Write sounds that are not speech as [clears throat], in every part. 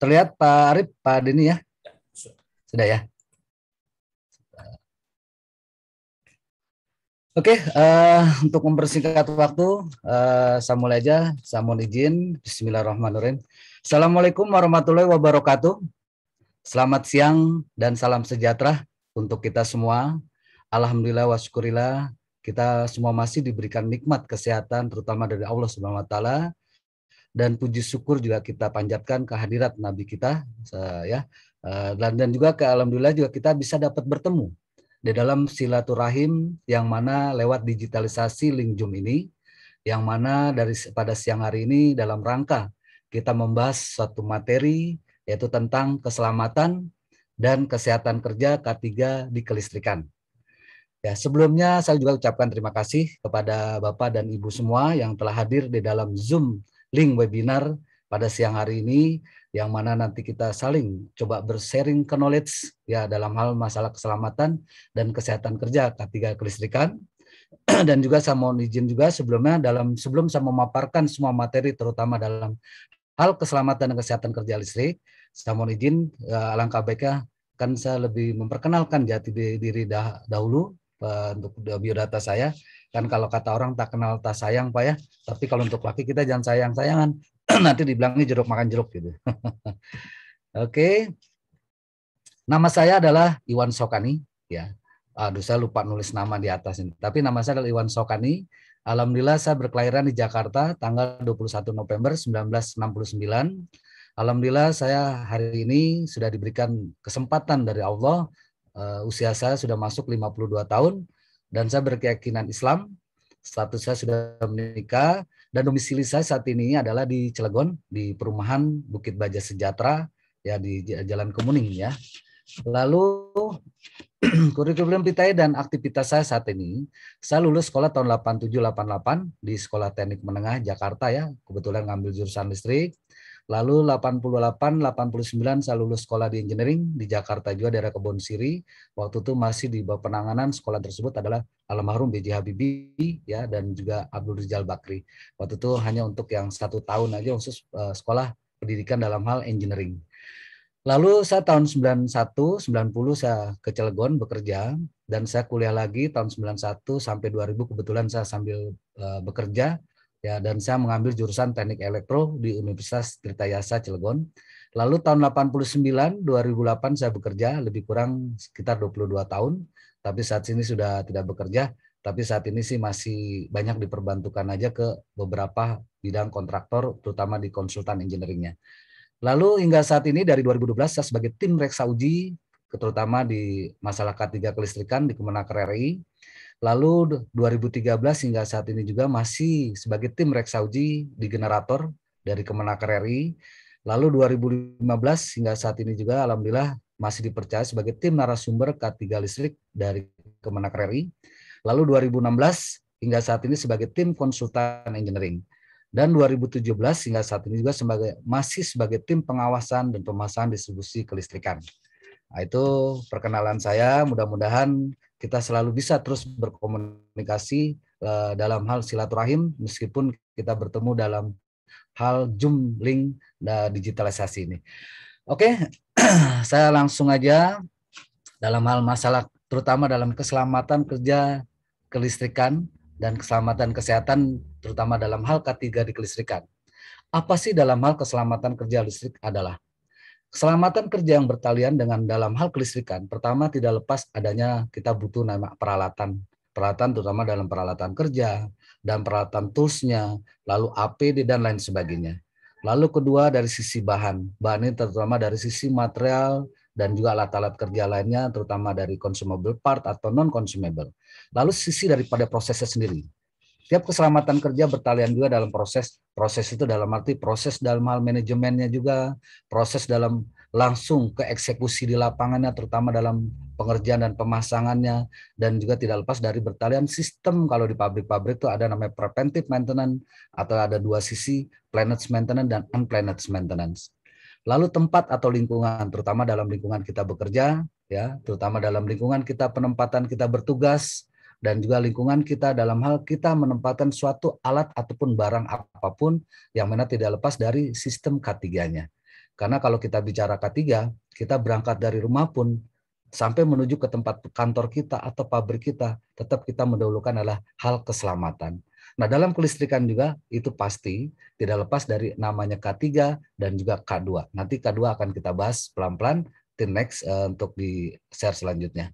Terlihat Pak Arif, Pak Dini ya? ya sudah ya? Oke, okay, uh, eh, untuk mempersingkat waktu, uh, saya mulai aja. Saya mohon izin. Bismillahirrahmanirrahim. Assalamualaikum warahmatullahi wabarakatuh. Selamat siang dan salam sejahtera untuk kita semua. Alhamdulillah wa syukurillah, kita semua masih diberikan nikmat kesehatan terutama dari Allah Subhanahu wa taala dan puji syukur juga kita panjatkan kehadirat Nabi kita ya eh, dan dan juga ke alhamdulillah juga kita bisa dapat bertemu di dalam silaturahim yang mana lewat digitalisasi link Zoom ini yang mana dari pada siang hari ini dalam rangka kita membahas suatu materi yaitu tentang keselamatan dan kesehatan kerja K3 di kelistrikan. Ya, sebelumnya saya juga ucapkan terima kasih kepada Bapak dan Ibu semua yang telah hadir di dalam Zoom link webinar pada siang hari ini yang mana nanti kita saling coba bersharing knowledge ya dalam hal masalah keselamatan dan kesehatan kerja ketiga kelistrikan [clears throat] dan juga saya mohon izin juga sebelumnya dalam sebelum saya memaparkan semua materi terutama dalam hal keselamatan dan kesehatan kerja listrik saya mohon izin eh, alangkah baiknya kan saya lebih memperkenalkan jati diri dah, dahulu eh, untuk biodata saya Kan kalau kata orang tak kenal tak sayang Pak ya. Tapi kalau untuk laki kita jangan sayang-sayangan. [clears throat] Nanti dibilang dibilangnya jeruk makan jeruk gitu. [laughs] Oke. Okay. Nama saya adalah Iwan Sokani ya. Aduh saya lupa nulis nama di atas ini. Tapi nama saya adalah Iwan Sokani. Alhamdulillah saya berkelahiran di Jakarta tanggal 21 November 1969. Alhamdulillah saya hari ini sudah diberikan kesempatan dari Allah. Uh, usia saya sudah masuk 52 tahun dan saya berkeyakinan Islam, status saya sudah menikah, dan domisili saya saat ini adalah di Cilegon, di perumahan Bukit Baja Sejahtera, ya di Jalan Kemuning ya. Lalu [clears throat] kurikulum vitae dan aktivitas saya saat ini, saya lulus sekolah tahun 8788 di Sekolah Teknik Menengah Jakarta ya, kebetulan ngambil jurusan listrik. Lalu 88, 89 saya lulus sekolah di engineering di Jakarta juga daerah Kebon Siri. Waktu itu masih di bawah penanganan sekolah tersebut adalah almarhum B.J. Habibie ya dan juga Abdul Rizal Bakri. Waktu itu hanya untuk yang satu tahun aja khusus eh, sekolah pendidikan dalam hal engineering. Lalu saya tahun 91, 90 saya ke Cilegon bekerja dan saya kuliah lagi tahun 91 sampai 2000 kebetulan saya sambil eh, bekerja ya dan saya mengambil jurusan teknik elektro di Universitas Tirtayasa Cilegon. Lalu tahun 89 2008 saya bekerja lebih kurang sekitar 22 tahun, tapi saat ini sudah tidak bekerja, tapi saat ini sih masih banyak diperbantukan aja ke beberapa bidang kontraktor terutama di konsultan engineeringnya. Lalu hingga saat ini dari 2012 saya sebagai tim reksa uji terutama di masalah K3 kelistrikan di Kemenaker RI Lalu 2013 hingga saat ini juga masih sebagai tim saudi di generator dari Kemenaker RI. Lalu 2015 hingga saat ini juga alhamdulillah masih dipercaya sebagai tim narasumber K3 listrik dari Kemenaker RI. Lalu 2016 hingga saat ini sebagai tim konsultan engineering. Dan 2017 hingga saat ini juga sebagai masih sebagai tim pengawasan dan pemasangan distribusi kelistrikan. Nah, itu perkenalan saya, mudah-mudahan kita selalu bisa terus berkomunikasi uh, dalam hal silaturahim meskipun kita bertemu dalam hal Zoom link uh, digitalisasi ini. Oke, okay. [clears throat] saya langsung aja dalam hal masalah terutama dalam keselamatan kerja kelistrikan dan keselamatan kesehatan terutama dalam hal ketiga di kelistrikan. Apa sih dalam hal keselamatan kerja listrik adalah Keselamatan kerja yang bertalian dengan dalam hal kelistrikan, pertama tidak lepas adanya kita butuh nama peralatan. Peralatan terutama dalam peralatan kerja, dan peralatan toolsnya, lalu APD dan lain sebagainya. Lalu kedua dari sisi bahan, bahan ini terutama dari sisi material dan juga alat-alat kerja lainnya, terutama dari consumable part atau non-consumable. Lalu sisi daripada prosesnya sendiri tiap keselamatan kerja bertalian juga dalam proses proses itu dalam arti proses dalam hal manajemennya juga proses dalam langsung ke eksekusi di lapangannya terutama dalam pengerjaan dan pemasangannya dan juga tidak lepas dari bertalian sistem kalau di pabrik-pabrik itu ada namanya preventive maintenance atau ada dua sisi planet maintenance dan unplanned maintenance lalu tempat atau lingkungan terutama dalam lingkungan kita bekerja ya terutama dalam lingkungan kita penempatan kita bertugas dan juga lingkungan kita dalam hal kita menempatkan suatu alat ataupun barang apapun yang mana tidak lepas dari sistem K3-nya. Karena kalau kita bicara K3, kita berangkat dari rumah pun sampai menuju ke tempat kantor kita atau pabrik kita, tetap kita mendahulukan adalah hal keselamatan. Nah, dalam kelistrikan juga itu pasti tidak lepas dari namanya K3 dan juga K2. Nanti K2 akan kita bahas pelan-pelan di next uh, untuk di share selanjutnya.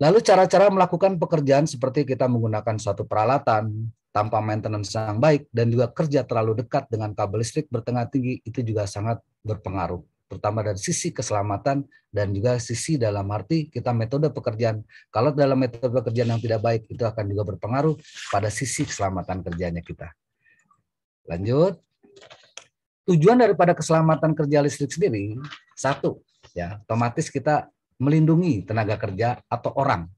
Lalu cara-cara melakukan pekerjaan seperti kita menggunakan suatu peralatan tanpa maintenance yang baik dan juga kerja terlalu dekat dengan kabel listrik bertengah tinggi itu juga sangat berpengaruh terutama dari sisi keselamatan dan juga sisi dalam arti kita metode pekerjaan. Kalau dalam metode pekerjaan yang tidak baik itu akan juga berpengaruh pada sisi keselamatan kerjanya kita. Lanjut. Tujuan daripada keselamatan kerja listrik sendiri satu ya, otomatis kita melindungi tenaga kerja atau orang,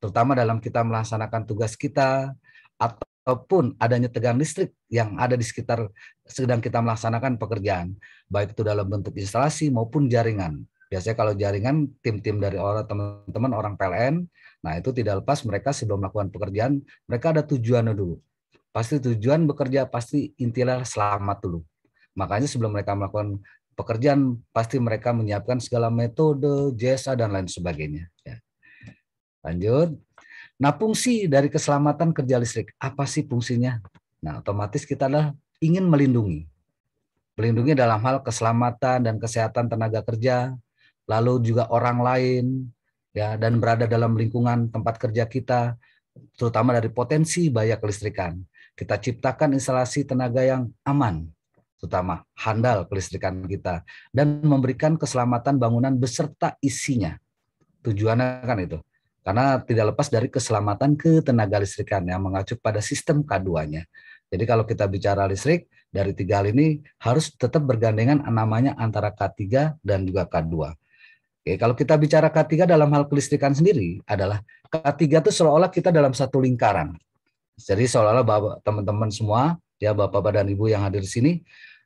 terutama dalam kita melaksanakan tugas kita ataupun adanya tegangan listrik yang ada di sekitar sedang kita melaksanakan pekerjaan, baik itu dalam bentuk instalasi maupun jaringan. Biasanya kalau jaringan tim-tim dari orang teman-teman orang PLN, nah itu tidak lepas mereka sebelum melakukan pekerjaan, mereka ada tujuan dulu. Pasti tujuan bekerja pasti intilah selamat dulu. Makanya sebelum mereka melakukan pekerjaan pasti mereka menyiapkan segala metode, jasa dan lain sebagainya. Ya. Lanjut. Nah, fungsi dari keselamatan kerja listrik, apa sih fungsinya? Nah, otomatis kita adalah ingin melindungi. Melindungi dalam hal keselamatan dan kesehatan tenaga kerja, lalu juga orang lain, ya dan berada dalam lingkungan tempat kerja kita, terutama dari potensi bahaya kelistrikan. Kita ciptakan instalasi tenaga yang aman, terutama handal kelistrikan kita dan memberikan keselamatan bangunan beserta isinya. Tujuannya kan itu. Karena tidak lepas dari keselamatan ketenaga listrikan yang mengacu pada sistem K2-nya. Jadi kalau kita bicara listrik, dari tiga hal ini harus tetap bergandengan namanya antara K3 dan juga K2. Oke, kalau kita bicara K3 dalam hal kelistrikan sendiri adalah K3 itu seolah-olah kita dalam satu lingkaran. Jadi seolah-olah teman-teman semua, ya Bapak dan Ibu yang hadir di sini,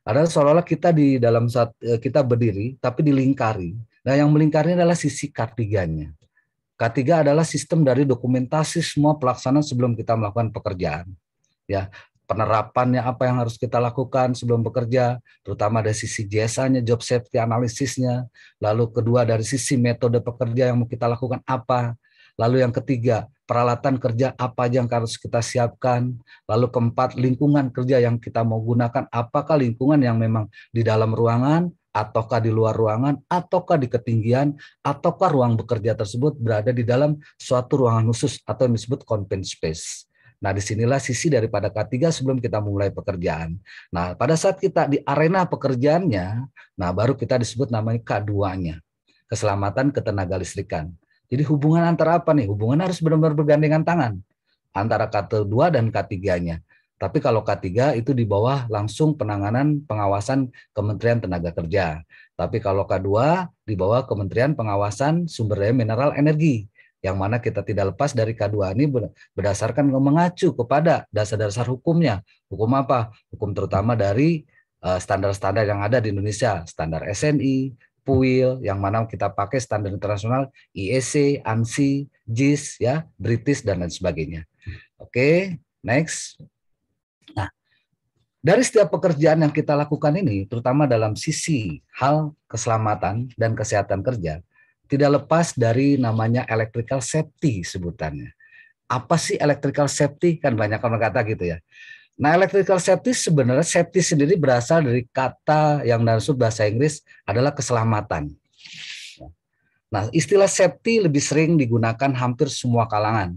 ada seolah-olah kita di dalam saat eh, kita berdiri tapi dilingkari. Nah, yang melingkari adalah sisi kartiganya. Ketiga adalah sistem dari dokumentasi semua pelaksanaan sebelum kita melakukan pekerjaan. Ya, penerapannya apa yang harus kita lakukan sebelum bekerja, terutama dari sisi jasanya, job safety analisisnya, lalu kedua dari sisi metode pekerja yang mau kita lakukan apa, Lalu yang ketiga, peralatan kerja apa yang harus kita siapkan. Lalu keempat, lingkungan kerja yang kita mau gunakan. Apakah lingkungan yang memang di dalam ruangan, ataukah di luar ruangan, ataukah di ketinggian, ataukah ruang bekerja tersebut berada di dalam suatu ruangan khusus atau yang disebut content space. Nah, disinilah sisi daripada K3 sebelum kita mulai pekerjaan. Nah, pada saat kita di arena pekerjaannya, nah baru kita disebut namanya K2-nya, keselamatan ketenaga listrikan. Jadi hubungan antara apa nih? Hubungan harus benar-benar bergandengan tangan antara K2 dan K3-nya. Tapi kalau K3 itu di bawah langsung penanganan pengawasan Kementerian Tenaga Kerja. Tapi kalau K2 di bawah Kementerian Pengawasan Sumber Daya Mineral Energi. Yang mana kita tidak lepas dari K2 ini berdasarkan mengacu kepada dasar-dasar hukumnya. Hukum apa? Hukum terutama dari eh, standar-standar yang ada di Indonesia, standar SNI, PUIL yang mana kita pakai standar internasional IEC, ANSI, JIS ya, British dan lain sebagainya. Oke, okay, next. Nah, dari setiap pekerjaan yang kita lakukan ini terutama dalam sisi hal keselamatan dan kesehatan kerja tidak lepas dari namanya electrical safety sebutannya. Apa sih electrical safety? Kan banyak orang kata gitu ya Nah, electrical safety sebenarnya safety sendiri berasal dari kata yang dalam bahasa Inggris adalah keselamatan. Nah, istilah safety lebih sering digunakan hampir semua kalangan.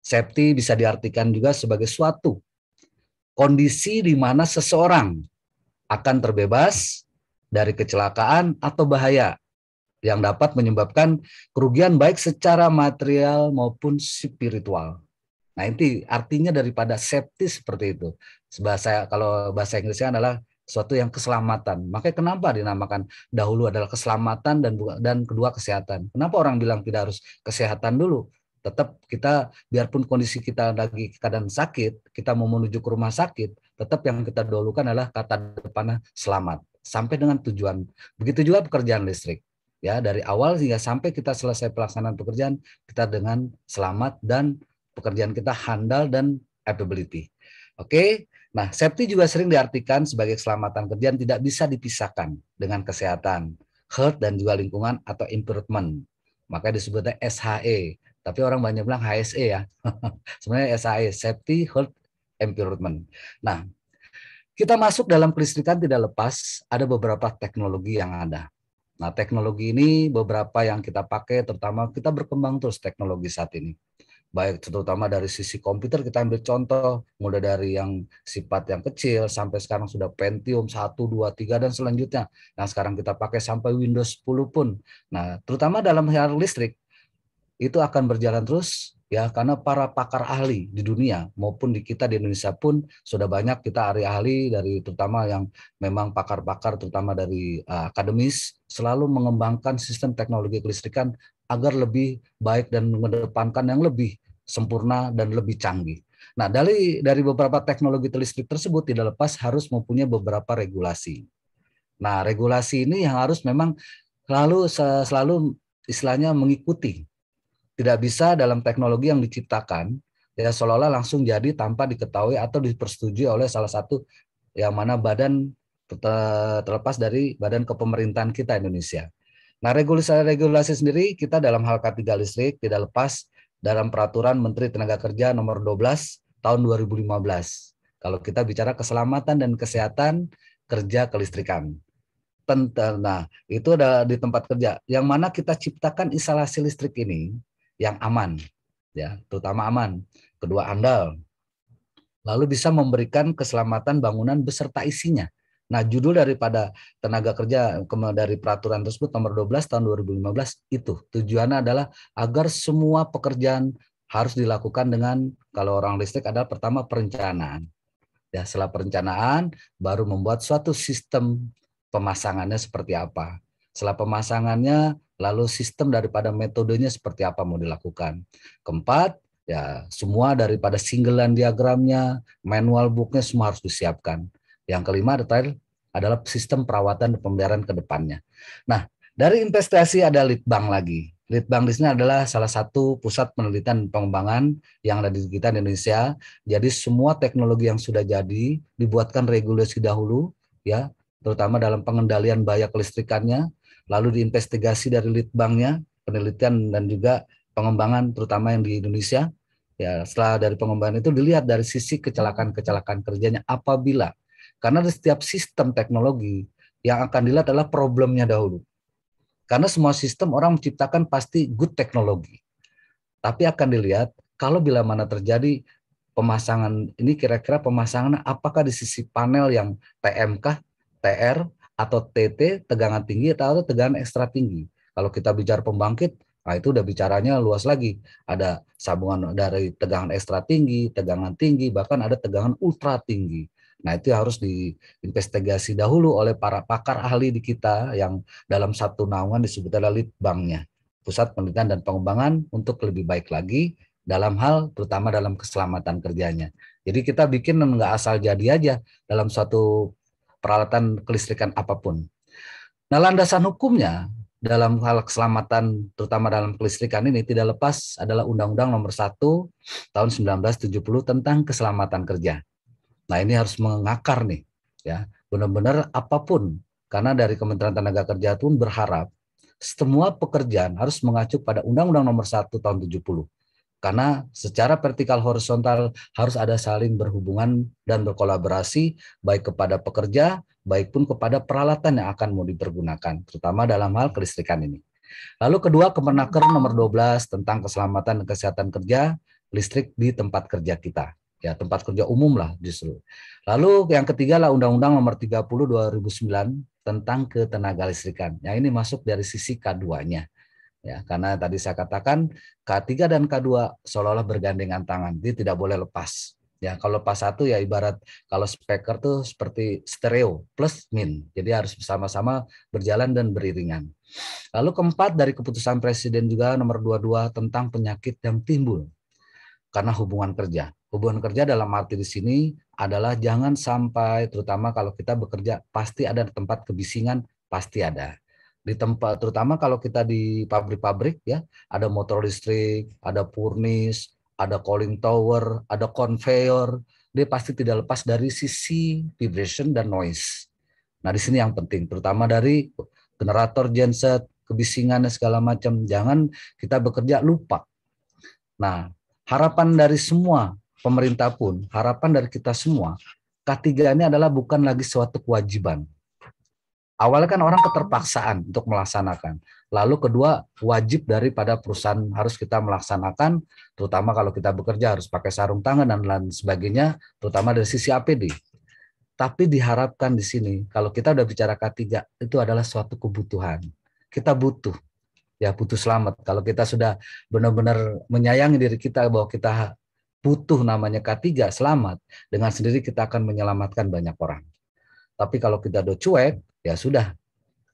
Safety bisa diartikan juga sebagai suatu kondisi di mana seseorang akan terbebas dari kecelakaan atau bahaya yang dapat menyebabkan kerugian baik secara material maupun spiritual. Nah, itu artinya daripada safety seperti itu. Bahasa kalau bahasa Inggrisnya adalah suatu yang keselamatan. Makanya kenapa dinamakan dahulu adalah keselamatan dan dan kedua kesehatan. Kenapa orang bilang tidak harus kesehatan dulu? Tetap kita biarpun kondisi kita lagi keadaan sakit, kita mau menuju ke rumah sakit, tetap yang kita dahulukan adalah kata depannya selamat sampai dengan tujuan. Begitu juga pekerjaan listrik. Ya, dari awal hingga sampai kita selesai pelaksanaan pekerjaan kita dengan selamat dan pekerjaan kita handal dan capability. Oke. Okay? Nah, safety juga sering diartikan sebagai keselamatan kerja yang tidak bisa dipisahkan dengan kesehatan, health dan juga lingkungan atau improvement. Maka disebutnya SHE. Tapi orang banyak bilang HSE ya. [laughs] Sebenarnya SHE, safety, health, improvement. Nah, kita masuk dalam kelistrikan tidak lepas ada beberapa teknologi yang ada. Nah, teknologi ini beberapa yang kita pakai terutama kita berkembang terus teknologi saat ini baik terutama dari sisi komputer kita ambil contoh mulai dari yang sifat yang kecil sampai sekarang sudah Pentium 1, 2, 3 dan selanjutnya yang nah, sekarang kita pakai sampai Windows 10 pun. Nah, terutama dalam hal listrik itu akan berjalan terus ya karena para pakar ahli di dunia maupun di kita di Indonesia pun sudah banyak kita ahli ahli dari terutama yang memang pakar-pakar terutama dari uh, akademis selalu mengembangkan sistem teknologi kelistrikan agar lebih baik dan mengedepankan yang lebih sempurna dan lebih canggih. Nah, dari dari beberapa teknologi listrik tersebut tidak lepas harus mempunyai beberapa regulasi. Nah, regulasi ini yang harus memang selalu selalu istilahnya mengikuti. Tidak bisa dalam teknologi yang diciptakan ya seolah-olah langsung jadi tanpa diketahui atau dipersetujui oleh salah satu yang mana badan terlepas dari badan kepemerintahan kita Indonesia. Nah, regulasi-regulasi sendiri kita dalam hal K3 listrik tidak lepas dalam peraturan Menteri Tenaga Kerja nomor 12 tahun 2015. Kalau kita bicara keselamatan dan kesehatan kerja kelistrikan. nah, itu ada di tempat kerja yang mana kita ciptakan instalasi listrik ini yang aman ya, terutama aman, kedua andal. Lalu bisa memberikan keselamatan bangunan beserta isinya Nah, judul daripada tenaga kerja dari peraturan tersebut nomor 12 tahun 2015 itu tujuannya adalah agar semua pekerjaan harus dilakukan dengan kalau orang listrik adalah pertama perencanaan. Ya, setelah perencanaan baru membuat suatu sistem pemasangannya seperti apa. Setelah pemasangannya lalu sistem daripada metodenya seperti apa mau dilakukan. Keempat, ya semua daripada singgelan diagramnya, manual booknya semua harus disiapkan. Yang kelima detail adalah sistem perawatan dan pemeliharaan ke depannya. Nah, dari investasi ada Litbang lagi. Litbang di sini adalah salah satu pusat penelitian dan pengembangan yang ada di kita di Indonesia. Jadi semua teknologi yang sudah jadi dibuatkan regulasi dahulu ya, terutama dalam pengendalian bahaya kelistrikannya, lalu diinvestigasi dari Litbangnya, penelitian dan juga pengembangan terutama yang di Indonesia. Ya, setelah dari pengembangan itu dilihat dari sisi kecelakaan-kecelakaan kerjanya apabila karena di setiap sistem teknologi yang akan dilihat adalah problemnya dahulu. Karena semua sistem orang menciptakan pasti good teknologi. Tapi akan dilihat kalau bila mana terjadi pemasangan ini kira-kira pemasangan apakah di sisi panel yang TMK, TR atau TT tegangan tinggi atau tegangan ekstra tinggi. Kalau kita bicara pembangkit, nah itu udah bicaranya luas lagi. Ada sambungan dari tegangan ekstra tinggi, tegangan tinggi, bahkan ada tegangan ultra tinggi. Nah, itu harus diinvestigasi dahulu oleh para pakar ahli di kita yang dalam satu naungan disebut adalah Litbangnya, Pusat Penelitian dan Pengembangan untuk lebih baik lagi dalam hal terutama dalam keselamatan kerjanya. Jadi kita bikin nggak asal jadi aja dalam suatu peralatan kelistrikan apapun. Nah, landasan hukumnya dalam hal keselamatan terutama dalam kelistrikan ini tidak lepas adalah Undang-Undang Nomor 1 tahun 1970 tentang keselamatan kerja Nah ini harus mengakar nih, ya benar-benar apapun karena dari Kementerian Tenaga Kerja pun berharap semua pekerjaan harus mengacu pada Undang-Undang Nomor 1 Tahun 70 karena secara vertikal horizontal harus ada saling berhubungan dan berkolaborasi baik kepada pekerja baik pun kepada peralatan yang akan mau dipergunakan terutama dalam hal kelistrikan ini. Lalu kedua Kemenaker nomor 12 tentang keselamatan dan kesehatan kerja listrik di tempat kerja kita ya tempat kerja umum lah justru. Lalu yang ketiga lah Undang-Undang Nomor 30 2009 tentang ketenaga listrikan. Yang ini masuk dari sisi K2-nya. Ya, karena tadi saya katakan K3 dan K2 seolah-olah bergandengan tangan, dia tidak boleh lepas. Ya, kalau pas satu ya ibarat kalau speaker tuh seperti stereo plus min. Jadi harus bersama-sama berjalan dan beriringan. Lalu keempat dari keputusan presiden juga nomor 22 tentang penyakit yang timbul karena hubungan kerja. Hubungan kerja dalam arti di sini adalah jangan sampai, terutama kalau kita bekerja, pasti ada tempat kebisingan, pasti ada di tempat terutama kalau kita di pabrik-pabrik ya ada motor listrik, ada purnis ada calling tower, ada conveyor, dia pasti tidak lepas dari sisi vibration dan noise. Nah di sini yang penting terutama dari generator genset, kebisingan dan segala macam jangan kita bekerja lupa. Nah harapan dari semua pemerintah pun, harapan dari kita semua, k ini adalah bukan lagi suatu kewajiban. Awalnya kan orang keterpaksaan untuk melaksanakan. Lalu kedua, wajib daripada perusahaan harus kita melaksanakan, terutama kalau kita bekerja harus pakai sarung tangan dan lain sebagainya, terutama dari sisi APD. Tapi diharapkan di sini, kalau kita sudah bicara K3, itu adalah suatu kebutuhan. Kita butuh, ya butuh selamat. Kalau kita sudah benar-benar menyayangi diri kita bahwa kita butuh namanya K3 selamat, dengan sendiri kita akan menyelamatkan banyak orang. Tapi kalau kita do cuek, ya sudah.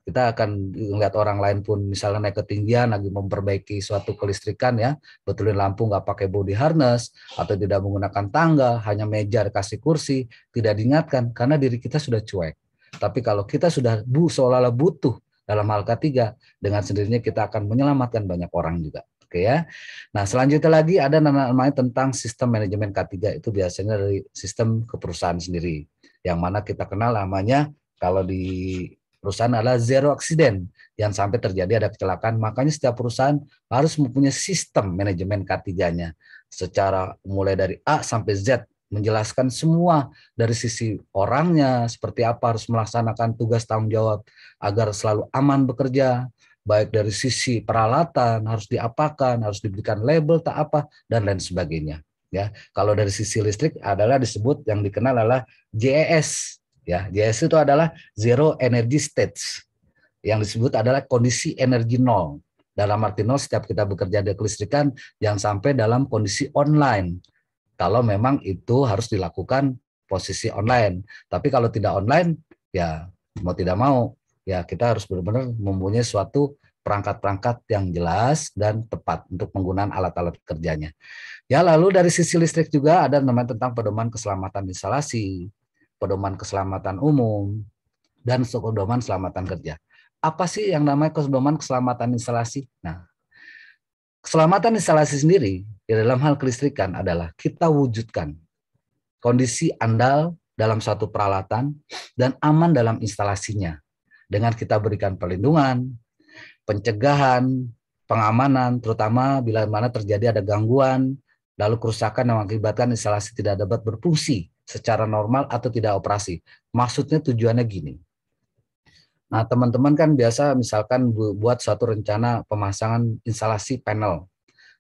Kita akan melihat orang lain pun misalnya naik ketinggian lagi memperbaiki suatu kelistrikan ya, betulin lampu nggak pakai body harness atau tidak menggunakan tangga, hanya meja kasih kursi, tidak diingatkan karena diri kita sudah cuek. Tapi kalau kita sudah bu seolah-olah butuh dalam hal ketiga, dengan sendirinya kita akan menyelamatkan banyak orang juga oke ya. Nah, selanjutnya lagi ada namanya tentang sistem manajemen K3 itu biasanya dari sistem keperusahaan sendiri. Yang mana kita kenal namanya kalau di perusahaan adalah zero accident yang sampai terjadi ada kecelakaan. Makanya setiap perusahaan harus mempunyai sistem manajemen K3-nya secara mulai dari A sampai Z menjelaskan semua dari sisi orangnya seperti apa harus melaksanakan tugas tanggung jawab agar selalu aman bekerja, baik dari sisi peralatan harus diapakan, harus diberikan label tak apa dan lain sebagainya. Ya, kalau dari sisi listrik adalah disebut yang dikenal adalah JES. Ya, JES itu adalah zero energy states yang disebut adalah kondisi energi nol. Dalam arti nol setiap kita bekerja di kelistrikan yang sampai dalam kondisi online. Kalau memang itu harus dilakukan posisi online. Tapi kalau tidak online ya mau tidak mau ya kita harus benar-benar mempunyai suatu perangkat-perangkat yang jelas dan tepat untuk penggunaan alat-alat kerjanya. Ya, lalu dari sisi listrik juga ada namanya tentang pedoman keselamatan instalasi, pedoman keselamatan umum, dan pedoman keselamatan kerja. Apa sih yang namanya pedoman keselamatan instalasi? Nah, keselamatan instalasi sendiri ya dalam hal kelistrikan adalah kita wujudkan kondisi andal dalam suatu peralatan dan aman dalam instalasinya dengan kita berikan perlindungan, pencegahan, pengamanan, terutama bila mana terjadi ada gangguan, lalu kerusakan yang mengakibatkan instalasi tidak dapat berfungsi secara normal atau tidak operasi. Maksudnya tujuannya gini. Nah, teman-teman kan biasa misalkan buat suatu rencana pemasangan instalasi panel.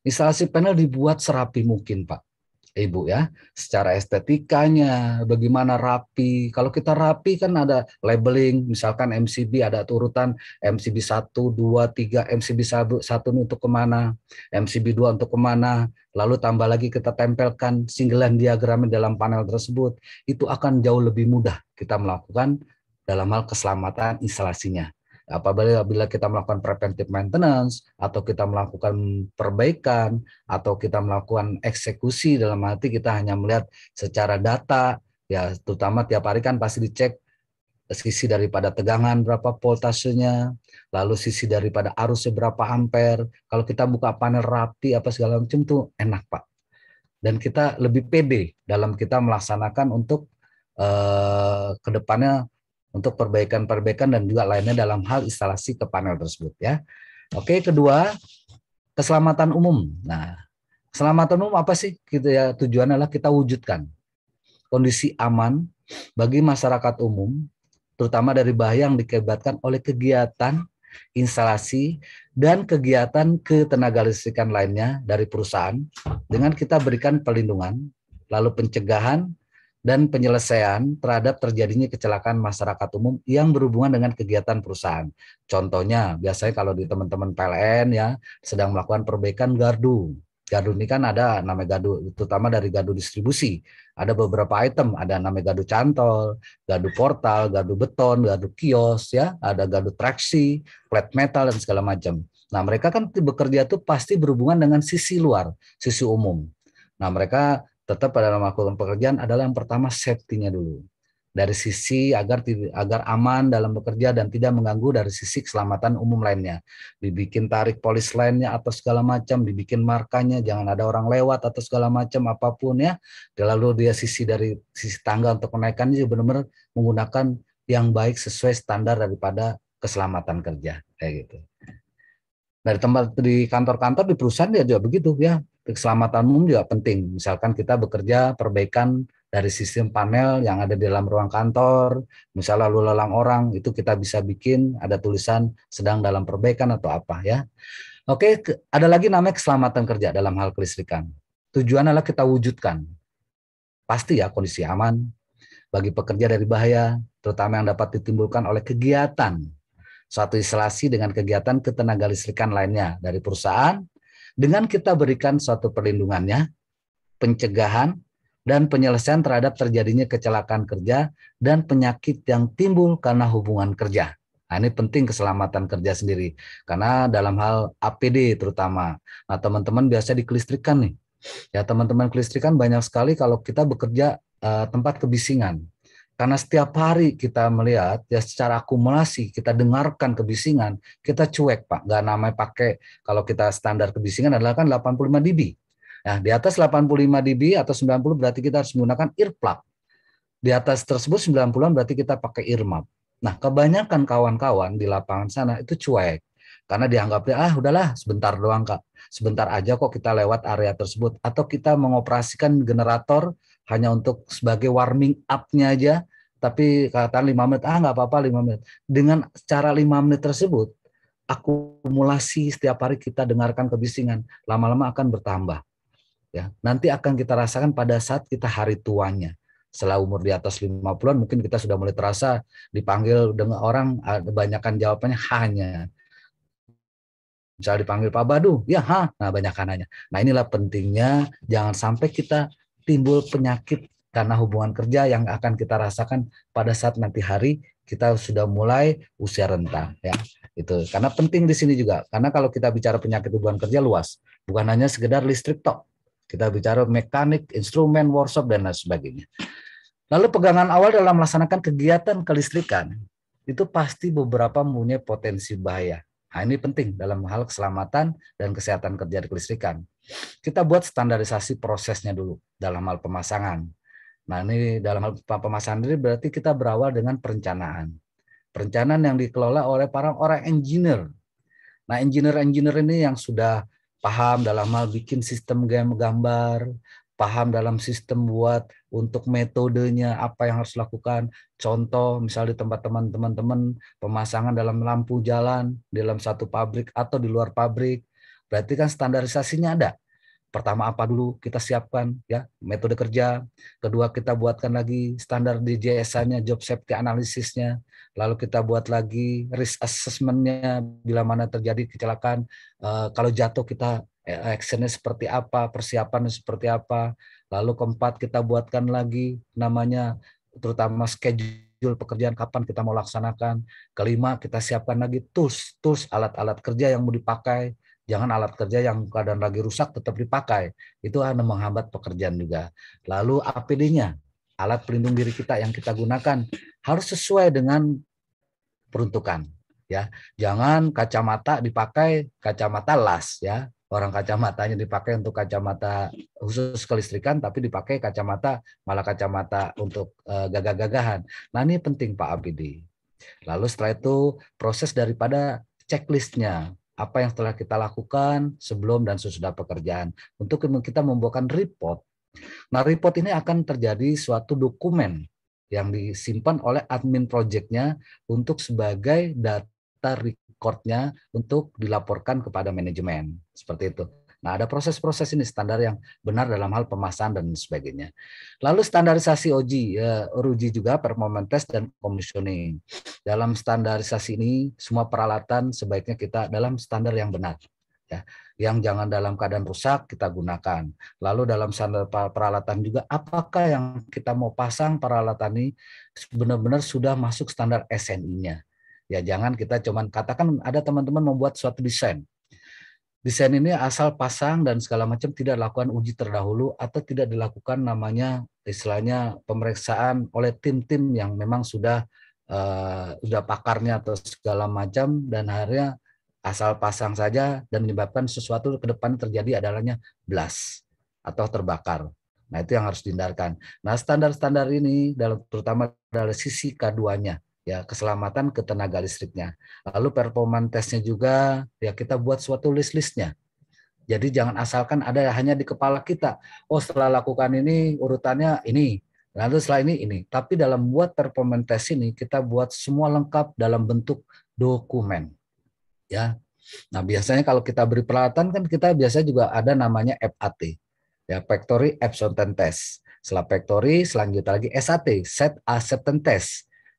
Instalasi panel dibuat serapi mungkin, Pak. Ibu eh, ya, secara estetikanya, bagaimana rapi. Kalau kita rapi kan ada labeling, misalkan MCB ada urutan MCB 1, 2, 3, MCB 1 untuk kemana, MCB 2 untuk kemana, lalu tambah lagi kita tempelkan singgelan diagramnya dalam panel tersebut, itu akan jauh lebih mudah kita melakukan dalam hal keselamatan instalasinya apabila kita melakukan preventive maintenance atau kita melakukan perbaikan atau kita melakukan eksekusi dalam arti kita hanya melihat secara data ya terutama tiap hari kan pasti dicek sisi daripada tegangan berapa voltasenya, lalu sisi daripada arus berapa ampere. Kalau kita buka panel rapi apa segala macam tuh enak pak. Dan kita lebih pede dalam kita melaksanakan untuk eh, kedepannya untuk perbaikan-perbaikan dan juga lainnya dalam hal instalasi ke panel tersebut ya. Oke, kedua, keselamatan umum. Nah, keselamatan umum apa sih? Kita gitu ya tujuannya adalah kita wujudkan kondisi aman bagi masyarakat umum terutama dari bahaya yang dikebatkan oleh kegiatan instalasi dan kegiatan ketenaga listrikan lainnya dari perusahaan dengan kita berikan perlindungan lalu pencegahan dan penyelesaian terhadap terjadinya kecelakaan masyarakat umum yang berhubungan dengan kegiatan perusahaan. Contohnya, biasanya kalau di teman-teman PLN ya sedang melakukan perbaikan gardu. Gardu ini kan ada nama gardu, terutama dari gardu distribusi. Ada beberapa item, ada nama gardu cantol, gardu portal, gardu beton, gardu kios, ya, ada gardu traksi, plat metal dan segala macam. Nah mereka kan bekerja itu pasti berhubungan dengan sisi luar, sisi umum. Nah mereka tetap dalam melakukan pekerjaan adalah yang pertama safety-nya dulu. Dari sisi agar agar aman dalam bekerja dan tidak mengganggu dari sisi keselamatan umum lainnya. Dibikin tarik polis lainnya atau segala macam, dibikin markanya, jangan ada orang lewat atau segala macam apapun ya. terlalu lalu dia sisi dari sisi tangga untuk kenaikan juga benar-benar menggunakan yang baik sesuai standar daripada keselamatan kerja kayak gitu. Dari tempat di kantor-kantor di perusahaan dia juga begitu ya. Keselamatan umum juga penting. Misalkan kita bekerja perbaikan dari sistem panel yang ada di dalam ruang kantor, misalnya lalu lalang orang, itu kita bisa bikin ada tulisan sedang dalam perbaikan atau apa ya. Oke, ada lagi namanya keselamatan kerja dalam hal kelistrikan. Tujuan adalah kita wujudkan. Pasti ya kondisi aman bagi pekerja dari bahaya, terutama yang dapat ditimbulkan oleh kegiatan suatu isolasi dengan kegiatan ketenaga listrikan lainnya dari perusahaan dengan kita berikan suatu perlindungannya, pencegahan, dan penyelesaian terhadap terjadinya kecelakaan kerja dan penyakit yang timbul karena hubungan kerja. Nah, ini penting keselamatan kerja sendiri karena dalam hal APD terutama. Nah, teman-teman biasa dikelistrikan nih. Ya, teman-teman kelistrikan banyak sekali kalau kita bekerja eh, tempat kebisingan. Karena setiap hari kita melihat ya secara akumulasi kita dengarkan kebisingan, kita cuek Pak. Nggak namanya pakai kalau kita standar kebisingan adalah kan 85 dB. Nah, di atas 85 dB atau 90 berarti kita harus menggunakan earplug. Di atas tersebut 90 berarti kita pakai earmap. Nah, kebanyakan kawan-kawan di lapangan sana itu cuek karena dianggapnya ah udahlah sebentar doang kak sebentar aja kok kita lewat area tersebut atau kita mengoperasikan generator hanya untuk sebagai warming up-nya aja tapi katakan lima menit ah nggak apa-apa lima menit dengan cara lima menit tersebut akumulasi setiap hari kita dengarkan kebisingan lama-lama akan bertambah ya nanti akan kita rasakan pada saat kita hari tuanya setelah umur di atas 50-an mungkin kita sudah mulai terasa dipanggil dengan orang ah, banyakkan jawabannya hanya misalnya dipanggil Pak Badu ya ha nah banyak hanya. nah inilah pentingnya jangan sampai kita timbul penyakit karena hubungan kerja yang akan kita rasakan pada saat nanti hari kita sudah mulai usia rentang ya itu karena penting di sini juga karena kalau kita bicara penyakit hubungan kerja luas bukan hanya sekedar listrik tok kita bicara mekanik instrumen workshop dan lain sebagainya lalu pegangan awal dalam melaksanakan kegiatan kelistrikan itu pasti beberapa mempunyai potensi bahaya Nah, ini penting dalam hal keselamatan dan kesehatan kerja di kelistrikan. Kita buat standarisasi prosesnya dulu dalam hal pemasangan, Nah, ini dalam hal pemasaran diri berarti kita berawal dengan perencanaan. Perencanaan yang dikelola oleh para orang engineer. Nah, engineer-engineer ini yang sudah paham dalam hal bikin sistem game gambar, paham dalam sistem buat untuk metodenya apa yang harus dilakukan. Contoh misalnya di tempat teman-teman pemasangan dalam lampu jalan, dalam satu pabrik atau di luar pabrik. Berarti kan standarisasinya ada pertama apa dulu kita siapkan ya metode kerja kedua kita buatkan lagi standar DJSA-nya job safety analisisnya lalu kita buat lagi risk assessment-nya bila mana terjadi kecelakaan e, kalau jatuh kita eh, actionnya seperti apa persiapan seperti apa lalu keempat kita buatkan lagi namanya terutama schedule pekerjaan kapan kita mau laksanakan kelima kita siapkan lagi tools tools alat-alat kerja yang mau dipakai Jangan alat kerja yang keadaan lagi rusak tetap dipakai. Itu akan menghambat pekerjaan juga. Lalu APD-nya, alat pelindung diri kita yang kita gunakan harus sesuai dengan peruntukan ya. Jangan kacamata dipakai kacamata las ya. Orang kacamatanya dipakai untuk kacamata khusus kelistrikan tapi dipakai kacamata malah kacamata untuk uh, gagah-gagahan. Nah, ini penting Pak APD. Lalu setelah itu proses daripada checklistnya apa yang telah kita lakukan sebelum dan sesudah pekerjaan untuk kita membuatkan report. Nah, report ini akan terjadi suatu dokumen yang disimpan oleh admin projectnya untuk sebagai data recordnya untuk dilaporkan kepada manajemen seperti itu. Nah, ada proses-proses ini standar yang benar dalam hal pemasangan dan sebagainya. Lalu standarisasi OG, ya, RUG juga performance test dan commissioning. Dalam standarisasi ini semua peralatan sebaiknya kita dalam standar yang benar ya yang jangan dalam keadaan rusak kita gunakan lalu dalam standar peralatan juga apakah yang kita mau pasang peralatan ini benar-benar sudah masuk standar SNI-nya ya jangan kita cuman katakan ada teman-teman membuat suatu desain Desain ini asal pasang dan segala macam tidak dilakukan uji terdahulu atau tidak dilakukan namanya istilahnya pemeriksaan oleh tim-tim yang memang sudah uh, sudah pakarnya atau segala macam dan akhirnya asal pasang saja dan menyebabkan sesuatu ke depan terjadi adalahnya blast atau terbakar. Nah, itu yang harus dihindarkan. Nah, standar-standar ini dalam terutama dari sisi K2-nya ya keselamatan ke tenaga listriknya. Lalu performa tesnya juga ya kita buat suatu list-listnya. Jadi jangan asalkan ada hanya di kepala kita. Oh setelah lakukan ini urutannya ini, lalu setelah ini ini. Tapi dalam buat performa tes ini kita buat semua lengkap dalam bentuk dokumen. Ya. Nah, biasanya kalau kita beri peralatan kan kita biasanya juga ada namanya FAT. Ya, Factory Absorption Test. Setelah factory, selanjutnya lagi SAT, Set Acceptance Test.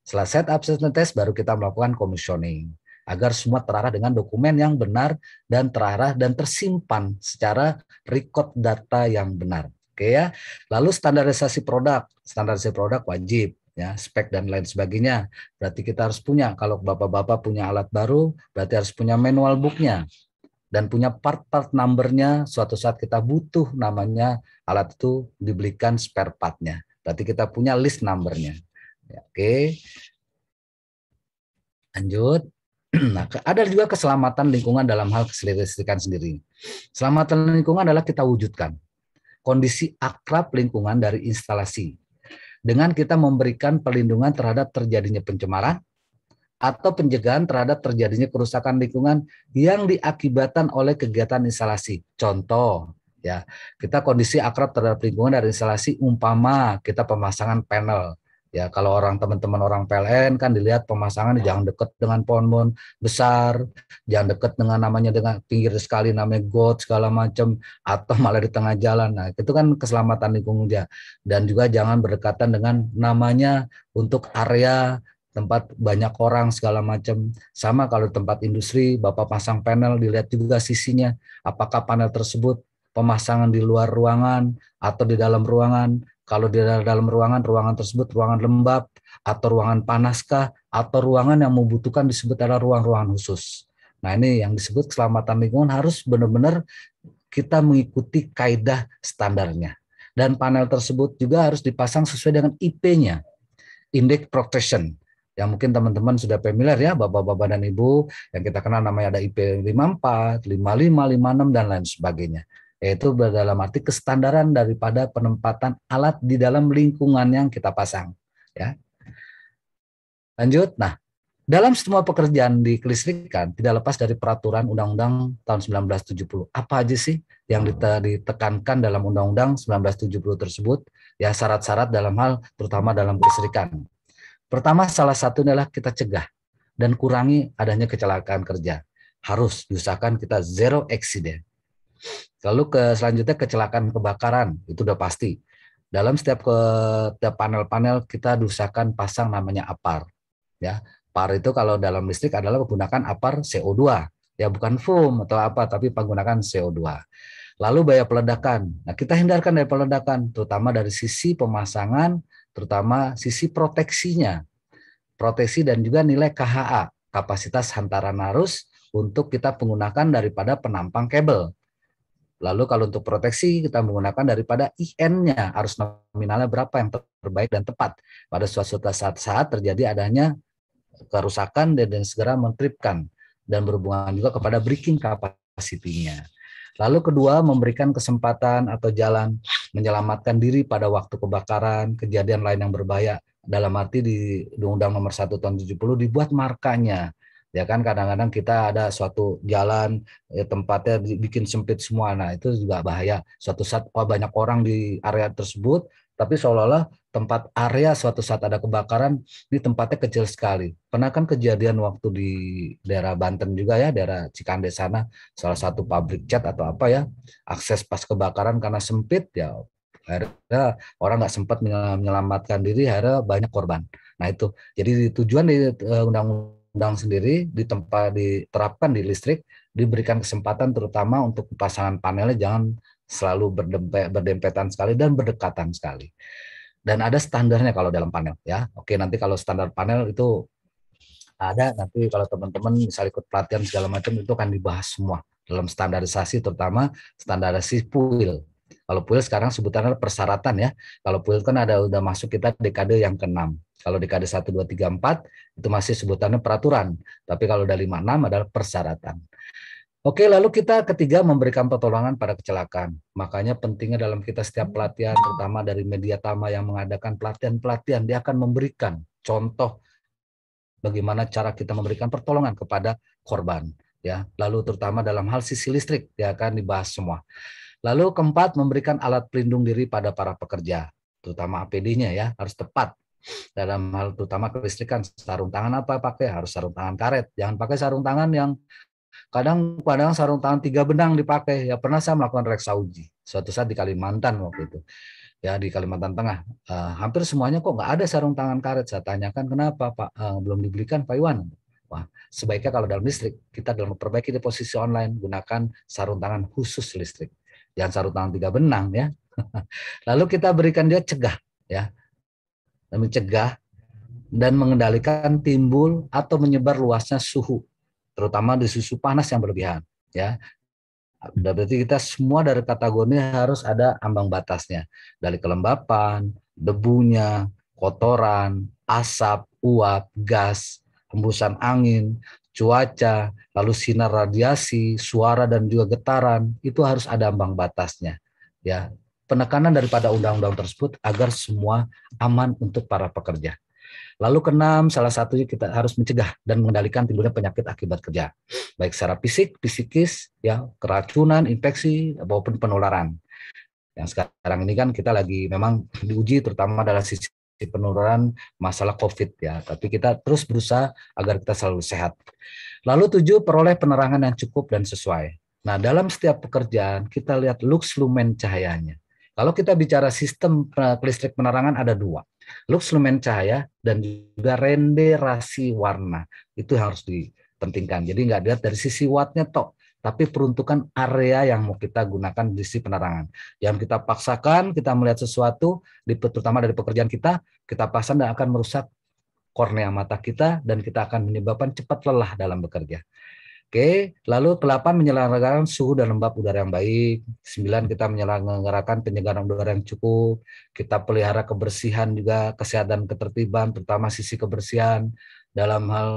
Setelah set up system test, baru kita melakukan commissioning agar semua terarah dengan dokumen yang benar dan terarah dan tersimpan secara record data yang benar. Oke ya. Lalu standarisasi produk, standarisasi produk wajib ya, spek dan lain sebagainya. Berarti kita harus punya kalau bapak-bapak punya alat baru, berarti harus punya manual book-nya dan punya part-part number-nya suatu saat kita butuh namanya alat itu dibelikan spare part-nya. berarti kita punya list number-nya. Ya, oke. Lanjut. [clears throat] Nah, ada juga keselamatan lingkungan dalam hal keselirikan sendiri. Keselamatan lingkungan adalah kita wujudkan kondisi akrab lingkungan dari instalasi dengan kita memberikan perlindungan terhadap terjadinya pencemaran atau pencegahan terhadap terjadinya kerusakan lingkungan yang diakibatkan oleh kegiatan instalasi. Contoh, ya, kita kondisi akrab terhadap lingkungan dari instalasi umpama kita pemasangan panel Ya, kalau orang teman-teman orang PLN kan dilihat pemasangan jangan dekat dengan pohon-pohon besar, jangan dekat dengan namanya dengan pinggir sekali namanya got segala macam atau [laughs] malah di tengah jalan. Nah, itu kan keselamatan lingkungannya. Dan juga jangan berdekatan dengan namanya untuk area tempat banyak orang segala macam sama kalau tempat industri bapak pasang panel dilihat juga sisinya apakah panel tersebut pemasangan di luar ruangan atau di dalam ruangan kalau di dalam ruangan, ruangan tersebut ruangan lembab atau ruangan panaskah atau ruangan yang membutuhkan disebut adalah ruang-ruangan khusus. Nah ini yang disebut keselamatan lingkungan harus benar-benar kita mengikuti kaedah standarnya. Dan panel tersebut juga harus dipasang sesuai dengan IP-nya, Index Protection, yang mungkin teman-teman sudah familiar ya, bapak-bapak dan ibu, yang kita kenal namanya ada IP 54, 55, 56, dan lain sebagainya yaitu dalam arti kestandaran daripada penempatan alat di dalam lingkungan yang kita pasang ya lanjut nah dalam semua pekerjaan di kelistrikan tidak lepas dari peraturan undang-undang tahun 1970 apa aja sih yang ditekankan dalam undang-undang 1970 tersebut ya syarat-syarat dalam hal terutama dalam kelistrikan pertama salah satunya adalah kita cegah dan kurangi adanya kecelakaan kerja harus diusahakan kita zero accident Lalu ke selanjutnya kecelakaan kebakaran itu udah pasti. Dalam setiap ke panel-panel kita usahakan pasang namanya APAR. Ya, PAR itu kalau dalam listrik adalah menggunakan APAR CO2. Ya bukan foam atau apa tapi menggunakan CO2. Lalu bahaya peledakan. Nah, kita hindarkan dari peledakan terutama dari sisi pemasangan, terutama sisi proteksinya. Proteksi dan juga nilai KHA, kapasitas hantaran arus untuk kita menggunakan daripada penampang kabel. Lalu kalau untuk proteksi kita menggunakan daripada IN-nya arus nominalnya berapa yang terbaik dan tepat pada suatu saat-saat terjadi adanya kerusakan dan segera mentripkan dan berhubungan juga kepada breaking capacity-nya. Lalu kedua, memberikan kesempatan atau jalan menyelamatkan diri pada waktu kebakaran, kejadian lain yang berbahaya. Dalam arti di Undang-Undang Nomor 1 Tahun 70 dibuat markanya ya kan kadang-kadang kita ada suatu jalan ya tempatnya bikin sempit semua nah itu juga bahaya suatu saat oh, banyak orang di area tersebut tapi seolah-olah tempat area suatu saat ada kebakaran ini tempatnya kecil sekali pernah kan kejadian waktu di daerah Banten juga ya daerah Cikande sana salah satu pabrik cat atau apa ya akses pas kebakaran karena sempit ya akhirnya orang nggak sempat menyelamatkan diri akhirnya banyak korban nah itu jadi tujuan di eh, undang-undang undang sendiri di tempat diterapkan di listrik diberikan kesempatan terutama untuk pasangan panelnya jangan selalu berdempe berdempetan sekali dan berdekatan sekali. Dan ada standarnya kalau dalam panel ya. Oke, nanti kalau standar panel itu ada nanti kalau teman-teman misal ikut pelatihan segala macam itu akan dibahas semua dalam standarisasi terutama standarisasi puil. Kalau puil sekarang sebutannya persyaratan ya. Kalau puil kan ada udah masuk kita dekade yang keenam kalau DKD 1, 2, 3, 4 itu masih sebutannya peraturan. Tapi kalau dari 5, 6 adalah persyaratan. Oke, lalu kita ketiga memberikan pertolongan pada kecelakaan. Makanya pentingnya dalam kita setiap pelatihan, terutama dari media tama yang mengadakan pelatihan-pelatihan, dia akan memberikan contoh bagaimana cara kita memberikan pertolongan kepada korban. Ya, lalu terutama dalam hal sisi listrik, dia akan dibahas semua. Lalu keempat, memberikan alat pelindung diri pada para pekerja, terutama APD-nya ya, harus tepat dalam hal terutama kelistrikan sarung tangan apa pakai harus sarung tangan karet jangan pakai sarung tangan yang kadang kadang sarung tangan tiga benang dipakai ya pernah saya melakukan reksa uji suatu saat di Kalimantan waktu itu ya di Kalimantan Tengah uh, hampir semuanya kok nggak ada sarung tangan karet saya tanyakan kenapa Pak uh, belum dibelikan Pak Iwan Wah, sebaiknya kalau dalam listrik kita dalam memperbaiki di posisi online gunakan sarung tangan khusus listrik jangan sarung tangan tiga benang ya [laughs] lalu kita berikan dia cegah ya dan mencegah dan mengendalikan timbul atau menyebar luasnya suhu, terutama di susu panas yang berlebihan. Ya, berarti kita semua dari kategori harus ada ambang batasnya, dari kelembapan, debunya, kotoran, asap, uap, gas, hembusan angin, cuaca, lalu sinar radiasi, suara dan juga getaran itu harus ada ambang batasnya. Ya, penekanan daripada undang-undang tersebut agar semua aman untuk para pekerja. Lalu keenam, salah satunya kita harus mencegah dan mengendalikan timbulnya penyakit akibat kerja, baik secara fisik, psikis, ya keracunan, infeksi maupun penularan. Yang sekarang ini kan kita lagi memang diuji terutama dalam sisi penularan masalah COVID ya, tapi kita terus berusaha agar kita selalu sehat. Lalu tujuh, peroleh penerangan yang cukup dan sesuai. Nah, dalam setiap pekerjaan kita lihat lux lumen cahayanya. Kalau kita bicara sistem eh, listrik penerangan ada dua, lux lumen cahaya dan juga renderasi warna itu harus dipentingkan. Jadi nggak dilihat dari sisi wattnya tok, tapi peruntukan area yang mau kita gunakan di sisi penerangan. Yang kita paksakan, kita melihat sesuatu, terutama dari pekerjaan kita, kita pasang dan akan merusak kornea mata kita dan kita akan menyebabkan cepat lelah dalam bekerja. Oke, lalu ke-8 menyelenggarakan suhu dan lembab udara yang baik. 9 kita menyelenggarakan penyegaran udara yang cukup. Kita pelihara kebersihan juga, kesehatan ketertiban, terutama sisi kebersihan dalam hal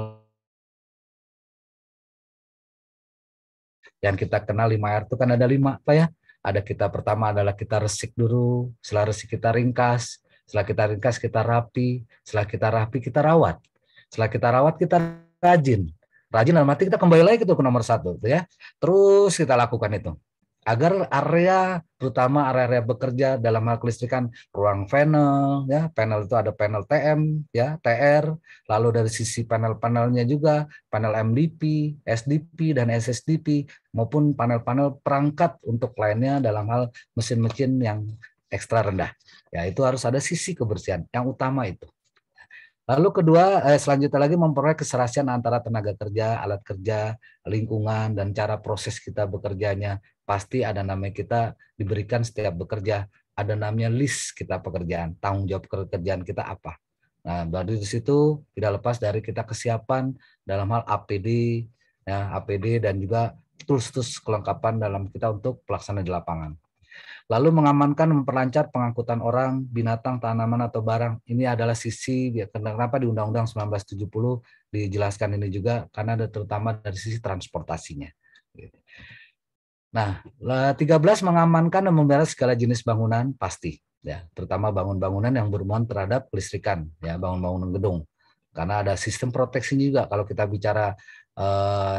yang kita kenal 5R itu kan ada 5 Pak ya. Ada kita pertama adalah kita resik dulu, setelah resik kita ringkas, setelah kita ringkas kita rapi, setelah kita rapi kita rawat. Setelah kita rawat kita rajin, Rajin dalam arti kita kembali lagi itu ke nomor satu, gitu ya. Terus kita lakukan itu agar area terutama area-area bekerja dalam hal kelistrikan ruang panel ya panel itu ada panel TM ya TR lalu dari sisi panel-panelnya juga panel MDP, SDP dan SSDP maupun panel-panel perangkat untuk lainnya dalam hal mesin-mesin yang ekstra rendah ya itu harus ada sisi kebersihan yang utama itu Lalu kedua, eh, selanjutnya lagi memperoleh keserasian antara tenaga kerja, alat kerja, lingkungan, dan cara proses kita bekerjanya. Pasti ada namanya kita diberikan setiap bekerja. Ada namanya list kita pekerjaan, tanggung jawab pekerjaan kita apa. Nah, baru di situ tidak lepas dari kita kesiapan dalam hal APD, ya, APD dan juga tools-tools kelengkapan dalam kita untuk pelaksanaan di lapangan. Lalu mengamankan memperlancar pengangkutan orang, binatang, tanaman atau barang. Ini adalah sisi ya, kenapa di Undang-Undang 1970 dijelaskan ini juga karena ada terutama dari sisi transportasinya. Nah, 13 eh, mengamankan dan memelihara segala jenis bangunan pasti ya, terutama bangun-bangunan yang bermuatan terhadap kelistrikan ya, bangun-bangunan gedung. Karena ada sistem proteksi juga kalau kita bicara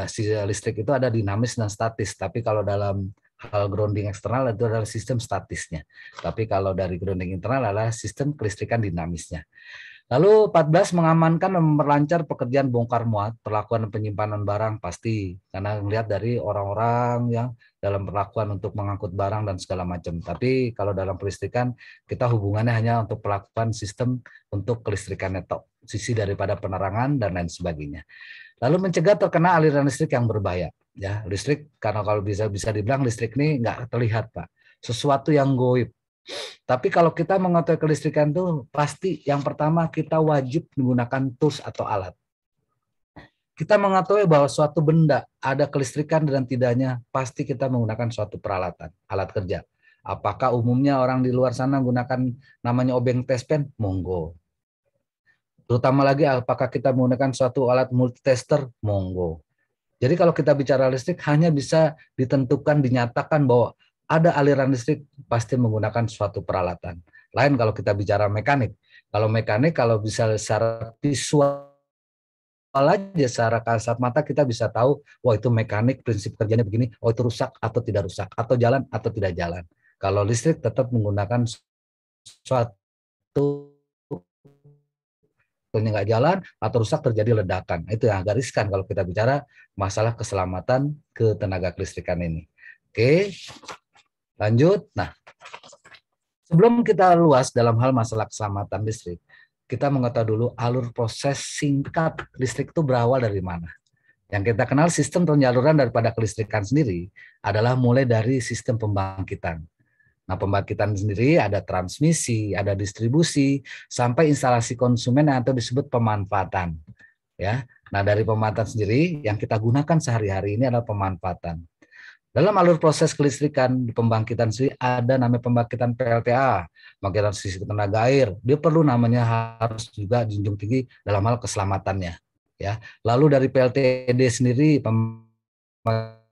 eh, listrik itu ada dinamis dan statis, tapi kalau dalam hal grounding eksternal itu adalah sistem statisnya. Tapi kalau dari grounding internal adalah sistem kelistrikan dinamisnya. Lalu 14 mengamankan dan memperlancar pekerjaan bongkar muat, perlakuan penyimpanan barang pasti karena melihat dari orang-orang yang dalam perlakuan untuk mengangkut barang dan segala macam. Tapi kalau dalam kelistrikan kita hubungannya hanya untuk perlakuan sistem untuk kelistrikan netok, sisi daripada penerangan dan lain sebagainya. Lalu mencegah terkena aliran listrik yang berbahaya ya listrik karena kalau bisa bisa dibilang listrik ini nggak terlihat pak sesuatu yang goib tapi kalau kita mengetahui kelistrikan tuh pasti yang pertama kita wajib menggunakan tools atau alat kita mengetahui bahwa suatu benda ada kelistrikan dan tidaknya pasti kita menggunakan suatu peralatan alat kerja apakah umumnya orang di luar sana menggunakan namanya obeng tespen monggo terutama lagi apakah kita menggunakan suatu alat multitester monggo jadi kalau kita bicara listrik hanya bisa ditentukan, dinyatakan bahwa ada aliran listrik pasti menggunakan suatu peralatan. Lain kalau kita bicara mekanik. Kalau mekanik, kalau bisa secara visual aja secara kasat mata kita bisa tahu, wah itu mekanik, prinsip kerjanya begini, oh itu rusak atau tidak rusak, atau jalan atau tidak jalan. Kalau listrik tetap menggunakan suatu reaktornya nggak jalan atau rusak terjadi ledakan. Itu yang agak riskan kalau kita bicara masalah keselamatan ke tenaga kelistrikan ini. Oke, lanjut. Nah, sebelum kita luas dalam hal masalah keselamatan listrik, kita mengetahui dulu alur proses singkat listrik itu berawal dari mana. Yang kita kenal sistem penyaluran daripada kelistrikan sendiri adalah mulai dari sistem pembangkitan. Nah, pembangkitan sendiri ada transmisi, ada distribusi, sampai instalasi konsumen atau disebut pemanfaatan. Ya. Nah, dari pemanfaatan sendiri yang kita gunakan sehari-hari ini adalah pemanfaatan. Dalam alur proses kelistrikan di pembangkitan sendiri ada namanya pembangkitan PLTA, pembangkitan sisi tenaga air. Dia perlu namanya harus juga junjung tinggi dalam hal keselamatannya. Ya, lalu dari PLTD sendiri pembangkitan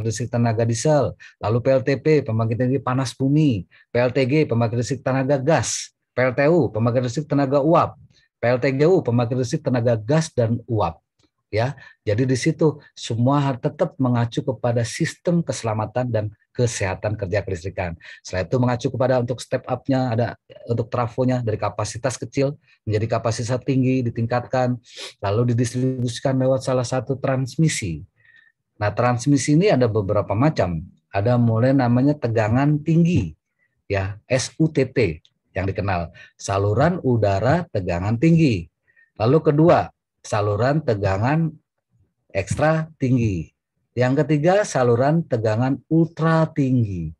listrik tenaga diesel, lalu PLTP, pembangkit energi panas bumi, PLTG, pembangkit listrik tenaga gas, PLTU, pembangkit listrik tenaga uap, PLTGU, pembangkit listrik tenaga gas dan uap. Ya, jadi di situ semua tetap mengacu kepada sistem keselamatan dan kesehatan kerja kelistrikan. Setelah itu mengacu kepada untuk step up-nya ada untuk trafonya dari kapasitas kecil menjadi kapasitas tinggi ditingkatkan, lalu didistribusikan lewat salah satu transmisi Nah, transmisi ini ada beberapa macam. Ada mulai namanya tegangan tinggi, ya SUTT yang dikenal saluran udara tegangan tinggi. Lalu kedua, saluran tegangan ekstra tinggi. Yang ketiga, saluran tegangan ultra tinggi.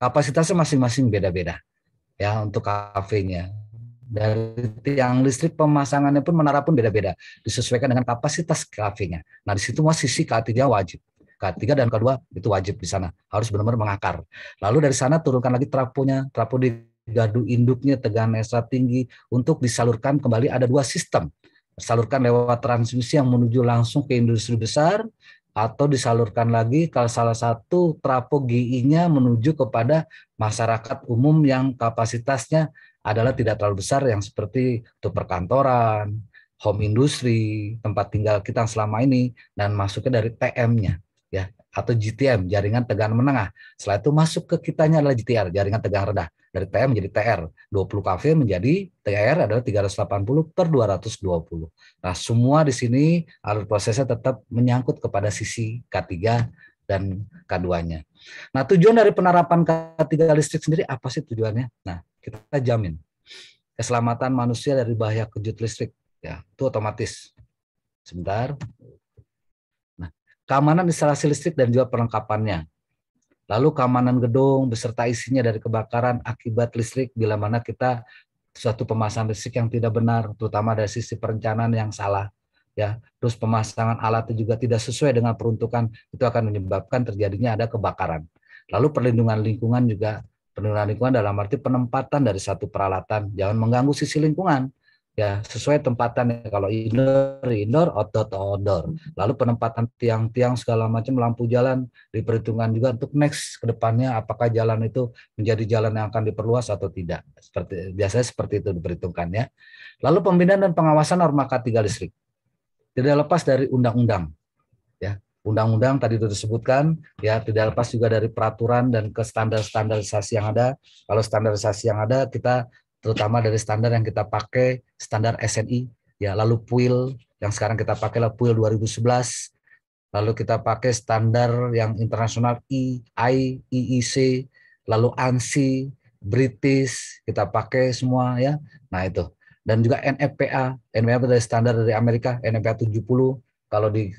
Kapasitasnya masing-masing beda-beda ya untuk kafenya. Dari tiang listrik pemasangannya pun menara pun beda-beda, disesuaikan dengan kapasitas kafenya. Nah, di situ masih sisi K3 wajib Ketiga dan kedua itu wajib di sana. Harus benar-benar mengakar. Lalu dari sana turunkan lagi traponya, trapo di gardu induknya, tegangan ekstra tinggi untuk disalurkan kembali ada dua sistem. disalurkan lewat transmisi yang menuju langsung ke industri besar atau disalurkan lagi kalau salah satu trapo GI-nya menuju kepada masyarakat umum yang kapasitasnya adalah tidak terlalu besar yang seperti untuk perkantoran, home industry, tempat tinggal kita selama ini dan masuknya dari TM-nya atau GTM, jaringan tegangan menengah. Setelah itu masuk ke kitanya adalah GTR, jaringan tegangan rendah. Dari TM menjadi TR, 20 KV menjadi TR adalah 380 per 220. Nah, semua di sini alur prosesnya tetap menyangkut kepada sisi K3 dan K2-nya. Nah, tujuan dari penerapan K3 listrik sendiri apa sih tujuannya? Nah, kita jamin keselamatan manusia dari bahaya kejut listrik ya, itu otomatis. Sebentar, keamanan instalasi listrik dan juga perlengkapannya. Lalu keamanan gedung beserta isinya dari kebakaran akibat listrik bila mana kita suatu pemasangan listrik yang tidak benar, terutama dari sisi perencanaan yang salah. Ya, terus pemasangan alatnya juga tidak sesuai dengan peruntukan itu akan menyebabkan terjadinya ada kebakaran. Lalu perlindungan lingkungan juga perlindungan lingkungan dalam arti penempatan dari satu peralatan jangan mengganggu sisi lingkungan ya sesuai tempatannya kalau indoor indoor outdoor outdoor lalu penempatan tiang-tiang segala macam lampu jalan diperhitungkan juga untuk next kedepannya apakah jalan itu menjadi jalan yang akan diperluas atau tidak seperti biasanya seperti itu diperhitungkan ya lalu pembinaan dan pengawasan norma K3 listrik tidak lepas dari undang-undang ya undang-undang tadi itu disebutkan ya tidak lepas juga dari peraturan dan ke standar standarisasi yang ada kalau standarisasi yang ada kita terutama dari standar yang kita pakai standar SNI ya lalu PUIL yang sekarang kita pakai lah PUIL 2011 lalu kita pakai standar yang internasional e IIEC e IEC, lalu ANSI, British, kita pakai semua ya. Nah itu. Dan juga NFPA, NFPA dari standar dari Amerika, NFPA 70 kalau di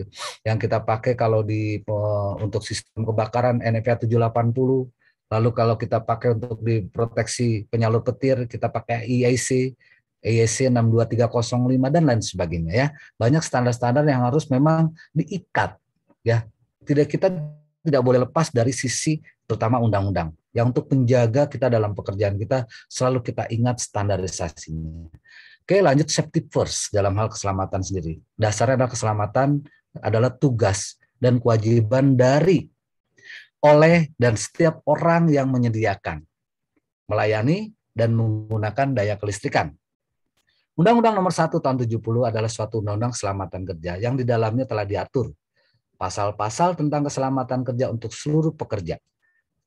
yang kita pakai kalau di eh, untuk sistem kebakaran NFPA 780 Lalu kalau kita pakai untuk diproteksi penyalur petir, kita pakai EIC, EIC 62305 dan lain sebagainya ya. Banyak standar-standar yang harus memang diikat ya. Tidak kita tidak boleh lepas dari sisi terutama undang-undang. Yang untuk penjaga kita dalam pekerjaan kita selalu kita ingat standarisasinya. Oke, lanjut safety first dalam hal keselamatan sendiri. Dasarnya adalah keselamatan adalah tugas dan kewajiban dari oleh dan setiap orang yang menyediakan, melayani, dan menggunakan daya kelistrikan. Undang-Undang Nomor 1 Tahun 70 adalah suatu undang-undang keselamatan kerja yang di dalamnya telah diatur pasal-pasal tentang keselamatan kerja untuk seluruh pekerja,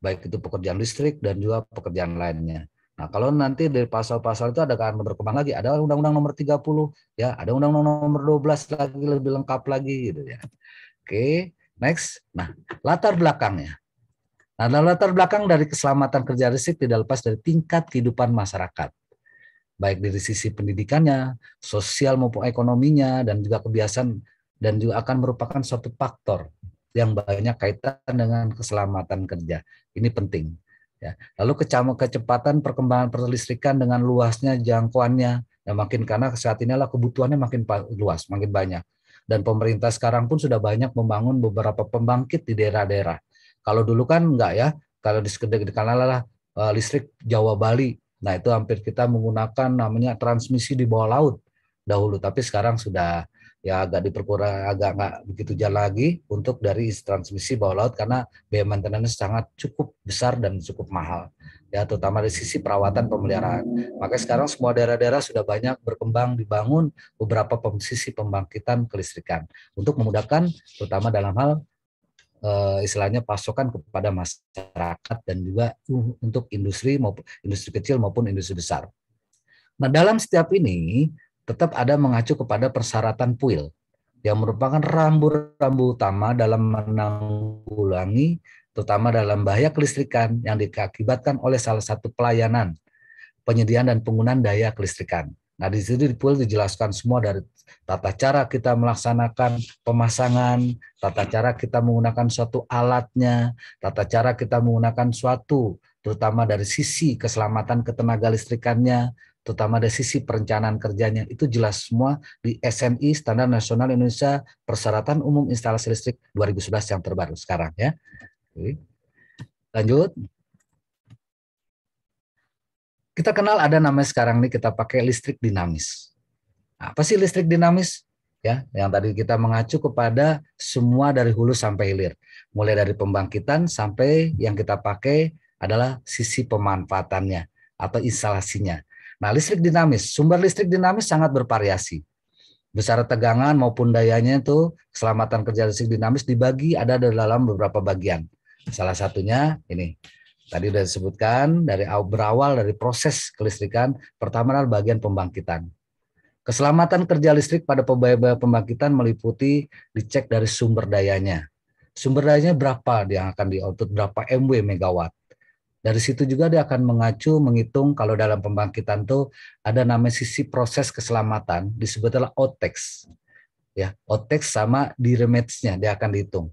baik itu pekerjaan listrik dan juga pekerjaan lainnya. Nah, kalau nanti dari pasal-pasal itu ada akan berkembang lagi, ada undang-undang nomor 30, ya, ada undang-undang nomor 12 lagi lebih lengkap lagi gitu ya. Oke, next. Nah, latar belakangnya. Nah, latar belakang dari keselamatan kerja risik tidak lepas dari tingkat kehidupan masyarakat. Baik dari sisi pendidikannya, sosial maupun ekonominya, dan juga kebiasaan, dan juga akan merupakan suatu faktor yang banyak kaitan dengan keselamatan kerja. Ini penting. Ya. Lalu kecepatan perkembangan perlistrikan dengan luasnya jangkauannya, ya makin karena saat ini lah kebutuhannya makin luas, makin banyak. Dan pemerintah sekarang pun sudah banyak membangun beberapa pembangkit di daerah-daerah kalau dulu kan enggak ya, kalau di katakanlah uh, eh, listrik Jawa Bali, nah itu hampir kita menggunakan namanya transmisi di bawah laut dahulu, tapi sekarang sudah ya agak diperkurang agak nggak begitu jalan lagi untuk dari transmisi bawah laut karena biaya maintenance sangat cukup besar dan cukup mahal ya terutama dari sisi perawatan pemeliharaan maka sekarang semua daerah-daerah sudah banyak berkembang dibangun beberapa sisi pembangkitan kelistrikan untuk memudahkan terutama dalam hal uh, istilahnya pasokan kepada masyarakat dan juga uh, untuk industri maupun industri kecil maupun industri besar. Nah, dalam setiap ini tetap ada mengacu kepada persyaratan PUIL yang merupakan rambu-rambu utama dalam menanggulangi terutama dalam bahaya kelistrikan yang diakibatkan oleh salah satu pelayanan penyediaan dan penggunaan daya kelistrikan. Nah, di sini di pool dijelaskan semua dari tata cara kita melaksanakan pemasangan, tata cara kita menggunakan suatu alatnya, tata cara kita menggunakan suatu, terutama dari sisi keselamatan ketenaga listrikannya, terutama dari sisi perencanaan kerjanya. Itu jelas semua di SNI, Standar Nasional Indonesia, Persyaratan Umum Instalasi Listrik 2011 yang terbaru sekarang. ya. Lanjut. Kita kenal ada namanya sekarang nih kita pakai listrik dinamis. Apa sih listrik dinamis? Ya, yang tadi kita mengacu kepada semua dari hulu sampai hilir, mulai dari pembangkitan sampai yang kita pakai adalah sisi pemanfaatannya atau instalasinya. Nah, listrik dinamis, sumber listrik dinamis sangat bervariasi. Besar tegangan maupun dayanya itu keselamatan kerja listrik dinamis dibagi ada dalam beberapa bagian. Salah satunya ini Tadi sudah disebutkan dari berawal dari proses kelistrikan, pertama adalah bagian pembangkitan. Keselamatan kerja listrik pada pebaya pembangkitan meliputi dicek dari sumber dayanya. Sumber dayanya berapa yang akan diutut, berapa MW megawatt. Dari situ juga dia akan mengacu, menghitung kalau dalam pembangkitan tuh ada nama sisi proses keselamatan disebutlah OTEX. Ya, OTEX sama diremetsnya dia akan dihitung.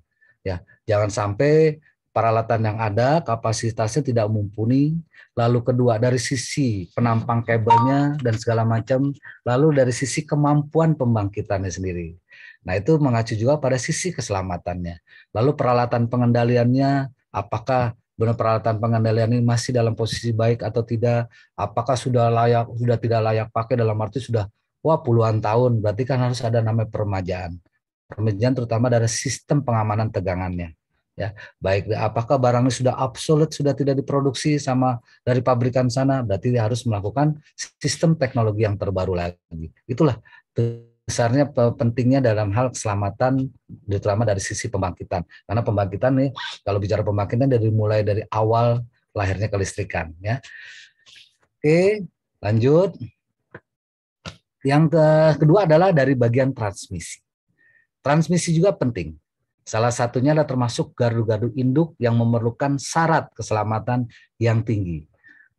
Ya, jangan sampai peralatan yang ada kapasitasnya tidak mumpuni. Lalu kedua dari sisi penampang kabelnya dan segala macam. Lalu dari sisi kemampuan pembangkitannya sendiri. Nah itu mengacu juga pada sisi keselamatannya. Lalu peralatan pengendaliannya apakah benar peralatan pengendalian ini masih dalam posisi baik atau tidak? Apakah sudah layak sudah tidak layak pakai dalam arti sudah wah puluhan tahun berarti kan harus ada namanya peremajaan. Peremajaan terutama dari sistem pengamanan tegangannya ya baik apakah barangnya sudah absolut sudah tidak diproduksi sama dari pabrikan sana berarti harus melakukan sistem teknologi yang terbaru lagi itulah besarnya pentingnya dalam hal keselamatan terutama dari sisi pembangkitan karena pembangkitan nih kalau bicara pembangkitan dari mulai dari awal lahirnya kelistrikan ya oke lanjut yang kedua adalah dari bagian transmisi transmisi juga penting Salah satunya adalah termasuk gardu-gardu induk yang memerlukan syarat keselamatan yang tinggi.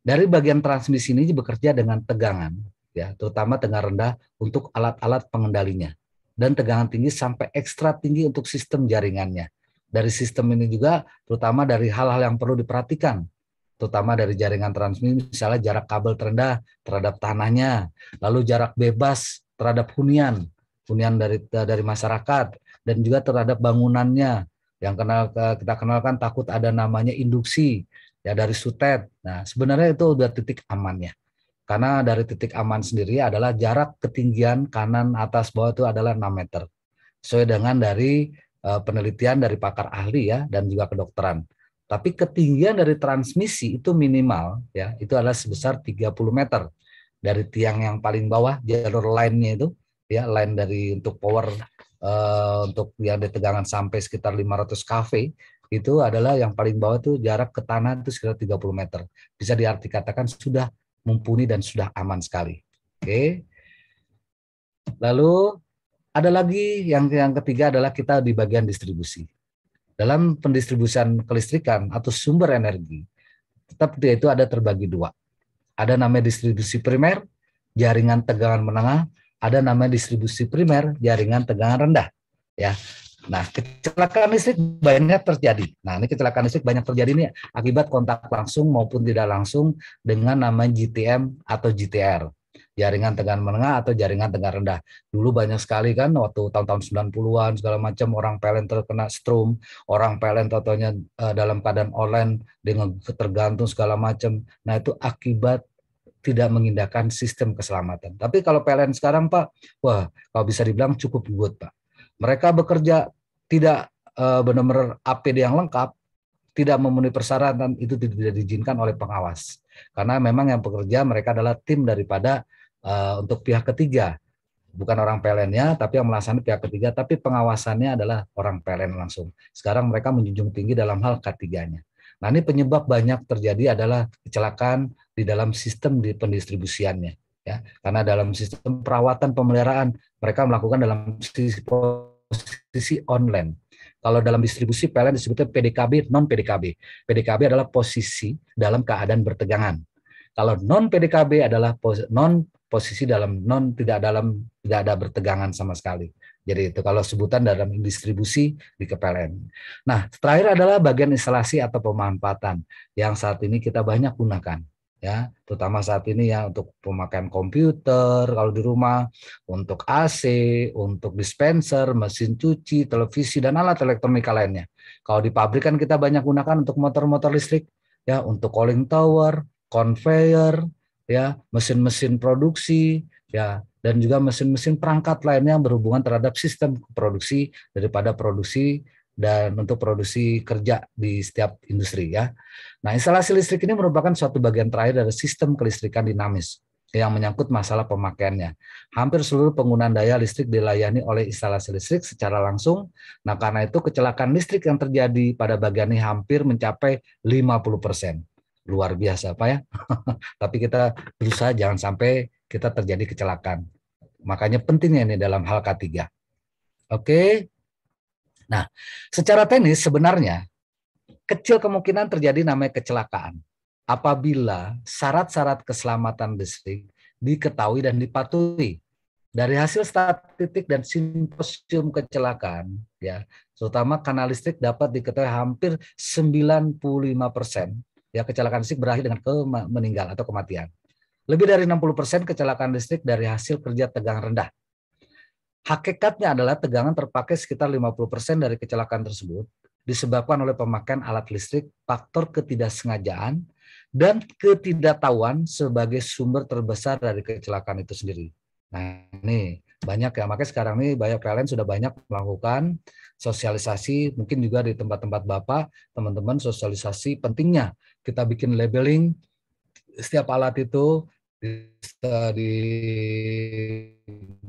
Dari bagian transmisi ini bekerja dengan tegangan, ya, terutama tegangan rendah untuk alat-alat pengendalinya dan tegangan tinggi sampai ekstra tinggi untuk sistem jaringannya. Dari sistem ini juga terutama dari hal-hal yang perlu diperhatikan, terutama dari jaringan transmisi misalnya jarak kabel terendah terhadap tanahnya, lalu jarak bebas terhadap hunian, hunian dari dari masyarakat, dan juga terhadap bangunannya yang kenal eh, kita kenalkan takut ada namanya induksi ya dari sutet. Nah, sebenarnya itu udah titik amannya. Karena dari titik aman sendiri adalah jarak ketinggian kanan atas bawah itu adalah 6 meter. Sesuai dengan dari eh, penelitian dari pakar ahli ya dan juga kedokteran. Tapi ketinggian dari transmisi itu minimal ya, itu adalah sebesar 30 meter dari tiang yang paling bawah jalur lainnya itu ya lain dari untuk power uh, untuk yang di tegangan sampai sekitar 500 kafe itu adalah yang paling bawah itu jarak ke tanah itu sekitar 30 meter. Bisa katakan sudah mumpuni dan sudah aman sekali. Oke. Okay. Lalu ada lagi yang yang ketiga adalah kita di bagian distribusi. Dalam pendistribusian kelistrikan atau sumber energi, tetap dia itu ada terbagi dua. Ada namanya distribusi primer, jaringan tegangan menengah, ada nama distribusi primer jaringan tegangan rendah ya nah kecelakaan listrik banyak terjadi nah ini kecelakaan listrik banyak terjadi ini akibat kontak langsung maupun tidak langsung dengan nama GTM atau GTR jaringan tegangan menengah atau jaringan tegangan rendah. Dulu banyak sekali kan waktu tahun-tahun 90-an segala macam orang PLN terkena strom, orang PLN totalnya eh, dalam keadaan online dengan tergantung segala macam. Nah, itu akibat tidak mengindahkan sistem keselamatan. Tapi kalau PLN sekarang Pak, wah kalau bisa dibilang cukup good Pak. Mereka bekerja tidak uh, benar-benar APD yang lengkap, tidak memenuhi persyaratan itu tidak diizinkan oleh pengawas. Karena memang yang bekerja mereka adalah tim daripada uh, untuk pihak ketiga, bukan orang PLN-nya, tapi yang melaksanakan pihak ketiga, tapi pengawasannya adalah orang PLN langsung. Sekarang mereka menjunjung tinggi dalam hal ketiganya. Nah, ini penyebab banyak terjadi adalah kecelakaan di dalam sistem di pendistribusiannya ya. Karena dalam sistem perawatan pemeliharaan mereka melakukan dalam sisi posisi online. Kalau dalam distribusi PLN disebutnya PDKB non PDKB. PDKB adalah posisi dalam keadaan bertegangan. Kalau non PDKB adalah pos, non posisi dalam non tidak dalam tidak ada bertegangan sama sekali. Jadi itu kalau sebutan dalam distribusi di KPLN. Nah, terakhir adalah bagian instalasi atau pemanfaatan yang saat ini kita banyak gunakan ya terutama saat ini ya untuk pemakaian komputer kalau di rumah untuk AC untuk dispenser mesin cuci televisi dan alat elektronika lainnya kalau di pabrik kan kita banyak gunakan untuk motor-motor listrik ya untuk cooling tower conveyor ya mesin-mesin produksi ya dan juga mesin-mesin perangkat lainnya yang berhubungan terhadap sistem produksi daripada produksi dan untuk produksi kerja di setiap industri ya. Nah, instalasi listrik ini merupakan suatu bagian terakhir dari sistem kelistrikan dinamis yang menyangkut masalah pemakaiannya. Hampir seluruh penggunaan daya listrik dilayani oleh instalasi listrik secara langsung. Nah, karena itu kecelakaan listrik yang terjadi pada bagian ini hampir mencapai 50%. Luar biasa, Pak ya. [laughs] Tapi kita berusaha jangan sampai kita terjadi kecelakaan. Makanya pentingnya ini dalam hal K3. Oke. Nah, secara teknis sebenarnya kecil kemungkinan terjadi namanya kecelakaan apabila syarat-syarat keselamatan listrik diketahui dan dipatuhi. Dari hasil statistik dan simposium kecelakaan, ya, terutama kanal listrik dapat diketahui hampir 95 persen ya kecelakaan listrik berakhir dengan meninggal atau kematian. Lebih dari 60% kecelakaan listrik dari hasil kerja tegang rendah. Hakikatnya adalah tegangan terpakai sekitar 50% dari kecelakaan tersebut disebabkan oleh pemakaian alat listrik, faktor ketidaksengajaan, dan ketidaktahuan sebagai sumber terbesar dari kecelakaan itu sendiri. Nah, ini banyak ya makanya sekarang ini banyak PLN sudah banyak melakukan sosialisasi mungkin juga di tempat-tempat bapak teman-teman sosialisasi pentingnya kita bikin labeling setiap alat itu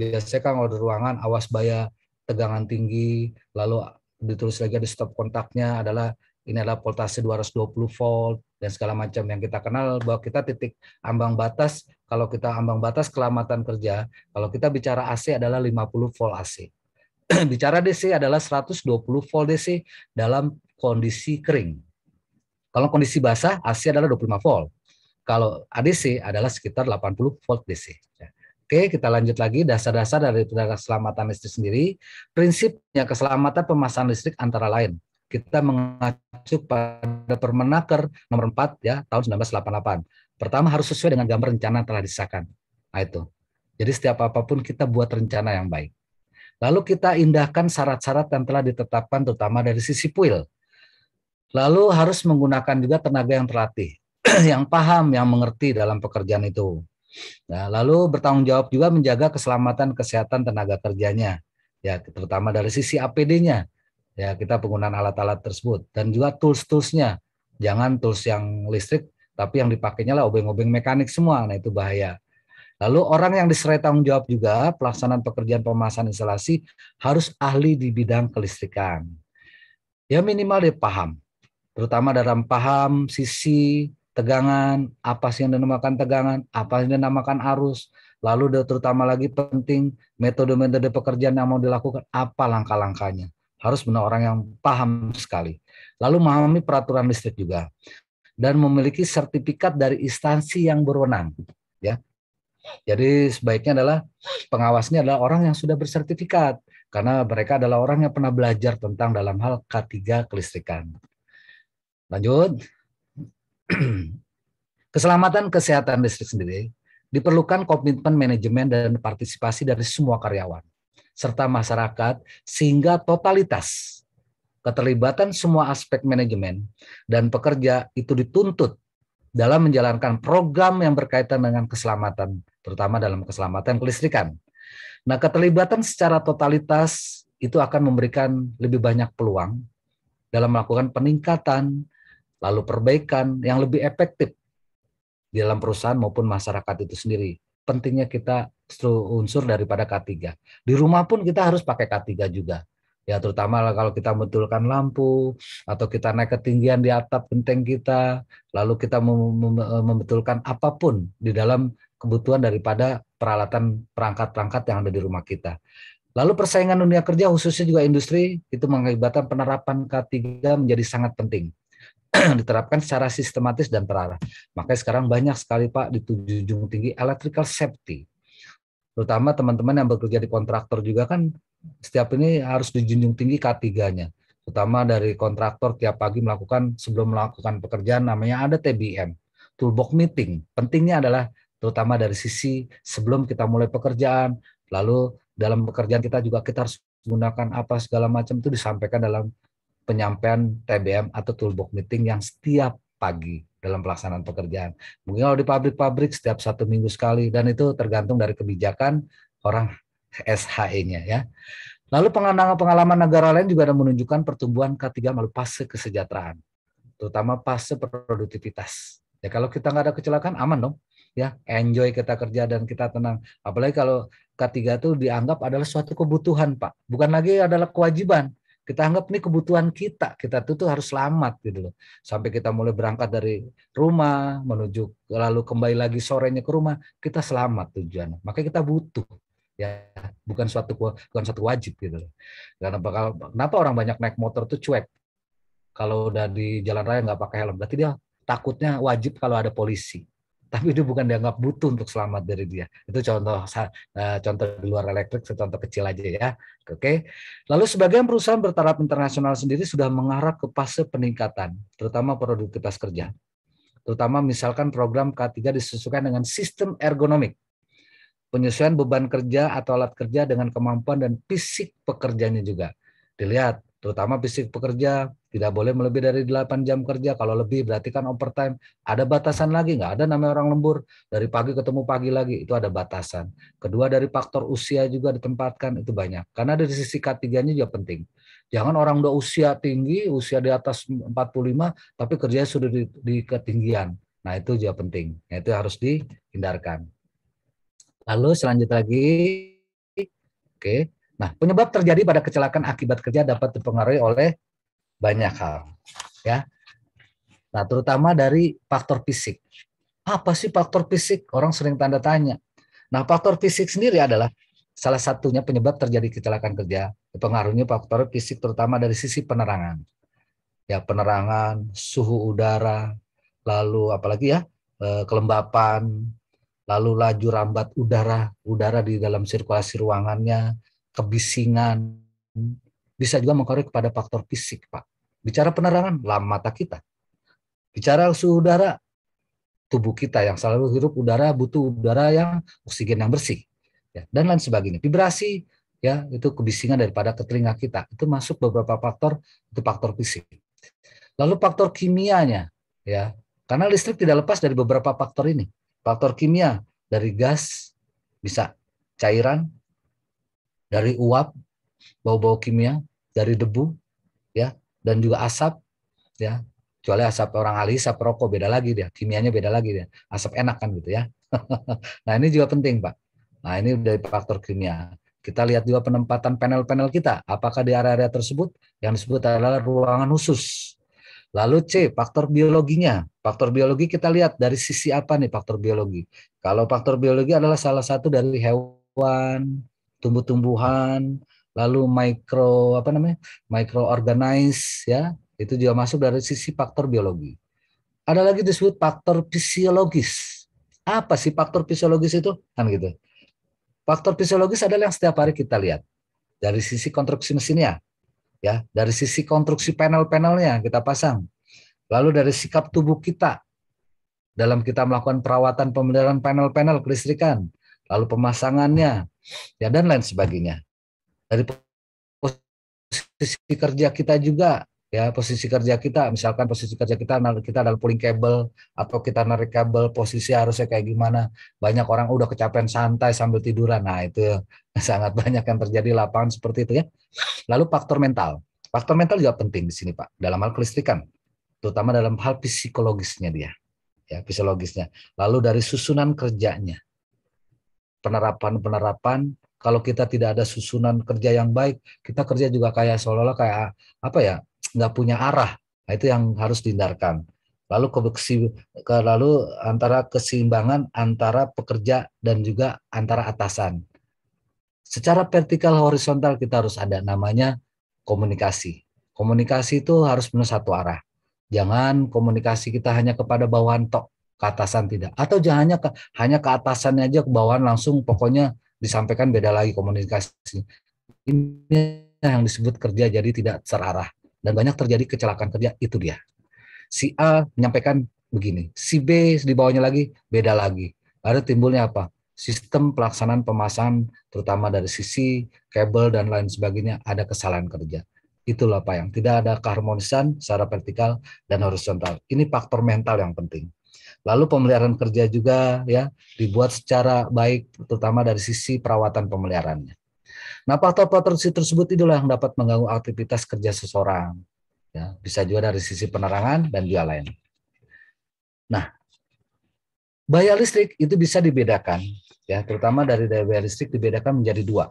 bisa kan kalau di ruangan awas bayar tegangan tinggi lalu ditulis lagi di stop kontaknya adalah ini adalah voltase 220 volt dan segala macam yang kita kenal bahwa kita titik ambang batas kalau kita ambang batas kelamatan kerja kalau kita bicara AC adalah 50 volt AC [clears throat] bicara DC adalah 120 volt DC dalam kondisi kering kalau kondisi basah AC adalah 25 volt kalau ADC adalah sekitar 80 volt DC. Ya. Oke, kita lanjut lagi dasar-dasar dari keselamatan listrik sendiri. Prinsipnya keselamatan pemasangan listrik antara lain kita mengacu pada Permenaker nomor 4 ya tahun 1988. Pertama harus sesuai dengan gambar rencana yang telah disahkan. Nah itu. Jadi setiap apapun kita buat rencana yang baik. Lalu kita indahkan syarat-syarat yang telah ditetapkan terutama dari sisi puil. Lalu harus menggunakan juga tenaga yang terlatih. [clears throat] yang paham, yang mengerti dalam pekerjaan itu. Nah, lalu bertanggung jawab juga menjaga keselamatan kesehatan tenaga kerjanya, ya terutama dari sisi APD-nya, ya kita penggunaan alat-alat tersebut dan juga tools-toolsnya, jangan tools yang listrik tapi yang dipakainya lah obeng-obeng mekanik semua, nah itu bahaya. Lalu orang yang diserai tanggung jawab juga pelaksanaan pekerjaan pemasan instalasi harus ahli di bidang kelistrikan. Ya minimal dia paham, terutama dalam paham sisi tegangan, apa sih yang dinamakan tegangan, apa yang dinamakan arus, lalu terutama lagi penting metode-metode pekerjaan yang mau dilakukan, apa langkah-langkahnya. Harus benar orang yang paham sekali. Lalu memahami peraturan listrik juga dan memiliki sertifikat dari instansi yang berwenang, ya. Jadi sebaiknya adalah pengawasnya adalah orang yang sudah bersertifikat karena mereka adalah orang yang pernah belajar tentang dalam hal K3 kelistrikan. Lanjut. [clears throat] Keselamatan kesehatan listrik sendiri diperlukan komitmen manajemen dan partisipasi dari semua karyawan serta masyarakat sehingga totalitas keterlibatan semua aspek manajemen dan pekerja itu dituntut dalam menjalankan program yang berkaitan dengan keselamatan terutama dalam keselamatan kelistrikan. Nah, keterlibatan secara totalitas itu akan memberikan lebih banyak peluang dalam melakukan peningkatan lalu perbaikan yang lebih efektif di dalam perusahaan maupun masyarakat itu sendiri. Pentingnya kita unsur daripada K3. Di rumah pun kita harus pakai K3 juga. Ya terutama kalau kita membetulkan lampu atau kita naik ketinggian di atap genteng kita, lalu kita e, membetulkan apapun di dalam kebutuhan daripada peralatan perangkat-perangkat yang ada di rumah kita. Lalu persaingan dunia kerja khususnya juga industri itu mengakibatkan penerapan K3 menjadi sangat penting. [clears throat] diterapkan secara sistematis dan terarah. Makanya sekarang banyak sekali Pak di tujuh tinggi electrical safety. Terutama teman-teman yang bekerja di kontraktor juga kan setiap ini harus dijunjung tinggi K3-nya. Terutama dari kontraktor tiap pagi melakukan sebelum melakukan pekerjaan namanya ada TBM, toolbox meeting. Pentingnya adalah terutama dari sisi sebelum kita mulai pekerjaan, lalu dalam pekerjaan kita juga kita harus menggunakan apa segala macam itu disampaikan dalam penyampaian TBM atau toolbox meeting yang setiap pagi dalam pelaksanaan pekerjaan. Mungkin kalau di pabrik-pabrik setiap satu minggu sekali dan itu tergantung dari kebijakan orang SHE-nya ya. Lalu pengalaman-pengalaman negara lain juga ada menunjukkan pertumbuhan K3 melalui fase kesejahteraan, terutama fase produktivitas. Ya kalau kita nggak ada kecelakaan aman dong, ya enjoy kita kerja dan kita tenang. Apalagi kalau K3 itu dianggap adalah suatu kebutuhan pak, bukan lagi adalah kewajiban kita anggap ini kebutuhan kita kita itu tuh harus selamat gitu loh sampai kita mulai berangkat dari rumah menuju lalu kembali lagi sorenya ke rumah kita selamat tujuan Maka kita butuh ya bukan suatu bukan suatu wajib gitu loh karena bakal kenapa orang banyak naik motor tuh cuek kalau udah di jalan raya nggak pakai helm berarti dia takutnya wajib kalau ada polisi tapi itu bukan dianggap butuh untuk selamat dari dia. Itu contoh eh, contoh di luar elektrik, contoh kecil aja ya. Oke. Lalu sebagian perusahaan bertaraf internasional sendiri sudah mengarah ke fase peningkatan, terutama produktivitas kerja. Terutama misalkan program K3 disesuaikan dengan sistem ergonomik. Penyesuaian beban kerja atau alat kerja dengan kemampuan dan fisik pekerjanya juga. Dilihat terutama fisik pekerja tidak boleh melebihi dari 8 jam kerja kalau lebih berarti kan overtime ada batasan lagi nggak ada namanya orang lembur dari pagi ketemu pagi lagi itu ada batasan kedua dari faktor usia juga ditempatkan itu banyak karena dari sisi ketiganya juga penting jangan orang udah usia tinggi usia di atas 45 tapi kerja sudah di, di ketinggian nah itu juga penting nah, itu harus dihindarkan lalu selanjutnya lagi oke okay Nah, penyebab terjadi pada kecelakaan akibat kerja dapat dipengaruhi oleh banyak hal, ya. Nah, terutama dari faktor fisik. Apa sih faktor fisik? Orang sering tanda tanya. Nah, faktor fisik sendiri adalah salah satunya penyebab terjadi kecelakaan kerja. Pengaruhnya faktor fisik terutama dari sisi penerangan. Ya, penerangan, suhu udara, lalu apalagi ya, eh, kelembapan, lalu laju rambat udara, udara di dalam sirkulasi ruangannya, kebisingan, bisa juga mengkorek kepada faktor fisik, Pak. Bicara penerangan, lam mata kita. Bicara suhu udara, tubuh kita yang selalu hidup udara butuh udara yang oksigen yang bersih, ya, dan lain sebagainya. Vibrasi, ya itu kebisingan daripada telinga kita itu masuk beberapa faktor itu faktor fisik. Lalu faktor kimianya, ya karena listrik tidak lepas dari beberapa faktor ini. Faktor kimia dari gas bisa cairan dari uap, bau-bau kimia, dari debu, ya, dan juga asap, ya. Kecuali asap orang ahli, asap rokok beda lagi dia, kimianya beda lagi dia. Asap enak kan gitu ya. [laughs] nah ini juga penting pak. Nah ini dari faktor kimia. Kita lihat juga penempatan panel-panel kita. Apakah di area-area tersebut yang disebut adalah ruangan khusus. Lalu C, faktor biologinya. Faktor biologi kita lihat dari sisi apa nih faktor biologi. Kalau faktor biologi adalah salah satu dari hewan, tumbuh-tumbuhan, lalu mikro apa namanya? microorganize ya, itu juga masuk dari sisi faktor biologi. Ada lagi disebut faktor fisiologis. Apa sih faktor fisiologis itu? Kan gitu. Faktor fisiologis adalah yang setiap hari kita lihat dari sisi konstruksi mesinnya, ya, dari sisi konstruksi panel-panelnya kita pasang, lalu dari sikap tubuh kita dalam kita melakukan perawatan pemeliharaan panel-panel kelistrikan, lalu pemasangannya, ya dan lain sebagainya. Dari posisi kerja kita juga ya posisi kerja kita misalkan posisi kerja kita nah, kita adalah pulling kabel atau kita narik kabel posisi harusnya kayak gimana banyak orang udah kecapean santai sambil tiduran nah itu [laughs] sangat banyak yang terjadi lapangan seperti itu ya lalu faktor mental faktor mental juga penting di sini pak dalam hal kelistrikan terutama dalam hal psikologisnya dia ya psikologisnya lalu dari susunan kerjanya penerapan-penerapan kalau kita tidak ada susunan kerja yang baik, kita kerja juga kayak seolah-olah kayak apa ya, nggak punya arah. Nah, itu yang harus dihindarkan. Lalu kebeksi, lalu antara keseimbangan antara pekerja dan juga antara atasan. Secara vertikal horizontal kita harus ada namanya komunikasi. Komunikasi itu harus benar satu arah. Jangan komunikasi kita hanya kepada bawahan tok ke atasan tidak atau hanya ke hanya ke atasannya aja ke bawahan langsung pokoknya disampaikan beda lagi komunikasi ini yang disebut kerja jadi tidak terarah dan banyak terjadi kecelakaan kerja itu dia si A menyampaikan begini si B di bawahnya lagi beda lagi ada timbulnya apa sistem pelaksanaan pemasangan terutama dari sisi kabel dan lain sebagainya ada kesalahan kerja itulah pak yang tidak ada keharmonisan secara vertikal dan horizontal ini faktor mental yang penting Lalu pemeliharaan kerja juga ya dibuat secara baik terutama dari sisi perawatan pemeliharannya. Nah, faktor-faktor tersebut itulah yang dapat mengganggu aktivitas kerja seseorang. Ya, bisa juga dari sisi penerangan dan juga lain. Nah, bahaya listrik itu bisa dibedakan ya, terutama dari daya bahaya listrik dibedakan menjadi dua.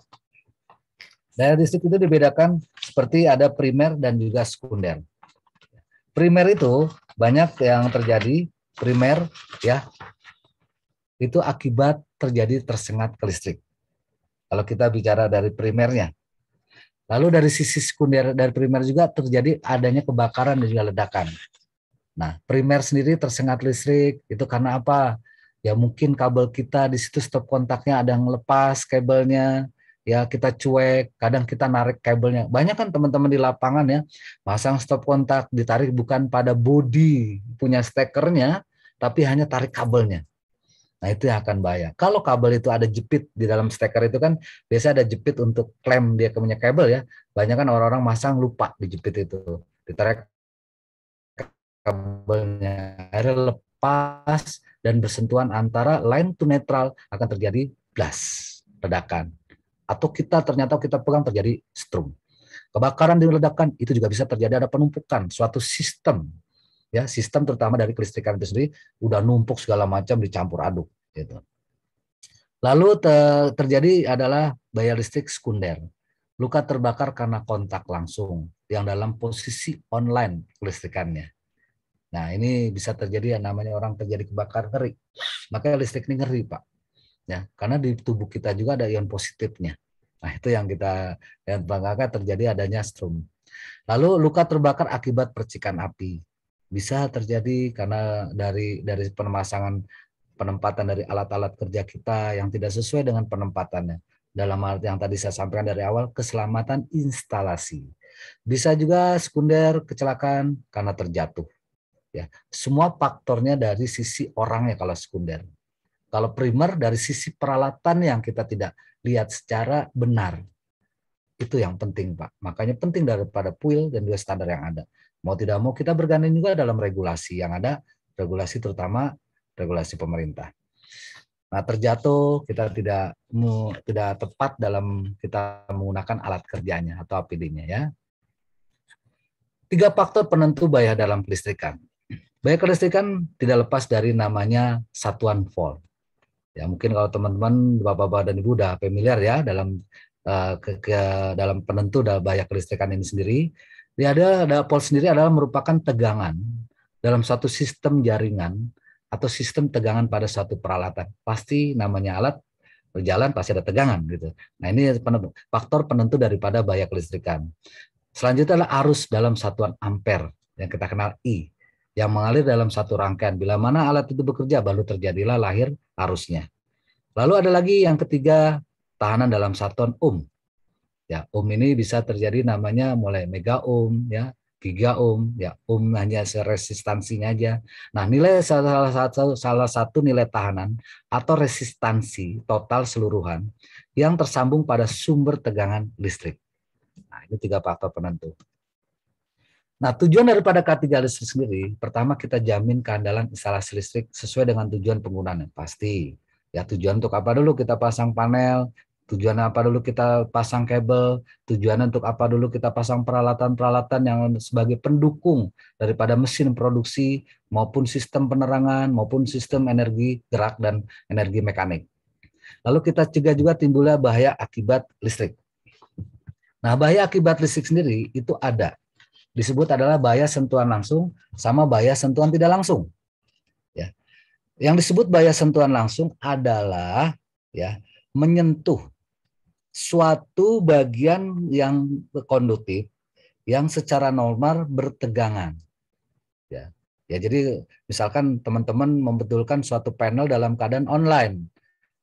Daya listrik itu dibedakan seperti ada primer dan juga sekunder. Primer itu banyak yang terjadi primer ya itu akibat terjadi tersengat ke listrik. Kalau kita bicara dari primernya. Lalu dari sisi sekunder dari primer juga terjadi adanya kebakaran dan juga ledakan. Nah, primer sendiri tersengat listrik itu karena apa? Ya mungkin kabel kita di situ stop kontaknya ada yang lepas kabelnya ya kita cuek, kadang kita narik kabelnya. Banyak kan teman-teman di lapangan ya, pasang stop kontak, ditarik bukan pada body punya stekernya, tapi hanya tarik kabelnya. Nah itu yang akan bahaya. Kalau kabel itu ada jepit di dalam steker itu kan biasa ada jepit untuk klaim dia ke punya kabel ya. Banyak kan orang-orang masang lupa di jepit itu. Ditarik kabelnya, akhirnya lepas dan bersentuhan antara line to netral akan terjadi blast, ledakan atau kita ternyata kita pegang terjadi strum. Kebakaran di ledakan itu juga bisa terjadi ada penumpukan suatu sistem ya sistem terutama dari kelistrikan itu sendiri udah numpuk segala macam dicampur aduk gitu. Lalu terjadi adalah daya listrik sekunder. Luka terbakar karena kontak langsung yang dalam posisi online kelistrikannya. Nah, ini bisa terjadi yang namanya orang terjadi kebakar ngeri. Makanya listrik ini ngeri, Pak ya karena di tubuh kita juga ada ion positifnya nah itu yang kita yang banggakan terjadi adanya strom lalu luka terbakar akibat percikan api bisa terjadi karena dari dari penemasangan penempatan dari alat-alat kerja kita yang tidak sesuai dengan penempatannya dalam arti yang tadi saya sampaikan dari awal keselamatan instalasi bisa juga sekunder kecelakaan karena terjatuh ya semua faktornya dari sisi orangnya kalau sekunder kalau primer dari sisi peralatan yang kita tidak lihat secara benar. Itu yang penting, Pak. Makanya penting daripada puil dan dua standar yang ada. Mau tidak mau kita bergandeng juga dalam regulasi yang ada, regulasi terutama regulasi pemerintah. Nah, terjatuh kita tidak tidak tepat dalam kita menggunakan alat kerjanya atau APD-nya ya. Tiga faktor penentu bayar dalam kelistrikan. Bayar kelistrikan tidak lepas dari namanya satuan volt. Ya mungkin kalau teman-teman bapak-bapak dan ibu udah familiar ya dalam uh, ke, ke dalam penentu dalam bayar kelistrikan ini sendiri. Dia ada, ada pol sendiri adalah merupakan tegangan dalam suatu sistem jaringan atau sistem tegangan pada suatu peralatan. Pasti namanya alat berjalan pasti ada tegangan gitu. Nah ini penentu, faktor penentu daripada bayar kelistrikan. Selanjutnya adalah arus dalam satuan ampere yang kita kenal I yang mengalir dalam satu rangkaian. Bila mana alat itu bekerja, baru terjadilah lahir arusnya. Lalu ada lagi yang ketiga, tahanan dalam satuan ohm. Um. Ya, ohm um ini bisa terjadi namanya mulai mega ohm, um, ya, giga ohm, ya, ohm hanya resistansinya aja. Nah, nilai salah satu salah satu nilai tahanan atau resistansi total seluruhan yang tersambung pada sumber tegangan listrik. Nah, ini tiga faktor penentu. Nah, tujuan daripada K3 listrik sendiri, pertama kita jamin keandalan instalasi listrik sesuai dengan tujuan penggunaan yang pasti. Ya, tujuan untuk apa dulu kita pasang panel, tujuan apa dulu kita pasang kabel, tujuan untuk apa dulu kita pasang peralatan-peralatan yang sebagai pendukung daripada mesin produksi maupun sistem penerangan maupun sistem energi gerak dan energi mekanik. Lalu kita cegah juga timbulnya bahaya akibat listrik. Nah, bahaya akibat listrik sendiri itu ada disebut adalah bahaya sentuhan langsung sama bahaya sentuhan tidak langsung. Ya. Yang disebut bahaya sentuhan langsung adalah ya menyentuh suatu bagian yang konduktif yang secara normal bertegangan. Ya. Ya, jadi misalkan teman-teman membetulkan suatu panel dalam keadaan online.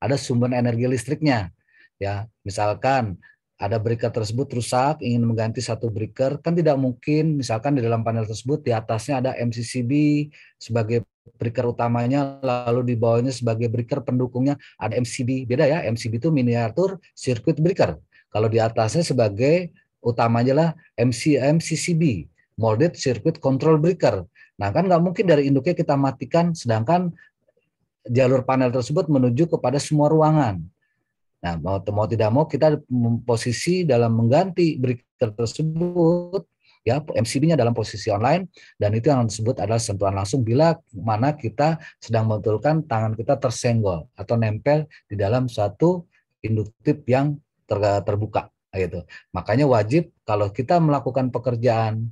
Ada sumber energi listriknya. Ya, misalkan ada breaker tersebut rusak, ingin mengganti satu breaker, kan tidak mungkin misalkan di dalam panel tersebut di atasnya ada MCCB sebagai breaker utamanya, lalu di bawahnya sebagai breaker pendukungnya ada MCB. Beda ya, MCB itu miniatur circuit breaker. Kalau di atasnya sebagai utamanya lah MC, MCCB, molded circuit control breaker. Nah kan nggak mungkin dari induknya kita matikan, sedangkan jalur panel tersebut menuju kepada semua ruangan Nah, mau, mau tidak mau kita posisi dalam mengganti breaker tersebut ya MCB-nya dalam posisi online dan itu yang disebut adalah sentuhan langsung bila mana kita sedang membetulkan tangan kita tersenggol atau nempel di dalam suatu induktif yang ter terbuka gitu. Makanya wajib kalau kita melakukan pekerjaan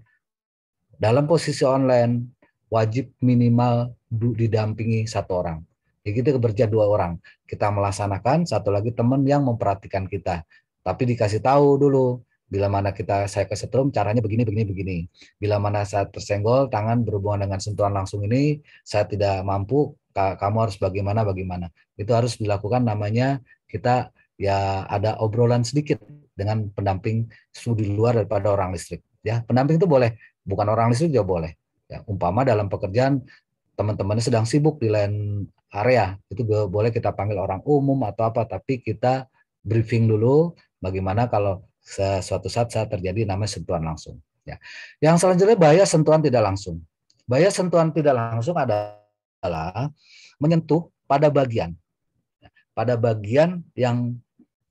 dalam posisi online wajib minimal didampingi satu orang jadi ya kita bekerja dua orang, kita melaksanakan, satu lagi teman yang memperhatikan kita. Tapi dikasih tahu dulu, bila mana kita saya kesetrum caranya begini begini begini. Bila mana saya tersenggol tangan berhubungan dengan sentuhan langsung ini saya tidak mampu kamu harus bagaimana bagaimana. Itu harus dilakukan namanya kita ya ada obrolan sedikit dengan pendamping di luar daripada orang listrik ya. Pendamping itu boleh bukan orang listrik juga boleh. Ya, umpama dalam pekerjaan teman-temannya sedang sibuk di lain area itu boleh kita panggil orang umum atau apa tapi kita briefing dulu bagaimana kalau sesuatu saat saat terjadi namanya sentuhan langsung ya yang selanjutnya bahaya sentuhan tidak langsung bahaya sentuhan tidak langsung adalah menyentuh pada bagian ya. pada bagian yang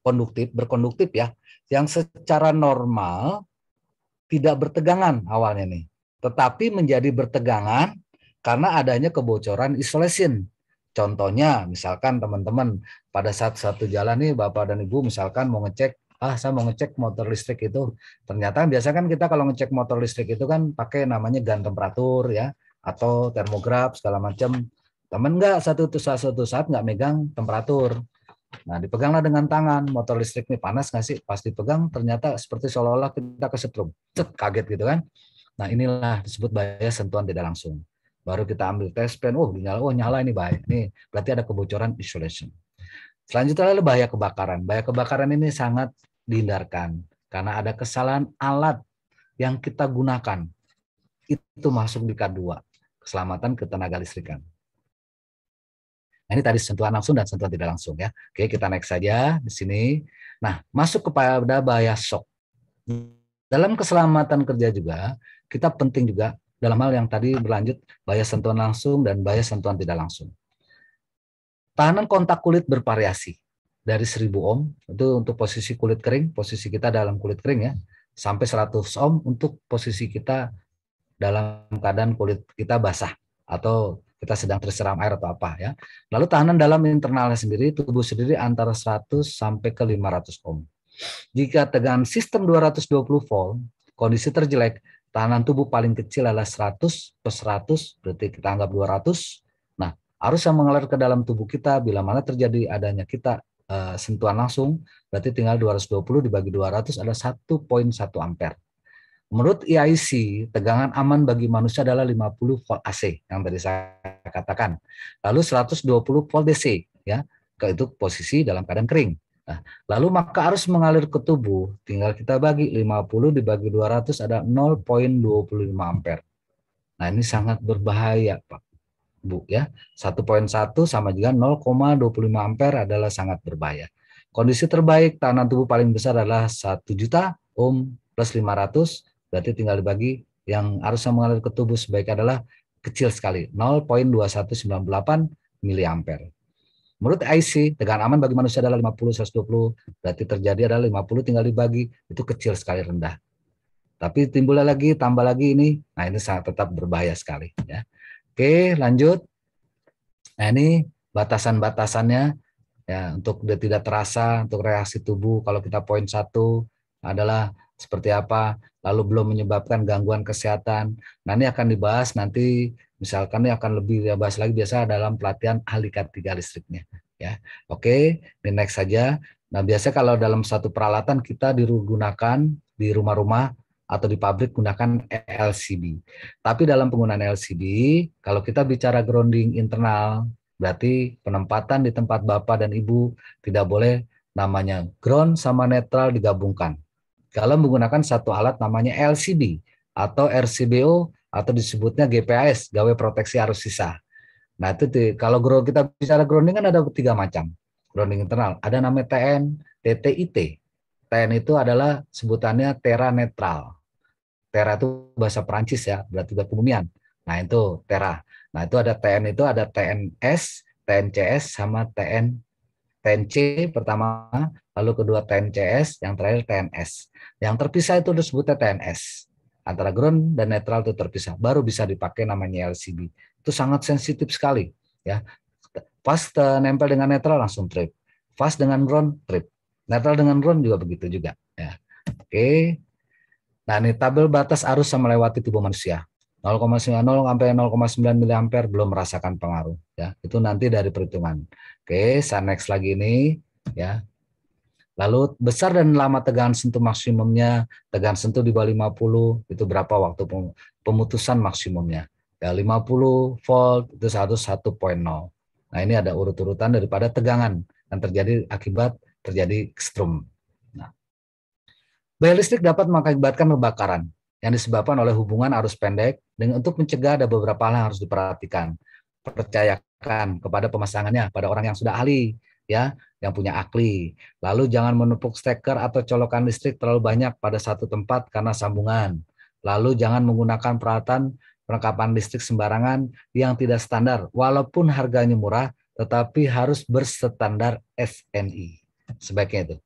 konduktif berkonduktif ya yang secara normal tidak bertegangan awalnya nih tetapi menjadi bertegangan karena adanya kebocoran isolation. Contohnya, misalkan teman-teman pada saat satu jalan nih Bapak dan Ibu misalkan mau ngecek ah saya mau ngecek motor listrik itu ternyata biasa kan kita kalau ngecek motor listrik itu kan pakai namanya gun temperatur ya atau termograf segala macam teman nggak satu saat satu saat nggak megang temperatur nah dipeganglah dengan tangan motor listrik ini panas nggak sih pasti pegang ternyata seperti seolah-olah kita kesetrum cet kaget gitu kan nah inilah disebut bias sentuhan tidak langsung Baru kita ambil tes pen, oh nyala, oh nyala ini bahaya. Ini berarti ada kebocoran insulation Selanjutnya adalah bahaya kebakaran. Bahaya kebakaran ini sangat dihindarkan karena ada kesalahan alat yang kita gunakan. Itu masuk di K2, keselamatan ketenaga listrikan. Nah, ini tadi sentuhan langsung dan sentuhan tidak langsung ya. Oke, kita naik saja di sini. Nah, masuk kepada bahaya shock. Dalam keselamatan kerja juga, kita penting juga dalam hal yang tadi berlanjut bias sentuhan langsung dan bias sentuhan tidak langsung. Tahanan kontak kulit bervariasi dari 1000 ohm itu untuk posisi kulit kering, posisi kita dalam kulit kering ya, sampai 100 ohm untuk posisi kita dalam keadaan kulit kita basah atau kita sedang terseram air atau apa ya. Lalu tahanan dalam internalnya sendiri tubuh sendiri antara 100 sampai ke 500 ohm. Jika tegangan sistem 220 volt, kondisi terjelek, Tahanan tubuh paling kecil adalah 100 per 100, berarti kita anggap 200. Nah, arus yang mengalir ke dalam tubuh kita bila mana terjadi adanya kita uh, sentuhan langsung, berarti tinggal 220 dibagi 200 ada 1.1 ampere. Menurut e IIC, tegangan aman bagi manusia adalah 50 volt AC yang tadi saya katakan. Lalu 120 volt DC ya, itu posisi dalam keadaan kering. Nah, lalu maka arus mengalir ke tubuh, tinggal kita bagi 50 dibagi 200 ada 0.25 ampere. Nah, ini sangat berbahaya, Pak. Bu ya. 1.1 sama juga 0,25 ampere adalah sangat berbahaya. Kondisi terbaik tahanan tubuh paling besar adalah 1 juta ohm plus 500, berarti tinggal dibagi yang yang mengalir ke tubuh sebaik adalah kecil sekali, 0.2198 miliampere. Menurut IC, tegangan aman bagi manusia adalah 50, 120. Berarti terjadi adalah 50 tinggal dibagi. Itu kecil sekali rendah. Tapi timbullah lagi, tambah lagi ini. Nah ini sangat tetap berbahaya sekali. Ya. Oke lanjut. Nah ini batasan-batasannya. Ya, untuk tidak terasa, untuk reaksi tubuh. Kalau kita poin satu adalah seperti apa, lalu belum menyebabkan gangguan kesehatan. Nanti akan dibahas nanti misalkan ini akan lebih dibahas lagi biasa dalam pelatihan ahli tiga listriknya. Ya, oke, okay, next saja. Nah biasanya kalau dalam satu peralatan kita digunakan di rumah-rumah atau di pabrik gunakan LCD. Tapi dalam penggunaan LCD, kalau kita bicara grounding internal, berarti penempatan di tempat bapak dan ibu tidak boleh namanya ground sama netral digabungkan kalau menggunakan satu alat namanya LCD atau RCBO atau disebutnya GPS gawe proteksi arus sisa. Nah itu tuh, kalau grow, kita bicara grounding kan ada tiga macam grounding internal. Ada namanya TN, TTIT. TN itu adalah sebutannya terra netral. Terra itu bahasa Perancis ya, berarti buat kebumian. Nah itu terra. Nah itu ada TN itu ada TNS, TNCS sama TN TNC pertama lalu kedua TNCS, yang terakhir TNS. Yang terpisah itu disebutnya TNS. Antara ground dan netral itu terpisah, baru bisa dipakai namanya LCB. Itu sangat sensitif sekali. ya. Pas eh, nempel dengan netral langsung trip. Pas dengan ground trip. Netral dengan ground juga begitu juga. Ya. Oke. Nah ini tabel batas arus yang melewati tubuh manusia. 0,90 sampai 0,9 mA belum merasakan pengaruh ya. Itu nanti dari perhitungan. Oke, saya next lagi ini ya. Lalu besar dan lama tegangan sentuh maksimumnya, tegangan sentuh di bawah 50 itu berapa waktu pemutusan maksimumnya. Ya, 50 volt itu 101.0. Nah ini ada urut-urutan daripada tegangan yang terjadi akibat terjadi strum. Nah, Bayi listrik dapat mengakibatkan pembakaran yang disebabkan oleh hubungan arus pendek dengan untuk mencegah ada beberapa hal yang harus diperhatikan. Percayakan kepada pemasangannya pada orang yang sudah ahli ya yang punya akli. Lalu jangan menumpuk steker atau colokan listrik terlalu banyak pada satu tempat karena sambungan. Lalu jangan menggunakan peralatan perlengkapan listrik sembarangan yang tidak standar walaupun harganya murah tetapi harus berstandar SNI. Sebaiknya itu.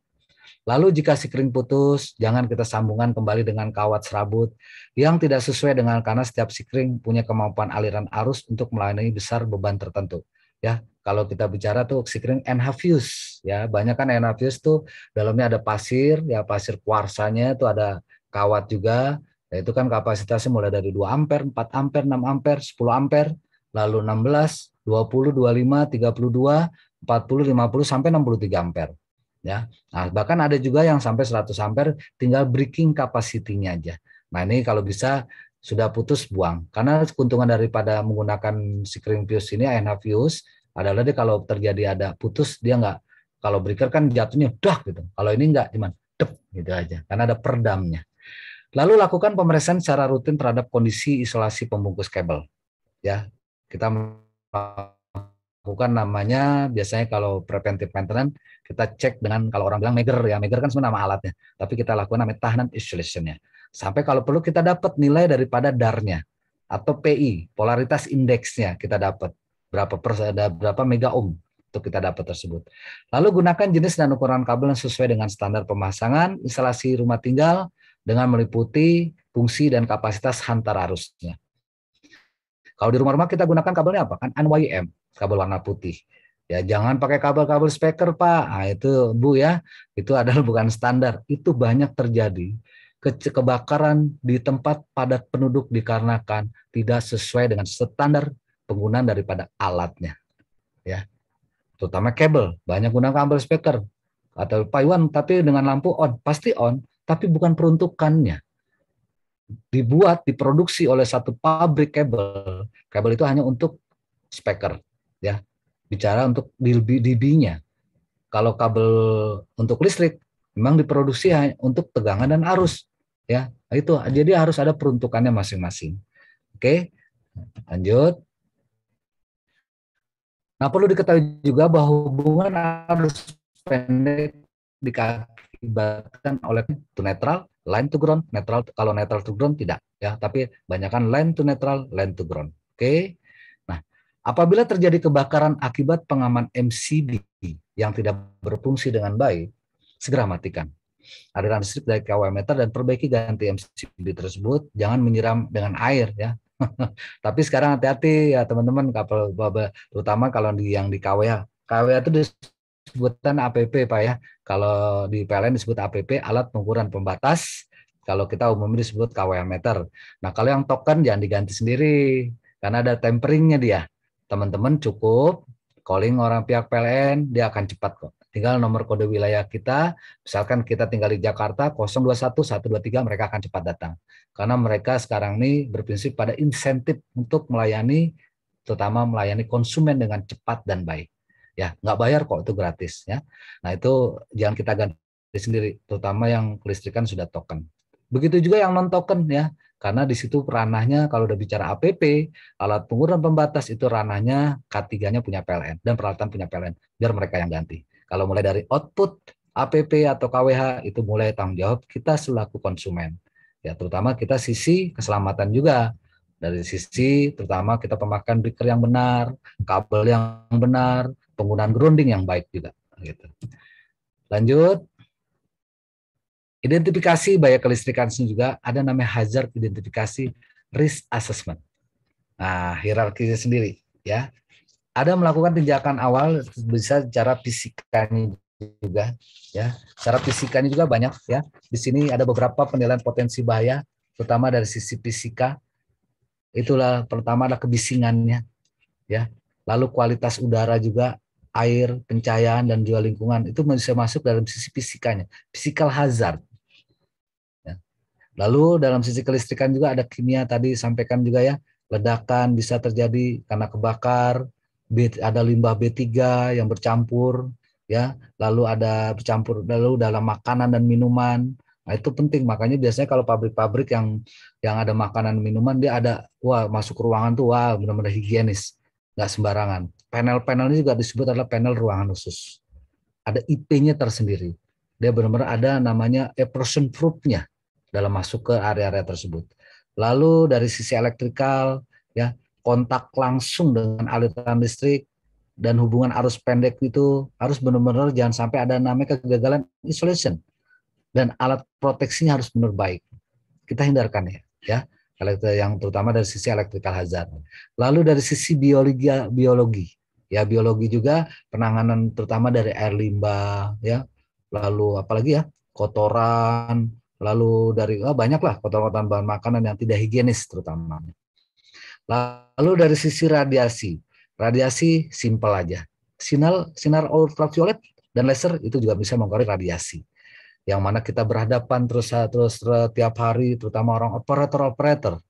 Lalu jika si kering putus, jangan kita sambungan kembali dengan kawat serabut yang tidak sesuai dengan karena setiap si kering punya kemampuan aliran arus untuk melayani besar beban tertentu. Ya, kalau kita bicara tuh oksigen enhafius ya banyak kan enhafius tuh dalamnya ada pasir ya pasir kuarsanya itu ada kawat juga ya, itu kan kapasitasnya mulai dari 2 ampere 4 ampere 6 ampere 10 ampere lalu 16 20 25 32 40 50 sampai 63 ampere ya nah, bahkan ada juga yang sampai 100 ampere tinggal breaking kapasitinya aja nah ini kalau bisa sudah putus buang karena keuntungan daripada menggunakan screen fuse ini NH fuse ada lagi kalau terjadi ada putus dia nggak kalau breaker kan jatuhnya dah gitu. Kalau ini nggak cuman dep gitu aja karena ada perdamnya Lalu lakukan pemeriksaan secara rutin terhadap kondisi isolasi pembungkus kabel. Ya, kita lakukan namanya biasanya kalau preventive maintenance kita cek dengan kalau orang bilang meger ya meger kan sebenarnya nama alatnya tapi kita lakukan namanya tahanan isolationnya sampai kalau perlu kita dapat nilai daripada darnya atau PI polaritas indeksnya kita dapat berapa persen, ada berapa mega ohm untuk kita dapat tersebut. Lalu gunakan jenis dan ukuran kabel yang sesuai dengan standar pemasangan instalasi rumah tinggal dengan meliputi fungsi dan kapasitas hantar arusnya. Kalau di rumah-rumah kita gunakan kabelnya apa? Kan NYM, kabel warna putih. Ya, jangan pakai kabel-kabel speaker, Pak. Nah, itu Bu ya, itu adalah bukan standar. Itu banyak terjadi kebakaran di tempat padat penduduk dikarenakan tidak sesuai dengan standar penggunaan daripada alatnya. Ya. Terutama kabel, banyak gunakan kabel speaker. Atau Pak tapi dengan lampu on, pasti on, tapi bukan peruntukannya. Dibuat, diproduksi oleh satu pabrik kabel. Kabel itu hanya untuk speaker, ya. Bicara untuk DB-nya. Kalau kabel untuk listrik, memang diproduksi hanya untuk tegangan dan arus, ya. Itu jadi harus ada peruntukannya masing-masing. Oke, lanjut. Nah perlu diketahui juga bahwa hubungan arus pendek diakibatkan oleh to netral, line to ground, netral kalau netral to ground tidak ya, tapi banyakkan line to netral, line to ground. Oke. Nah, apabila terjadi kebakaran akibat pengaman MCB yang tidak berfungsi dengan baik, segera matikan. Aliran listrik dari KW meter dan perbaiki ganti MCB tersebut, jangan menyiram dengan air ya. [laughs] Tapi sekarang hati-hati ya teman-teman kapal terutama kalau di yang di KWA. KW itu disebutan APP Pak ya. Kalau di PLN disebut APP alat pengukuran pembatas. Kalau kita umumnya disebut KW meter. Nah kalau yang token jangan diganti sendiri karena ada temperingnya dia. Teman-teman cukup calling orang pihak PLN dia akan cepat kok. Tinggal nomor kode wilayah kita, misalkan kita tinggal di Jakarta 021 123 mereka akan cepat datang. Karena mereka sekarang ini berprinsip pada insentif untuk melayani terutama melayani konsumen dengan cepat dan baik. Ya, nggak bayar kok itu gratis ya. Nah, itu jangan kita ganti sendiri, terutama yang kelistrikan sudah token. Begitu juga yang non token ya karena di situ ranahnya kalau udah bicara APP, alat pengurangan pembatas itu ranahnya K3-nya punya PLN dan peralatan punya PLN, biar mereka yang ganti. Kalau mulai dari output APP atau KWH itu mulai tanggung jawab kita selaku konsumen. Ya, terutama kita sisi keselamatan juga. Dari sisi terutama kita pemakaian breaker yang benar, kabel yang benar, penggunaan grounding yang baik juga gitu. Lanjut identifikasi bahaya kelistrikan juga ada namanya hazard identifikasi risk assessment. Nah, hierarkinya sendiri ya ada melakukan tindakan awal bisa cara fisikanya juga ya cara fisikanya juga banyak ya di sini ada beberapa penilaian potensi bahaya terutama dari sisi fisika itulah pertama ada kebisingannya ya lalu kualitas udara juga air pencahayaan dan juga lingkungan itu bisa masuk dalam sisi fisikanya physical hazard ya. lalu dalam sisi kelistrikan juga ada kimia tadi sampaikan juga ya ledakan bisa terjadi karena kebakar B, ada limbah B3 yang bercampur ya, lalu ada bercampur lalu dalam makanan dan minuman. Nah, itu penting. Makanya biasanya kalau pabrik-pabrik yang yang ada makanan dan minuman dia ada wah masuk ke ruangan tuh wah benar-benar higienis. nggak sembarangan. Panel-panel ini juga disebut adalah panel ruangan khusus. Ada IP-nya tersendiri. Dia benar-benar ada namanya person proof-nya dalam masuk ke area-area tersebut. Lalu dari sisi elektrikal ya kontak langsung dengan aliran listrik dan hubungan arus pendek itu harus benar-benar jangan sampai ada namanya kegagalan isolation dan alat proteksinya harus benar baik kita hindarkan ya ya yang terutama dari sisi electrical hazard lalu dari sisi biologi biologi ya biologi juga penanganan terutama dari air limbah ya lalu apalagi ya kotoran lalu dari oh banyaklah kotoran-kotoran bahan makanan yang tidak higienis terutama Lalu dari sisi radiasi, radiasi simpel aja. Sinar sinar ultraviolet dan laser itu juga bisa mengurangi radiasi. Yang mana kita berhadapan terus terus, setiap hari terutama orang operator-operator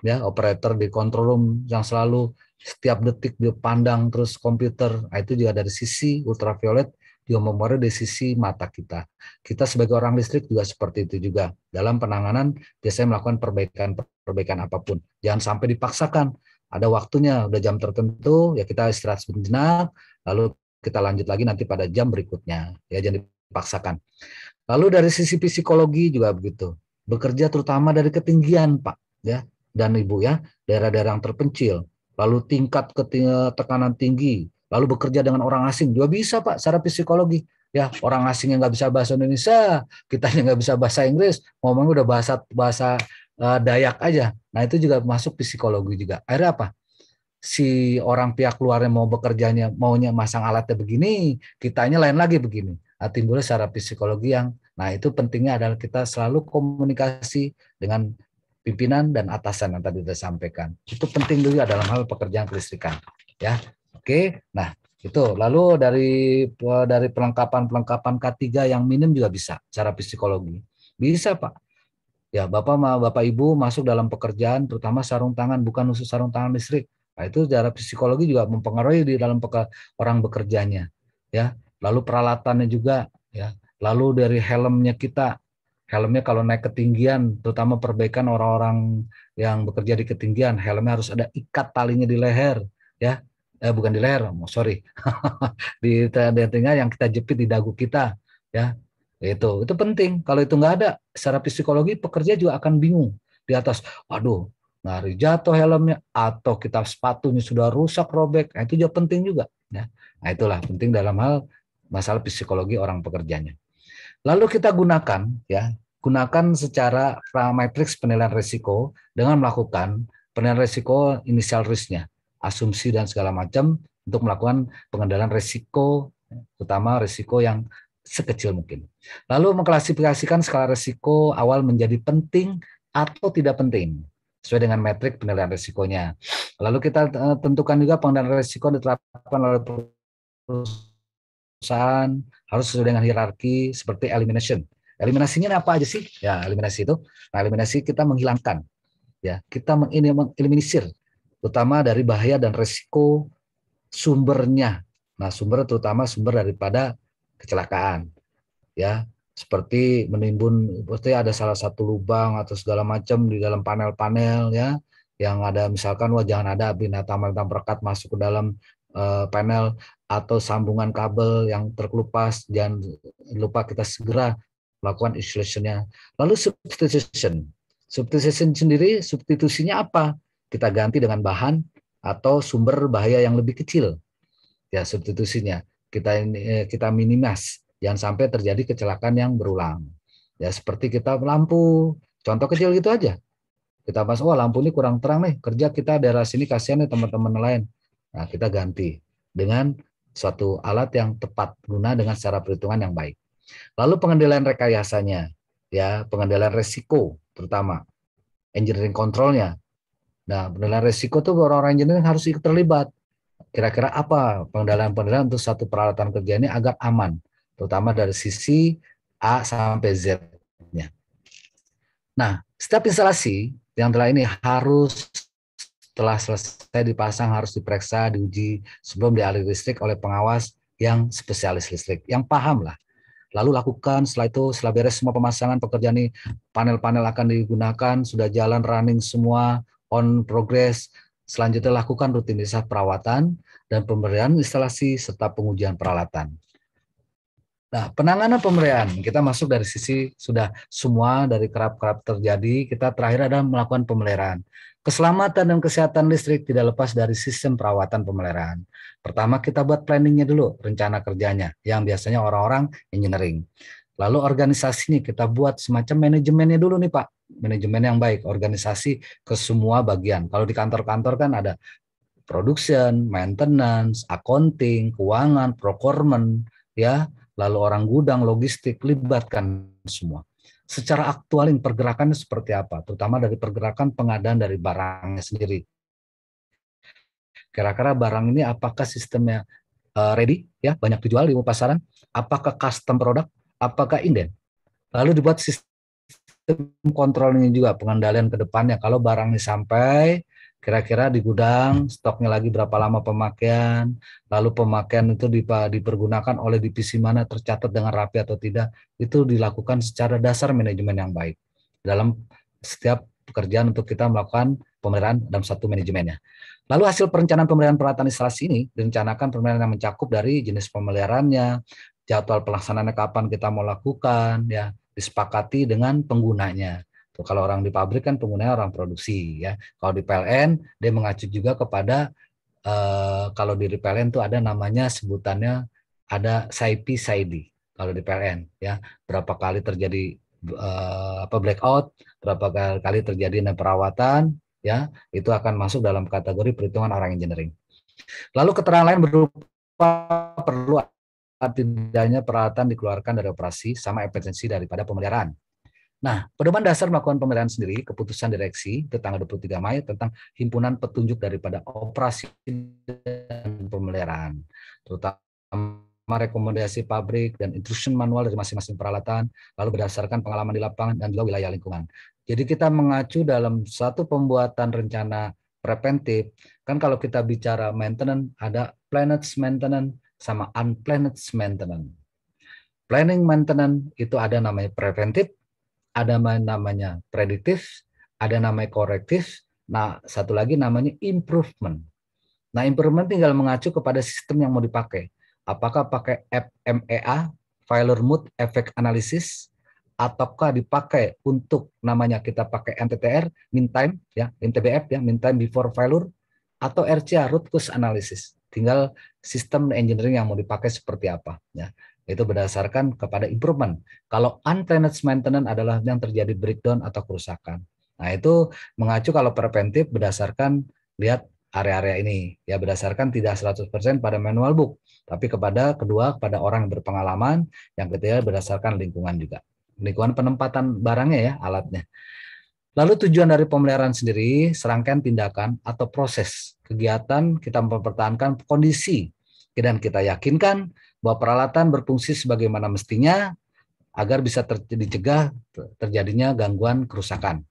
ya operator di control room yang selalu setiap detik dipandang terus komputer nah, itu juga dari sisi ultraviolet juga mempengaruhi dari sisi mata kita. Kita sebagai orang listrik juga seperti itu juga. Dalam penanganan biasanya melakukan perbaikan-perbaikan apapun. Jangan sampai dipaksakan. Ada waktunya, udah jam tertentu, ya kita istirahat sejenak, lalu kita lanjut lagi nanti pada jam berikutnya. Ya jangan dipaksakan. Lalu dari sisi psikologi juga begitu. Bekerja terutama dari ketinggian, Pak, ya dan Ibu ya, daerah-daerah yang terpencil. Lalu tingkat tekanan tinggi, lalu bekerja dengan orang asing juga bisa Pak secara psikologi ya orang asing yang nggak bisa bahasa Indonesia kita yang nggak bisa bahasa Inggris ngomongnya udah bahasa bahasa uh, Dayak aja nah itu juga masuk psikologi juga akhirnya apa si orang pihak luarnya mau bekerjanya maunya masang alatnya begini kitanya lain lagi begini nah, timbulnya secara psikologi yang nah itu pentingnya adalah kita selalu komunikasi dengan pimpinan dan atasan yang tadi sudah sampaikan itu penting juga dalam hal pekerjaan kelistrikan ya Oke, nah itu. Lalu dari dari perlengkapan-perlengkapan K3 yang minim juga bisa cara psikologi. Bisa, Pak. Ya, Bapak ma Bapak Ibu masuk dalam pekerjaan terutama sarung tangan bukan khusus sarung tangan listrik. Nah, itu cara psikologi juga mempengaruhi di dalam orang bekerjanya, ya. Lalu peralatannya juga, ya. Lalu dari helmnya kita, helmnya kalau naik ketinggian, terutama perbaikan orang-orang yang bekerja di ketinggian, helmnya harus ada ikat talinya di leher, ya eh, bukan di leher, oh, sorry, [laughs] di telinga yang kita jepit di dagu kita, ya itu itu penting. Kalau itu nggak ada, secara psikologi pekerja juga akan bingung di atas. Waduh, ngari jatuh helmnya atau kita sepatunya sudah rusak robek, nah, itu juga penting juga. Ya. Nah itulah penting dalam hal masalah psikologi orang pekerjanya. Lalu kita gunakan ya gunakan secara matriks penilaian risiko dengan melakukan penilaian risiko inisial risknya asumsi dan segala macam untuk melakukan pengendalian resiko, terutama resiko yang sekecil mungkin. Lalu mengklasifikasikan skala resiko awal menjadi penting atau tidak penting sesuai dengan metrik penilaian resikonya. Lalu kita eh, tentukan juga pengendalian resiko diterapkan oleh perusahaan harus sesuai dengan hierarki seperti elimination. Eliminasinya apa aja sih? Ya, eliminasi itu. Nah, eliminasi kita menghilangkan. Ya, kita mengeliminir terutama dari bahaya dan resiko sumbernya. Nah, sumber terutama sumber daripada kecelakaan. Ya, seperti menimbun seperti ada salah satu lubang atau segala macam di dalam panel-panel ya yang ada misalkan wah jangan ada binatang-binatang perekat masuk ke dalam uh, panel atau sambungan kabel yang terkelupas jangan lupa kita segera melakukan isolation-nya. lalu substitution substitution sendiri substitusinya apa kita ganti dengan bahan atau sumber bahaya yang lebih kecil. Ya, substitusinya. Kita eh, kita minimas jangan sampai terjadi kecelakaan yang berulang. Ya, seperti kita lampu, contoh kecil gitu aja. Kita pas, wah oh, lampu ini kurang terang nih, kerja kita daerah sini kasihan nih teman-teman lain. Nah, kita ganti dengan suatu alat yang tepat guna dengan secara perhitungan yang baik. Lalu pengendalian rekayasanya, ya pengendalian resiko terutama engineering kontrolnya Nah, penilaian resiko tuh orang-orang engineering harus ikut terlibat. Kira-kira apa pengendalian-pengendalian untuk satu peralatan kerja ini agar aman, terutama dari sisi A sampai Z-nya. Nah, setiap instalasi yang telah ini harus telah selesai dipasang harus diperiksa, diuji sebelum dialir listrik oleh pengawas yang spesialis listrik, yang paham lah. Lalu lakukan setelah itu setelah beres semua pemasangan pekerjaan ini panel-panel akan digunakan sudah jalan running semua on progress. Selanjutnya lakukan rutinitas perawatan dan pemberian instalasi serta pengujian peralatan. Nah, penanganan pemberian kita masuk dari sisi sudah semua dari kerap-kerap terjadi. Kita terakhir adalah melakukan pemeliharaan. Keselamatan dan kesehatan listrik tidak lepas dari sistem perawatan pemeliharaan. Pertama kita buat planningnya dulu, rencana kerjanya, yang biasanya orang-orang engineering. Lalu organisasi ini kita buat semacam manajemennya dulu nih Pak. Manajemen yang baik, organisasi ke semua bagian. Kalau di kantor-kantor kan ada production, maintenance, accounting, keuangan, procurement, ya, lalu orang gudang, logistik, libatkan semua. Secara aktual pergerakannya seperti apa, terutama dari pergerakan pengadaan dari barangnya sendiri. Kira-kira barang ini apakah sistemnya eh, ready, ya, banyak dijual di pasaran, apakah custom product, apakah inden. Lalu dibuat sistem kontrolnya juga, pengendalian ke depannya. Kalau barangnya sampai, kira-kira di gudang stoknya lagi berapa lama pemakaian, lalu pemakaian itu dipergunakan oleh divisi mana tercatat dengan rapi atau tidak, itu dilakukan secara dasar manajemen yang baik dalam setiap pekerjaan untuk kita melakukan pemeliharaan dalam satu manajemennya. Lalu hasil perencanaan pemeliharaan peralatan instalasi ini direncanakan pemeliharaan yang mencakup dari jenis pemeliharaannya, jadwal pelaksanaannya kapan kita mau lakukan ya disepakati dengan penggunanya Tuh, kalau orang di pabrik kan penggunanya orang produksi ya kalau di PLN dia mengacu juga kepada eh, kalau di PLN tuh ada namanya sebutannya ada SIP SID kalau di PLN ya berapa kali terjadi eh, apa blackout berapa kali terjadi perawatan ya itu akan masuk dalam kategori perhitungan orang engineering lalu keterangan lain berupa perlu tidaknya peralatan dikeluarkan dari operasi sama efisiensi daripada pemeliharaan. Nah, pedoman dasar melakukan pemeliharaan sendiri, keputusan direksi tanggal 23 Mei tentang himpunan petunjuk daripada operasi dan pemeliharaan, terutama rekomendasi pabrik dan instruction manual dari masing-masing peralatan, lalu berdasarkan pengalaman di lapangan dan juga wilayah lingkungan. Jadi kita mengacu dalam satu pembuatan rencana preventif, kan kalau kita bicara maintenance, ada planet maintenance, sama unplanned maintenance. Planning maintenance itu ada namanya preventif, ada namanya prediktif, ada namanya korektif, nah satu lagi namanya improvement. Nah improvement tinggal mengacu kepada sistem yang mau dipakai. Apakah pakai FMEA, Failure Mode Effect Analysis, ataukah dipakai untuk namanya kita pakai NTTR, mean time, ya, MTBF, ya, mean time before failure, atau RCA, root cause analysis tinggal sistem engineering yang mau dipakai seperti apa ya itu berdasarkan kepada improvement kalau unplanned maintenance adalah yang terjadi breakdown atau kerusakan nah itu mengacu kalau preventif berdasarkan lihat area-area ini ya berdasarkan tidak 100% pada manual book tapi kepada kedua kepada orang yang berpengalaman yang ketiga berdasarkan lingkungan juga lingkungan penempatan barangnya ya alatnya lalu tujuan dari pemeliharaan sendiri serangkaian tindakan atau proses kegiatan, kita mempertahankan kondisi dan kita yakinkan bahwa peralatan berfungsi sebagaimana mestinya agar bisa ter dicegah terjadinya gangguan kerusakan.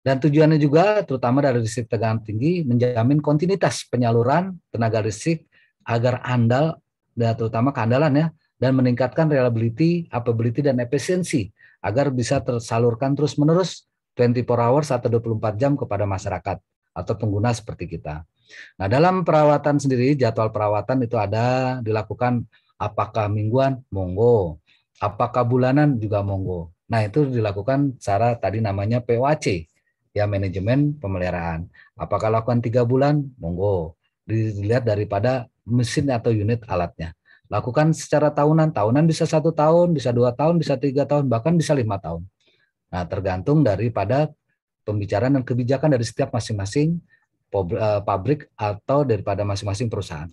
Dan tujuannya juga terutama dari risik tegangan tinggi menjamin kontinuitas penyaluran tenaga risik agar andal dan terutama keandalan ya dan meningkatkan reliability, capability dan efisiensi agar bisa tersalurkan terus-menerus 24 hours atau 24 jam kepada masyarakat atau pengguna seperti kita. Nah, dalam perawatan sendiri jadwal perawatan itu ada dilakukan apakah mingguan? Monggo. Apakah bulanan juga monggo. Nah, itu dilakukan secara tadi namanya POAC, ya manajemen pemeliharaan. Apakah lakukan tiga bulan? Monggo. Dilihat daripada mesin atau unit alatnya. Lakukan secara tahunan. Tahunan bisa satu tahun, bisa dua tahun, bisa tiga tahun, bahkan bisa lima tahun. Nah, tergantung daripada pembicaraan dan kebijakan dari setiap masing-masing eh, pabrik atau daripada masing-masing perusahaan.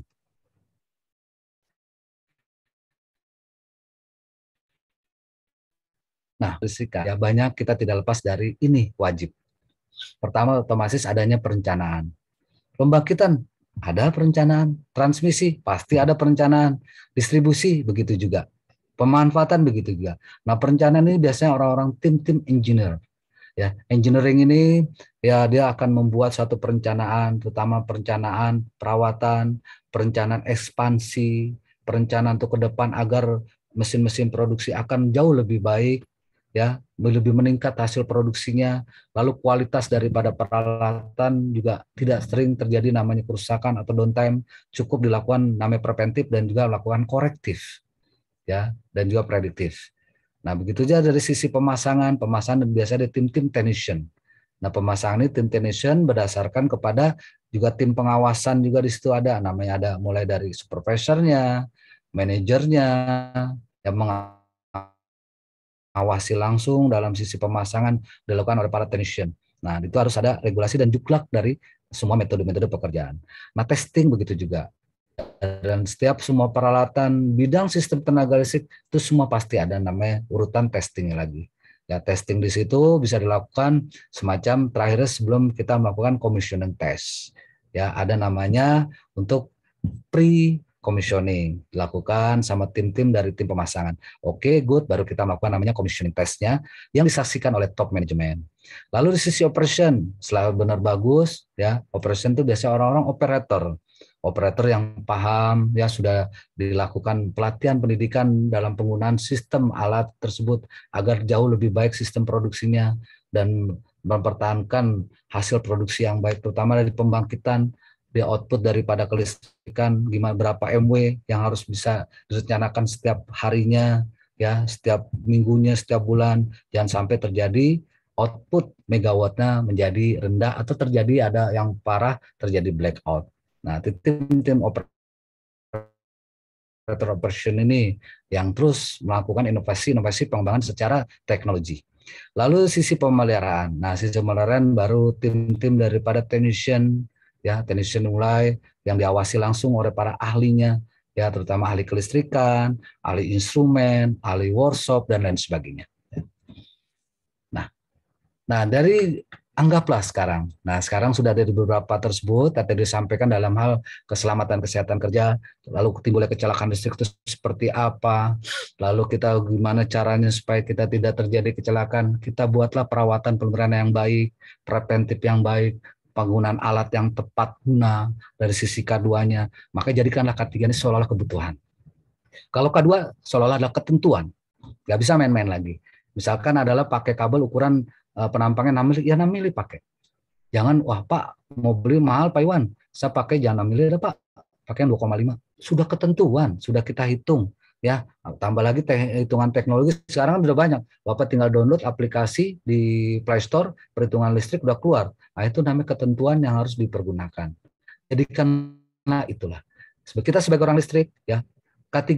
Nah, risiko ya banyak kita tidak lepas dari ini wajib. Pertama, otomatis adanya perencanaan. Pembangkitan ada perencanaan, transmisi pasti ada perencanaan, distribusi begitu juga. Pemanfaatan begitu juga. Nah, perencanaan ini biasanya orang-orang tim-tim engineer Ya, engineering ini ya dia akan membuat satu perencanaan, terutama perencanaan perawatan, perencanaan ekspansi, perencanaan untuk ke depan agar mesin-mesin produksi akan jauh lebih baik, ya lebih meningkat hasil produksinya lalu kualitas daripada peralatan juga tidak sering terjadi namanya kerusakan atau downtime cukup dilakukan namanya preventif dan juga melakukan korektif ya dan juga prediktif Nah, begitu saja dari sisi pemasangan, pemasangan biasa di tim-tim technician. Nah, pemasangan ini tim technician berdasarkan kepada juga tim pengawasan juga di situ ada namanya ada mulai dari supervisornya, manajernya yang mengawasi langsung dalam sisi pemasangan dilakukan oleh para technician. Nah, itu harus ada regulasi dan juklak dari semua metode-metode pekerjaan. Nah, testing begitu juga dan setiap semua peralatan bidang sistem tenaga listrik itu semua pasti ada namanya urutan testingnya lagi. Ya testing di situ bisa dilakukan semacam terakhir sebelum kita melakukan commissioning test. Ya ada namanya untuk pre commissioning dilakukan sama tim-tim dari tim pemasangan. Oke, okay, good. Baru kita melakukan namanya commissioning testnya yang disaksikan oleh top management. Lalu di sisi operation, selalu benar bagus, ya operation itu biasanya orang-orang operator operator yang paham ya sudah dilakukan pelatihan pendidikan dalam penggunaan sistem alat tersebut agar jauh lebih baik sistem produksinya dan mempertahankan hasil produksi yang baik terutama dari pembangkitan di output daripada kelistrikan gimana berapa MW yang harus bisa direncanakan setiap harinya ya setiap minggunya setiap bulan jangan sampai terjadi output megawattnya menjadi rendah atau terjadi ada yang parah terjadi blackout Nah, tim-tim operator operation ini yang terus melakukan inovasi-inovasi pengembangan secara teknologi. Lalu sisi pemeliharaan. Nah, sisi pemeliharaan baru tim-tim daripada technician ya, technician mulai yang diawasi langsung oleh para ahlinya ya, terutama ahli kelistrikan, ahli instrumen, ahli workshop dan lain sebagainya. Nah, nah dari anggaplah sekarang. Nah, sekarang sudah ada beberapa tersebut tadi disampaikan dalam hal keselamatan kesehatan kerja, lalu timbulnya kecelakaan listrik itu seperti apa, lalu kita gimana caranya supaya kita tidak terjadi kecelakaan, kita buatlah perawatan penggunaan yang baik, preventif yang baik, penggunaan alat yang tepat guna dari sisi keduanya, maka jadikanlah ketiga ini seolah-olah kebutuhan. Kalau kedua seolah-olah adalah ketentuan, nggak bisa main-main lagi. Misalkan adalah pakai kabel ukuran Eh, penampangnya 6 mili, ya 6 mili pakai. Jangan, wah Pak, mau beli mahal Pak Iwan, saya pakai jangan 6 mili ada Pak, pakai yang 2,5. Sudah ketentuan, sudah kita hitung. ya nah, Tambah lagi te hitungan teknologi, sekarang sudah kan banyak. Bapak tinggal download aplikasi di Play Store, perhitungan listrik sudah keluar. Nah itu namanya ketentuan yang harus dipergunakan. Jadi karena itulah. Kita sebagai orang listrik, ya K3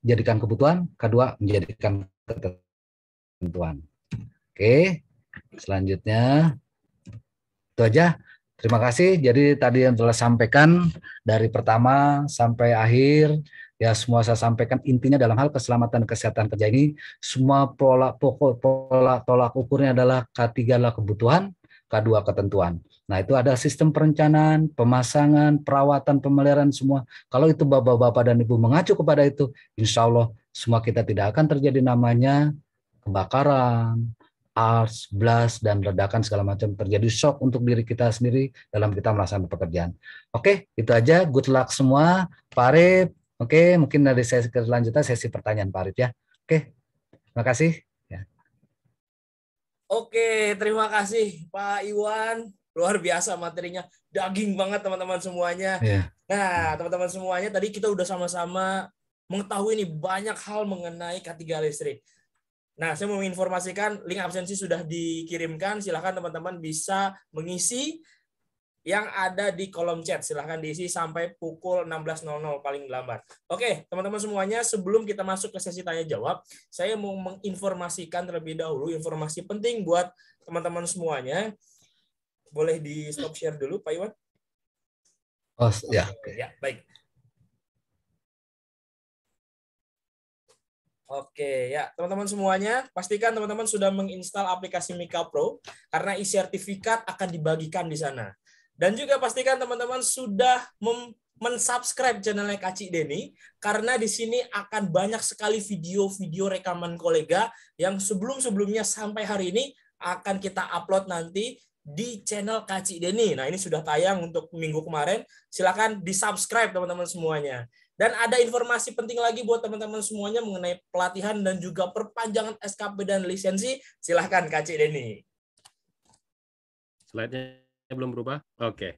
jadikan kebutuhan, K2 menjadikan ketentuan. Oke, selanjutnya itu aja. Terima kasih. Jadi tadi yang telah sampaikan dari pertama sampai akhir ya semua saya sampaikan intinya dalam hal keselamatan dan kesehatan kerja ini semua pola pokok pola tolak ukurnya adalah K3 adalah kebutuhan, K2 ketentuan. Nah, itu ada sistem perencanaan, pemasangan, perawatan, pemeliharaan semua. Kalau itu Bapak-bapak dan Ibu mengacu kepada itu, insya Allah semua kita tidak akan terjadi namanya kebakaran, ars, blast, dan ledakan segala macam terjadi shock untuk diri kita sendiri dalam kita melaksanakan pekerjaan. Oke, itu aja. Good luck semua. Pak Arif, oke, mungkin dari sesi selanjutnya sesi pertanyaan Pak ya. Oke, terima kasih. Ya. Oke, terima kasih Pak Iwan. Luar biasa materinya, daging banget teman-teman semuanya. Yeah. Nah, teman-teman semuanya tadi kita udah sama-sama mengetahui nih banyak hal mengenai K3 listrik. Nah, saya mau menginformasikan link absensi sudah dikirimkan. Silahkan teman-teman bisa mengisi yang ada di kolom chat. Silahkan diisi sampai pukul 16.00 paling lambat. Oke, teman-teman semuanya, sebelum kita masuk ke sesi tanya-jawab, saya mau menginformasikan terlebih dahulu informasi penting buat teman-teman semuanya. Boleh di stop share dulu, Pak Iwan? Oh, ya. Oke, ya, baik. Oke ya teman-teman semuanya pastikan teman-teman sudah menginstal aplikasi Mika Pro karena e-sertifikat akan dibagikan di sana dan juga pastikan teman-teman sudah mensubscribe channelnya Kaci Deni karena di sini akan banyak sekali video-video rekaman kolega yang sebelum-sebelumnya sampai hari ini akan kita upload nanti di channel Kaci Deni. Nah ini sudah tayang untuk minggu kemarin. Silakan di subscribe teman-teman semuanya. Dan ada informasi penting lagi buat teman-teman semuanya mengenai pelatihan dan juga perpanjangan SKP dan lisensi. Silahkan Kak Cik Denny. Slide-nya belum berubah? Oke. Okay.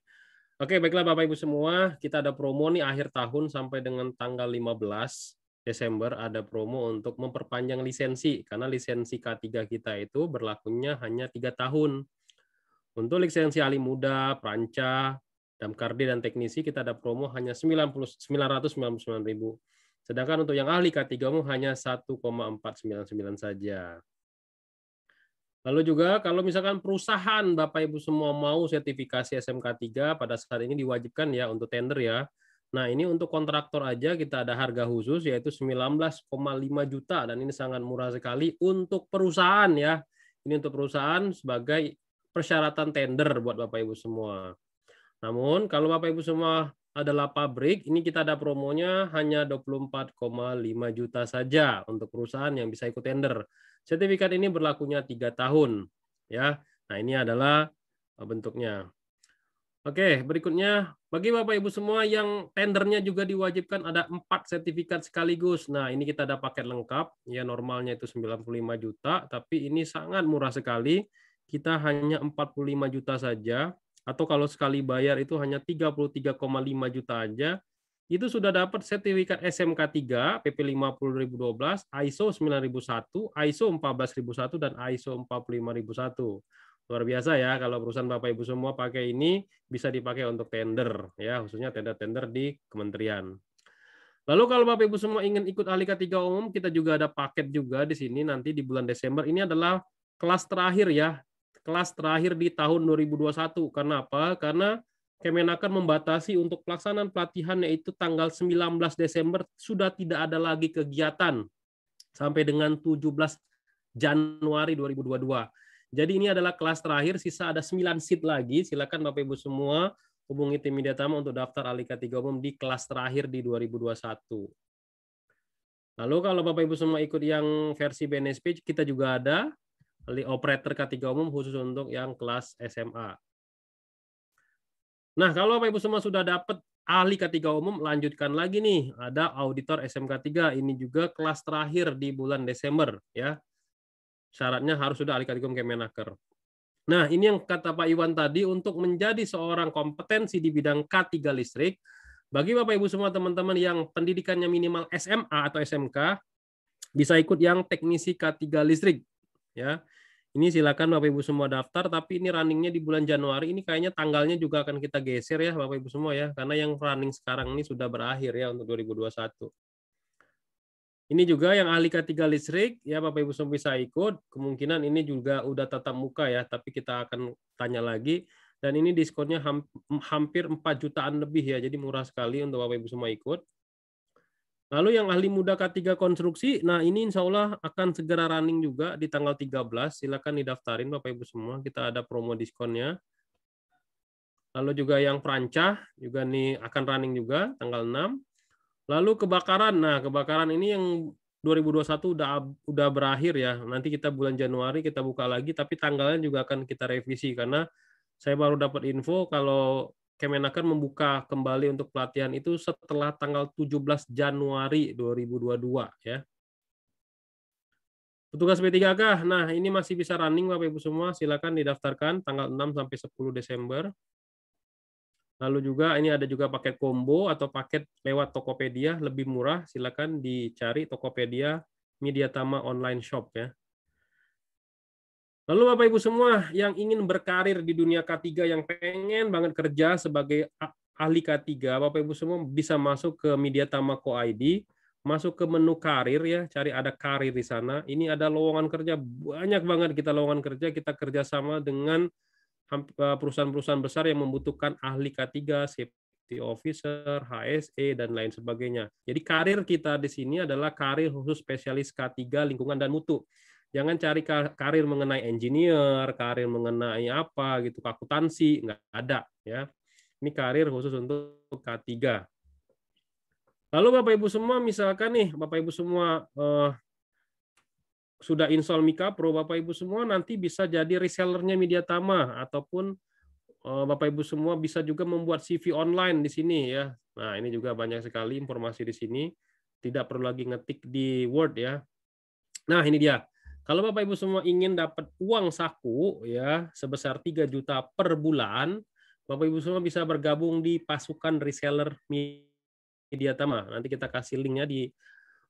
Oke, okay, baiklah Bapak-Ibu semua. Kita ada promo nih akhir tahun sampai dengan tanggal 15 Desember ada promo untuk memperpanjang lisensi. Karena lisensi K3 kita itu berlakunya hanya tiga tahun. Untuk lisensi ahli muda, perancah, Damkardi dan teknisi kita ada promo hanya 999.000. Sedangkan untuk yang ahli K3 umum hanya 1,499 saja. Lalu juga kalau misalkan perusahaan Bapak Ibu semua mau sertifikasi SMK 3 pada saat ini diwajibkan ya untuk tender ya. Nah, ini untuk kontraktor aja kita ada harga khusus yaitu 19,5 juta dan ini sangat murah sekali untuk perusahaan ya. Ini untuk perusahaan sebagai persyaratan tender buat Bapak Ibu semua. Namun kalau Bapak Ibu semua adalah pabrik, ini kita ada promonya hanya 24,5 juta saja untuk perusahaan yang bisa ikut tender. Sertifikat ini berlakunya tiga tahun. ya. Nah ini adalah eh, bentuknya. Oke, berikutnya bagi Bapak Ibu semua yang tendernya juga diwajibkan ada empat sertifikat sekaligus. Nah, ini kita ada paket lengkap, ya normalnya itu 95 juta, tapi ini sangat murah sekali. Kita hanya 45 juta saja atau kalau sekali bayar itu hanya 33,5 juta aja, itu sudah dapat sertifikat SMK 3 PP 50 2012, ISO 9001, ISO 14001 dan ISO 45001. Luar biasa ya kalau perusahaan Bapak Ibu semua pakai ini bisa dipakai untuk tender ya, khususnya tender-tender di kementerian. Lalu kalau Bapak Ibu semua ingin ikut ahli K3 umum, kita juga ada paket juga di sini nanti di bulan Desember. Ini adalah kelas terakhir ya kelas terakhir di tahun 2021. Kenapa? Karena Kemenaker membatasi untuk pelaksanaan pelatihan yaitu tanggal 19 Desember sudah tidak ada lagi kegiatan sampai dengan 17 Januari 2022. Jadi ini adalah kelas terakhir, sisa ada 9 seat lagi. Silakan Bapak Ibu semua hubungi tim media tamu untuk daftar Alika 3 Umum di kelas terakhir di 2021. Lalu kalau Bapak Ibu semua ikut yang versi BNSP, kita juga ada operator K3 umum khusus untuk yang kelas SMA. Nah, kalau Bapak Ibu semua sudah dapat ahli K3 umum, lanjutkan lagi nih. Ada auditor SMK3, ini juga kelas terakhir di bulan Desember ya. Syaratnya harus sudah ahli K3 umum Kemenaker. Nah, ini yang kata Pak Iwan tadi untuk menjadi seorang kompetensi di bidang K3 listrik. Bagi Bapak Ibu semua teman-teman yang pendidikannya minimal SMA atau SMK bisa ikut yang teknisi K3 listrik ya. Ini silakan Bapak Ibu semua daftar, tapi ini runningnya di bulan Januari. Ini kayaknya tanggalnya juga akan kita geser ya Bapak Ibu semua ya, karena yang running sekarang ini sudah berakhir ya untuk 2021. Ini juga yang ahli K3 listrik ya Bapak Ibu semua bisa ikut. Kemungkinan ini juga udah tatap muka ya, tapi kita akan tanya lagi. Dan ini diskonnya hampir 4 jutaan lebih ya, jadi murah sekali untuk Bapak Ibu semua ikut. Lalu yang ahli muda K3 konstruksi, nah ini insya Allah akan segera running juga di tanggal 13. Silakan didaftarin Bapak Ibu semua, kita ada promo diskonnya. Lalu juga yang perancah juga nih akan running juga tanggal 6. Lalu kebakaran, nah kebakaran ini yang 2021 udah udah berakhir ya. Nanti kita bulan Januari kita buka lagi, tapi tanggalnya juga akan kita revisi karena saya baru dapat info kalau Kemenaker membuka kembali untuk pelatihan itu setelah tanggal 17 Januari 2022 ya. Petugas P3K, nah ini masih bisa running Bapak Ibu semua, silakan didaftarkan tanggal 6 sampai 10 Desember. Lalu juga ini ada juga paket combo atau paket lewat Tokopedia lebih murah, silakan dicari Tokopedia Mediatama Online Shop ya. Lalu Bapak Ibu semua yang ingin berkarir di dunia K3 yang pengen banget kerja sebagai ahli K3, Bapak Ibu semua bisa masuk ke media Tamako ID, masuk ke menu karir ya, cari ada karir di sana. Ini ada lowongan kerja banyak banget kita lowongan kerja, kita kerjasama dengan eh, perusahaan-perusahaan besar yang membutuhkan ahli K3, safety officer, HSE dan lain sebagainya. Jadi karir kita di sini adalah karir khusus spesialis K3 lingkungan dan mutu jangan cari karir mengenai engineer, karir mengenai apa gitu, akuntansi, nggak ada ya. Ini karir khusus untuk K3. Lalu Bapak Ibu semua misalkan nih Bapak Ibu semua eh, sudah install Mika Pro Bapak Ibu semua nanti bisa jadi resellernya media Mediatama ataupun eh, Bapak Ibu semua bisa juga membuat CV online di sini ya. Nah, ini juga banyak sekali informasi di sini. Tidak perlu lagi ngetik di Word ya. Nah, ini dia. Kalau Bapak Ibu semua ingin dapat uang saku ya sebesar 3 juta per bulan, Bapak Ibu semua bisa bergabung di pasukan reseller Media Tama. Nanti kita kasih linknya di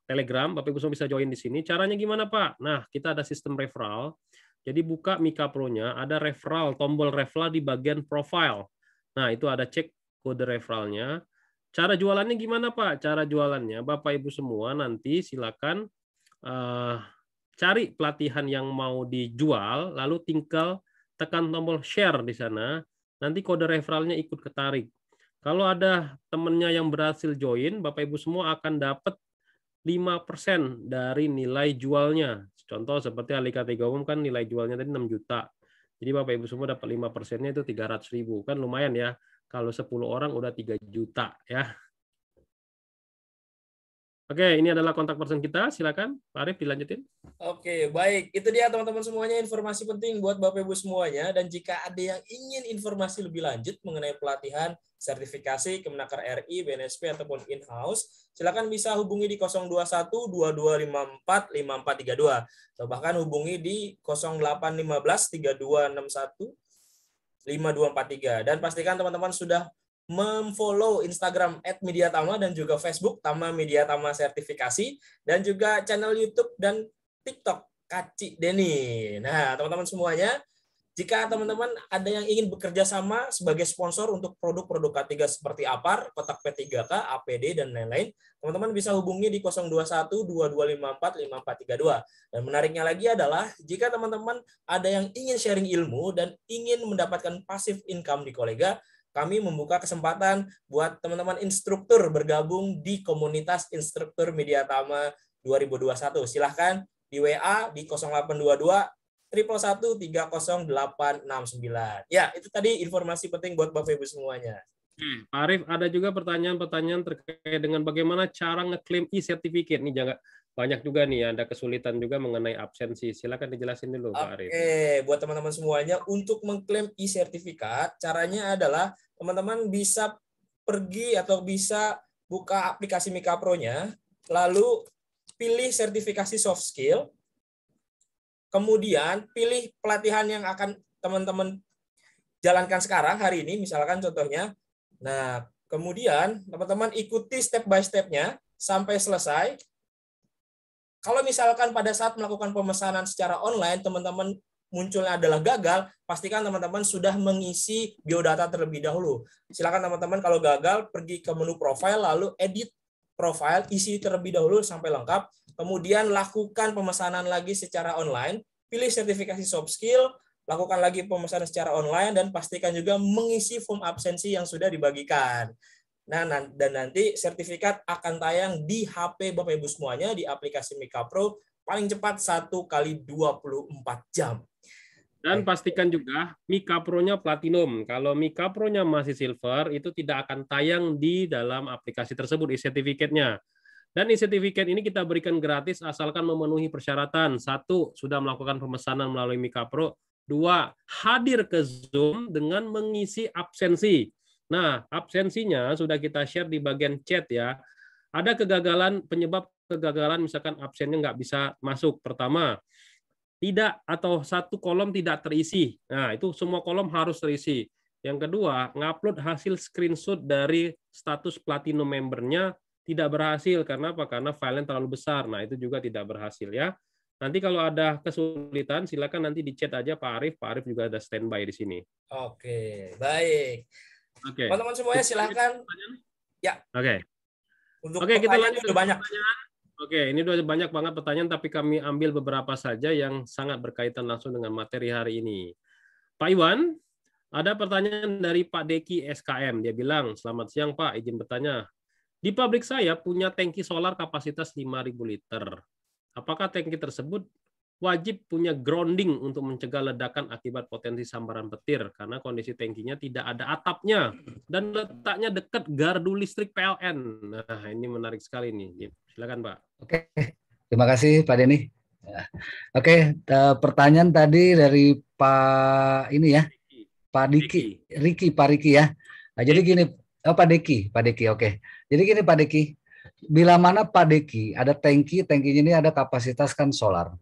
Telegram, Bapak Ibu semua bisa join di sini. Caranya gimana Pak? Nah, kita ada sistem referral. Jadi buka Mika Pro-nya, ada referral, tombol referral di bagian profile. Nah, itu ada cek kode referralnya. Cara jualannya gimana Pak? Cara jualannya Bapak Ibu semua nanti silakan uh, cari pelatihan yang mau dijual, lalu tinggal tekan tombol share di sana, nanti kode referralnya ikut ketarik. Kalau ada temennya yang berhasil join, Bapak Ibu semua akan dapat 5% dari nilai jualnya. Contoh seperti Alika Tiga umum kan nilai jualnya tadi 6 juta. Jadi Bapak Ibu semua dapat 5 persennya itu 300 ribu. Kan lumayan ya. Kalau 10 orang udah 3 juta ya. Oke, ini adalah kontak person kita. Silakan, Pak Arief dilanjutin. Oke, baik. Itu dia teman-teman semuanya informasi penting buat Bapak Ibu semuanya. Dan jika ada yang ingin informasi lebih lanjut mengenai pelatihan sertifikasi Kemenaker RI, BNSP ataupun in-house, silakan bisa hubungi di 021 2254 5432 bahkan hubungi di 0815 3261 5243 dan pastikan teman-teman sudah memfollow Instagram @mediatama dan juga Facebook Tama Media Tama Sertifikasi dan juga channel YouTube dan TikTok Kaci Deni. Nah, teman-teman semuanya, jika teman-teman ada yang ingin bekerja sama sebagai sponsor untuk produk-produk K3 seperti APAR, kotak P3K, APD, dan lain-lain, teman-teman bisa hubungi di 021 2254 5432. Dan menariknya lagi adalah, jika teman-teman ada yang ingin sharing ilmu dan ingin mendapatkan passive income di kolega, kami membuka kesempatan buat teman-teman instruktur bergabung di komunitas instruktur Media Tama 2021. Silahkan di WA di 0822 triple satu tiga delapan enam sembilan. Ya, itu tadi informasi penting buat Bapak Ibu semuanya. Hmm, Pak Arif, ada juga pertanyaan-pertanyaan terkait dengan bagaimana cara ngeklaim e-certificate nih, jangan banyak juga nih ada kesulitan juga mengenai absensi. Silakan dijelasin dulu Pak Arif. Oke, buat teman-teman semuanya untuk mengklaim e-sertifikat, caranya adalah teman-teman bisa pergi atau bisa buka aplikasi Mika Pro-nya, lalu pilih sertifikasi soft skill. Kemudian pilih pelatihan yang akan teman-teman jalankan sekarang hari ini misalkan contohnya. Nah, kemudian teman-teman ikuti step by step-nya sampai selesai kalau misalkan pada saat melakukan pemesanan secara online, teman-teman munculnya adalah gagal, pastikan teman-teman sudah mengisi biodata terlebih dahulu. Silakan teman-teman kalau gagal pergi ke menu profile lalu edit profile, isi terlebih dahulu sampai lengkap, kemudian lakukan pemesanan lagi secara online, pilih sertifikasi soft skill, lakukan lagi pemesanan secara online dan pastikan juga mengisi form absensi yang sudah dibagikan. Nah, dan nanti sertifikat akan tayang di HP Bapak Ibu semuanya di aplikasi Mika Pro paling cepat 1 kali 24 jam. Dan pastikan juga Mika Pro-nya platinum. Kalau Mika Pro-nya masih silver, itu tidak akan tayang di dalam aplikasi tersebut e-sertifikatnya. Dan e-sertifikat ini kita berikan gratis asalkan memenuhi persyaratan. Satu, sudah melakukan pemesanan melalui Mika Pro. Dua, hadir ke Zoom dengan mengisi absensi. Nah, absensinya sudah kita share di bagian chat ya. Ada kegagalan, penyebab kegagalan misalkan absennya nggak bisa masuk. Pertama, tidak atau satu kolom tidak terisi. Nah, itu semua kolom harus terisi. Yang kedua, ngupload hasil screenshot dari status platinum membernya tidak berhasil. Karena apa? Karena filenya terlalu besar. Nah, itu juga tidak berhasil ya. Nanti kalau ada kesulitan, silakan nanti di chat aja Pak Arif. Pak Arif juga ada standby di sini. Oke, baik. Oke. Okay. Teman-teman semuanya silahkan. Ya. Oke. Okay. Untuk Oke, okay, kita lanjut udah banyak. Oke, Oke, ini udah banyak banget pertanyaan tapi kami ambil beberapa saja yang sangat berkaitan langsung dengan materi hari ini. Pak Iwan, ada pertanyaan dari Pak Deki SKM. Dia bilang, "Selamat siang, Pak. Izin bertanya. Di pabrik saya punya tangki solar kapasitas 5.000 liter. Apakah tangki tersebut wajib punya grounding untuk mencegah ledakan akibat potensi sambaran petir karena kondisi tankinya tidak ada atapnya dan letaknya dekat gardu listrik PLN. Nah, ini menarik sekali nih. Silakan, Pak. Oke. Terima kasih Pak Denny. Ya. Oke, eh, pertanyaan tadi dari Pak ini ya. Pak Diki, Riki, Pak Riki ya. Nah, jadi gini, oh Pak Diki, Pak Diki, oke. Jadi gini Pak Diki, bila mana Pak Diki ada tangki, tangkinya ini ada kapasitas kan solar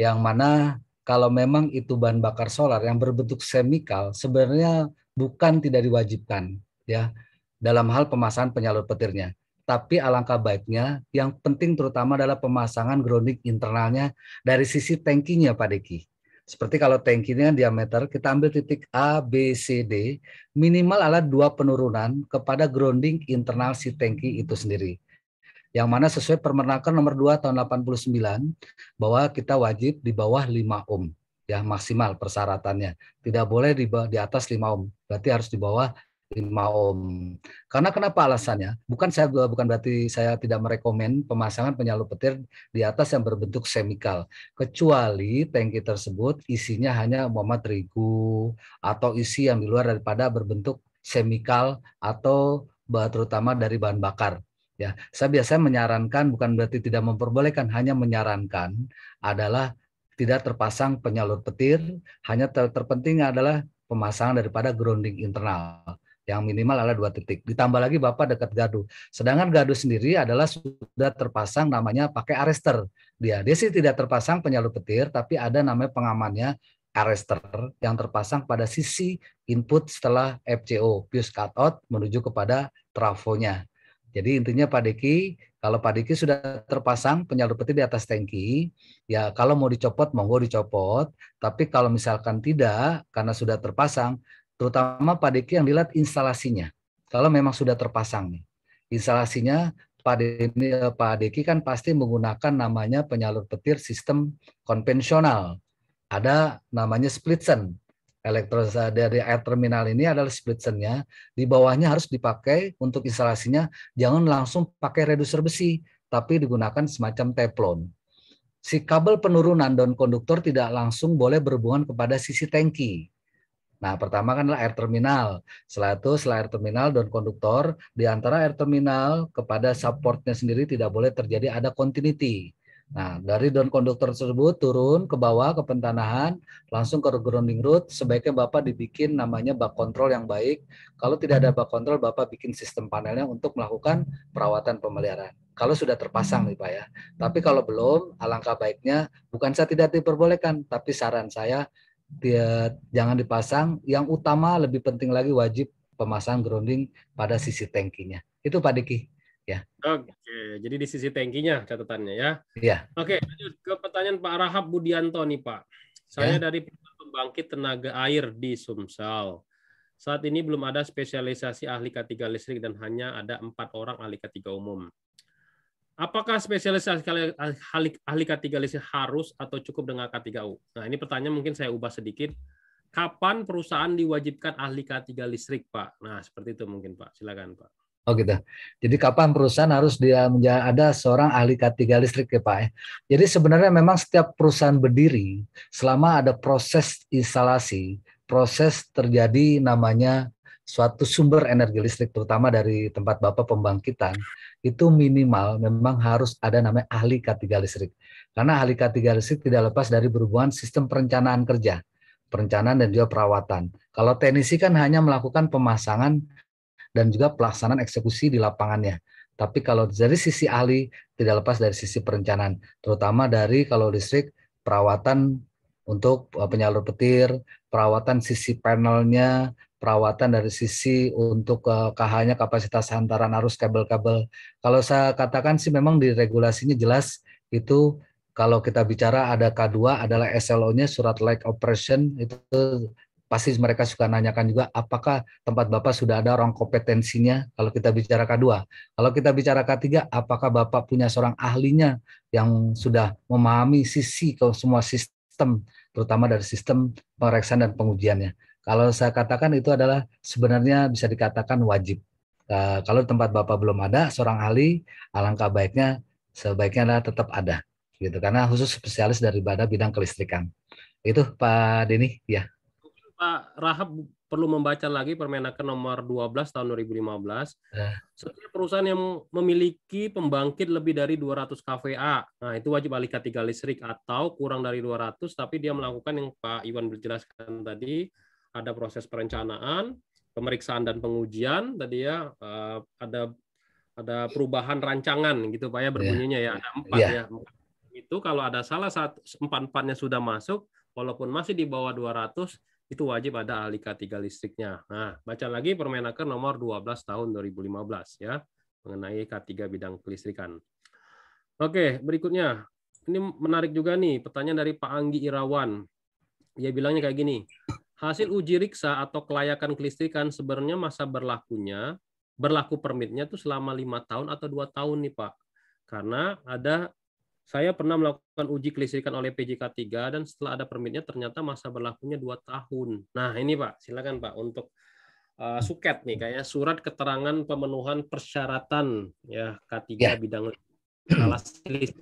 yang mana kalau memang itu bahan bakar solar yang berbentuk semikal sebenarnya bukan tidak diwajibkan ya dalam hal pemasangan penyalur petirnya. Tapi alangkah baiknya yang penting terutama adalah pemasangan grounding internalnya dari sisi tankinya Pak Deki. Seperti kalau tankinya diameter, kita ambil titik A, B, C, D, minimal alat dua penurunan kepada grounding internal si tanki itu sendiri yang mana sesuai Permenaker nomor 2 tahun 89 bahwa kita wajib di bawah 5 ohm ya maksimal persyaratannya. Tidak boleh di, di atas 5 ohm. Berarti harus di bawah 5 ohm. Karena kenapa alasannya? Bukan saya bukan berarti saya tidak merekomend pemasangan penyalur petir di atas yang berbentuk semikal, kecuali tangki tersebut isinya hanya muhammad terigu atau isi yang di luar daripada berbentuk semikal atau terutama dari bahan bakar. Ya, saya biasanya menyarankan bukan berarti tidak memperbolehkan, hanya menyarankan adalah tidak terpasang penyalur petir, hanya ter terpenting adalah pemasangan daripada grounding internal yang minimal adalah dua titik. Ditambah lagi Bapak dekat gaduh. Sedangkan gaduh sendiri adalah sudah terpasang namanya pakai arrester. Dia dia sih tidak terpasang penyalur petir, tapi ada namanya pengamannya arrester yang terpasang pada sisi input setelah FCO, fuse cutout menuju kepada trafonya. Jadi intinya Pak Diki, kalau Pak Diki sudah terpasang penyalur petir di atas tangki, ya kalau mau dicopot monggo dicopot, tapi kalau misalkan tidak karena sudah terpasang, terutama Pak Diki yang dilihat instalasinya. Kalau memang sudah terpasang nih, instalasinya Pak Diki eh, kan pasti menggunakan namanya penyalur petir sistem konvensional. Ada namanya split send elektrosa dari air terminal ini adalah split nya di bawahnya harus dipakai untuk instalasinya jangan langsung pakai reducer besi tapi digunakan semacam teflon si kabel penurunan down konduktor tidak langsung boleh berhubungan kepada sisi tangki Nah, pertama kan adalah air terminal. Setelah itu, setelah air terminal down konduktor, di antara air terminal kepada supportnya sendiri tidak boleh terjadi ada continuity. Nah, dari down conductor tersebut turun ke bawah ke pentanahan, langsung ke grounding root. Sebaiknya Bapak dibikin namanya bak kontrol yang baik. Kalau tidak ada bak kontrol, Bapak bikin sistem panelnya untuk melakukan perawatan pemeliharaan. Kalau sudah terpasang nih Pak ya. Tapi kalau belum, alangkah baiknya bukan saya tidak diperbolehkan, tapi saran saya dia jangan dipasang. Yang utama lebih penting lagi wajib pemasang grounding pada sisi tankinya. Itu Pak Diki ya. Oke, jadi di sisi tankinya catatannya ya. Iya. Oke, lanjut ke pertanyaan Pak Rahab Budianto nih Pak. Saya ya. dari pembangkit tenaga air di Sumsel. Saat ini belum ada spesialisasi ahli K3 listrik dan hanya ada empat orang ahli K3 umum. Apakah spesialisasi ahli, ahli K3 listrik harus atau cukup dengan K3U? Nah, ini pertanyaan mungkin saya ubah sedikit. Kapan perusahaan diwajibkan ahli K3 listrik, Pak? Nah, seperti itu mungkin, Pak. Silakan, Pak. Oh gitu. Jadi kapan perusahaan harus dia menjadi ada seorang ahli K3 listrik ya Pak ya. Jadi sebenarnya memang setiap perusahaan berdiri selama ada proses instalasi, proses terjadi namanya suatu sumber energi listrik terutama dari tempat Bapak pembangkitan itu minimal memang harus ada namanya ahli K3 listrik. Karena ahli K3 listrik tidak lepas dari berhubungan sistem perencanaan kerja, perencanaan dan juga perawatan. Kalau teknisi kan hanya melakukan pemasangan dan juga pelaksanaan eksekusi di lapangannya. Tapi kalau dari sisi ahli tidak lepas dari sisi perencanaan, terutama dari kalau listrik perawatan untuk eh, penyalur petir, perawatan sisi panelnya, perawatan dari sisi untuk eh, KH-nya kapasitas hantaran arus kabel-kabel. Kalau saya katakan sih memang di regulasinya jelas itu kalau kita bicara ada K2 adalah SLO-nya surat like operation itu pasti mereka suka nanyakan juga apakah tempat Bapak sudah ada orang kompetensinya kalau kita bicara K2. Kalau kita bicara K3, apakah Bapak punya seorang ahlinya yang sudah memahami sisi ke semua sistem, terutama dari sistem pemeriksaan dan pengujiannya. Kalau saya katakan itu adalah sebenarnya bisa dikatakan wajib. Kalau tempat Bapak belum ada seorang ahli, alangkah baiknya sebaiknya adalah tetap ada gitu karena khusus spesialis daripada bidang kelistrikan. Itu Pak Deni, ya. Pak Rahab perlu membaca lagi Permenaker nomor 12 tahun 2015. belas ya. Setiap perusahaan yang memiliki pembangkit lebih dari 200 kVA, nah itu wajib alih tiga listrik atau kurang dari 200 tapi dia melakukan yang Pak Iwan berjelaskan tadi, ada proses perencanaan, pemeriksaan dan pengujian tadi ya, eh, ada ada perubahan rancangan gitu Pak ya, ya berbunyinya ya, ada empat ya. ya. Itu kalau ada salah satu empat-empatnya sudah masuk walaupun masih di bawah 200 itu wajib ada ahli K3 listriknya. Nah, baca lagi Permenaker nomor 12 tahun 2015 ya mengenai K3 bidang kelistrikan. Oke, berikutnya. Ini menarik juga nih pertanyaan dari Pak Anggi Irawan. Dia bilangnya kayak gini. Hasil uji riksa atau kelayakan kelistrikan sebenarnya masa berlakunya berlaku permitnya itu selama lima tahun atau dua tahun nih Pak. Karena ada saya pernah melakukan uji kelistrikan oleh PJK 3 dan setelah ada permitnya ternyata masa berlakunya 2 tahun. Nah, ini Pak, silakan Pak untuk uh, suket nih kayaknya surat keterangan pemenuhan persyaratan ya K3 ya. bidang listrik.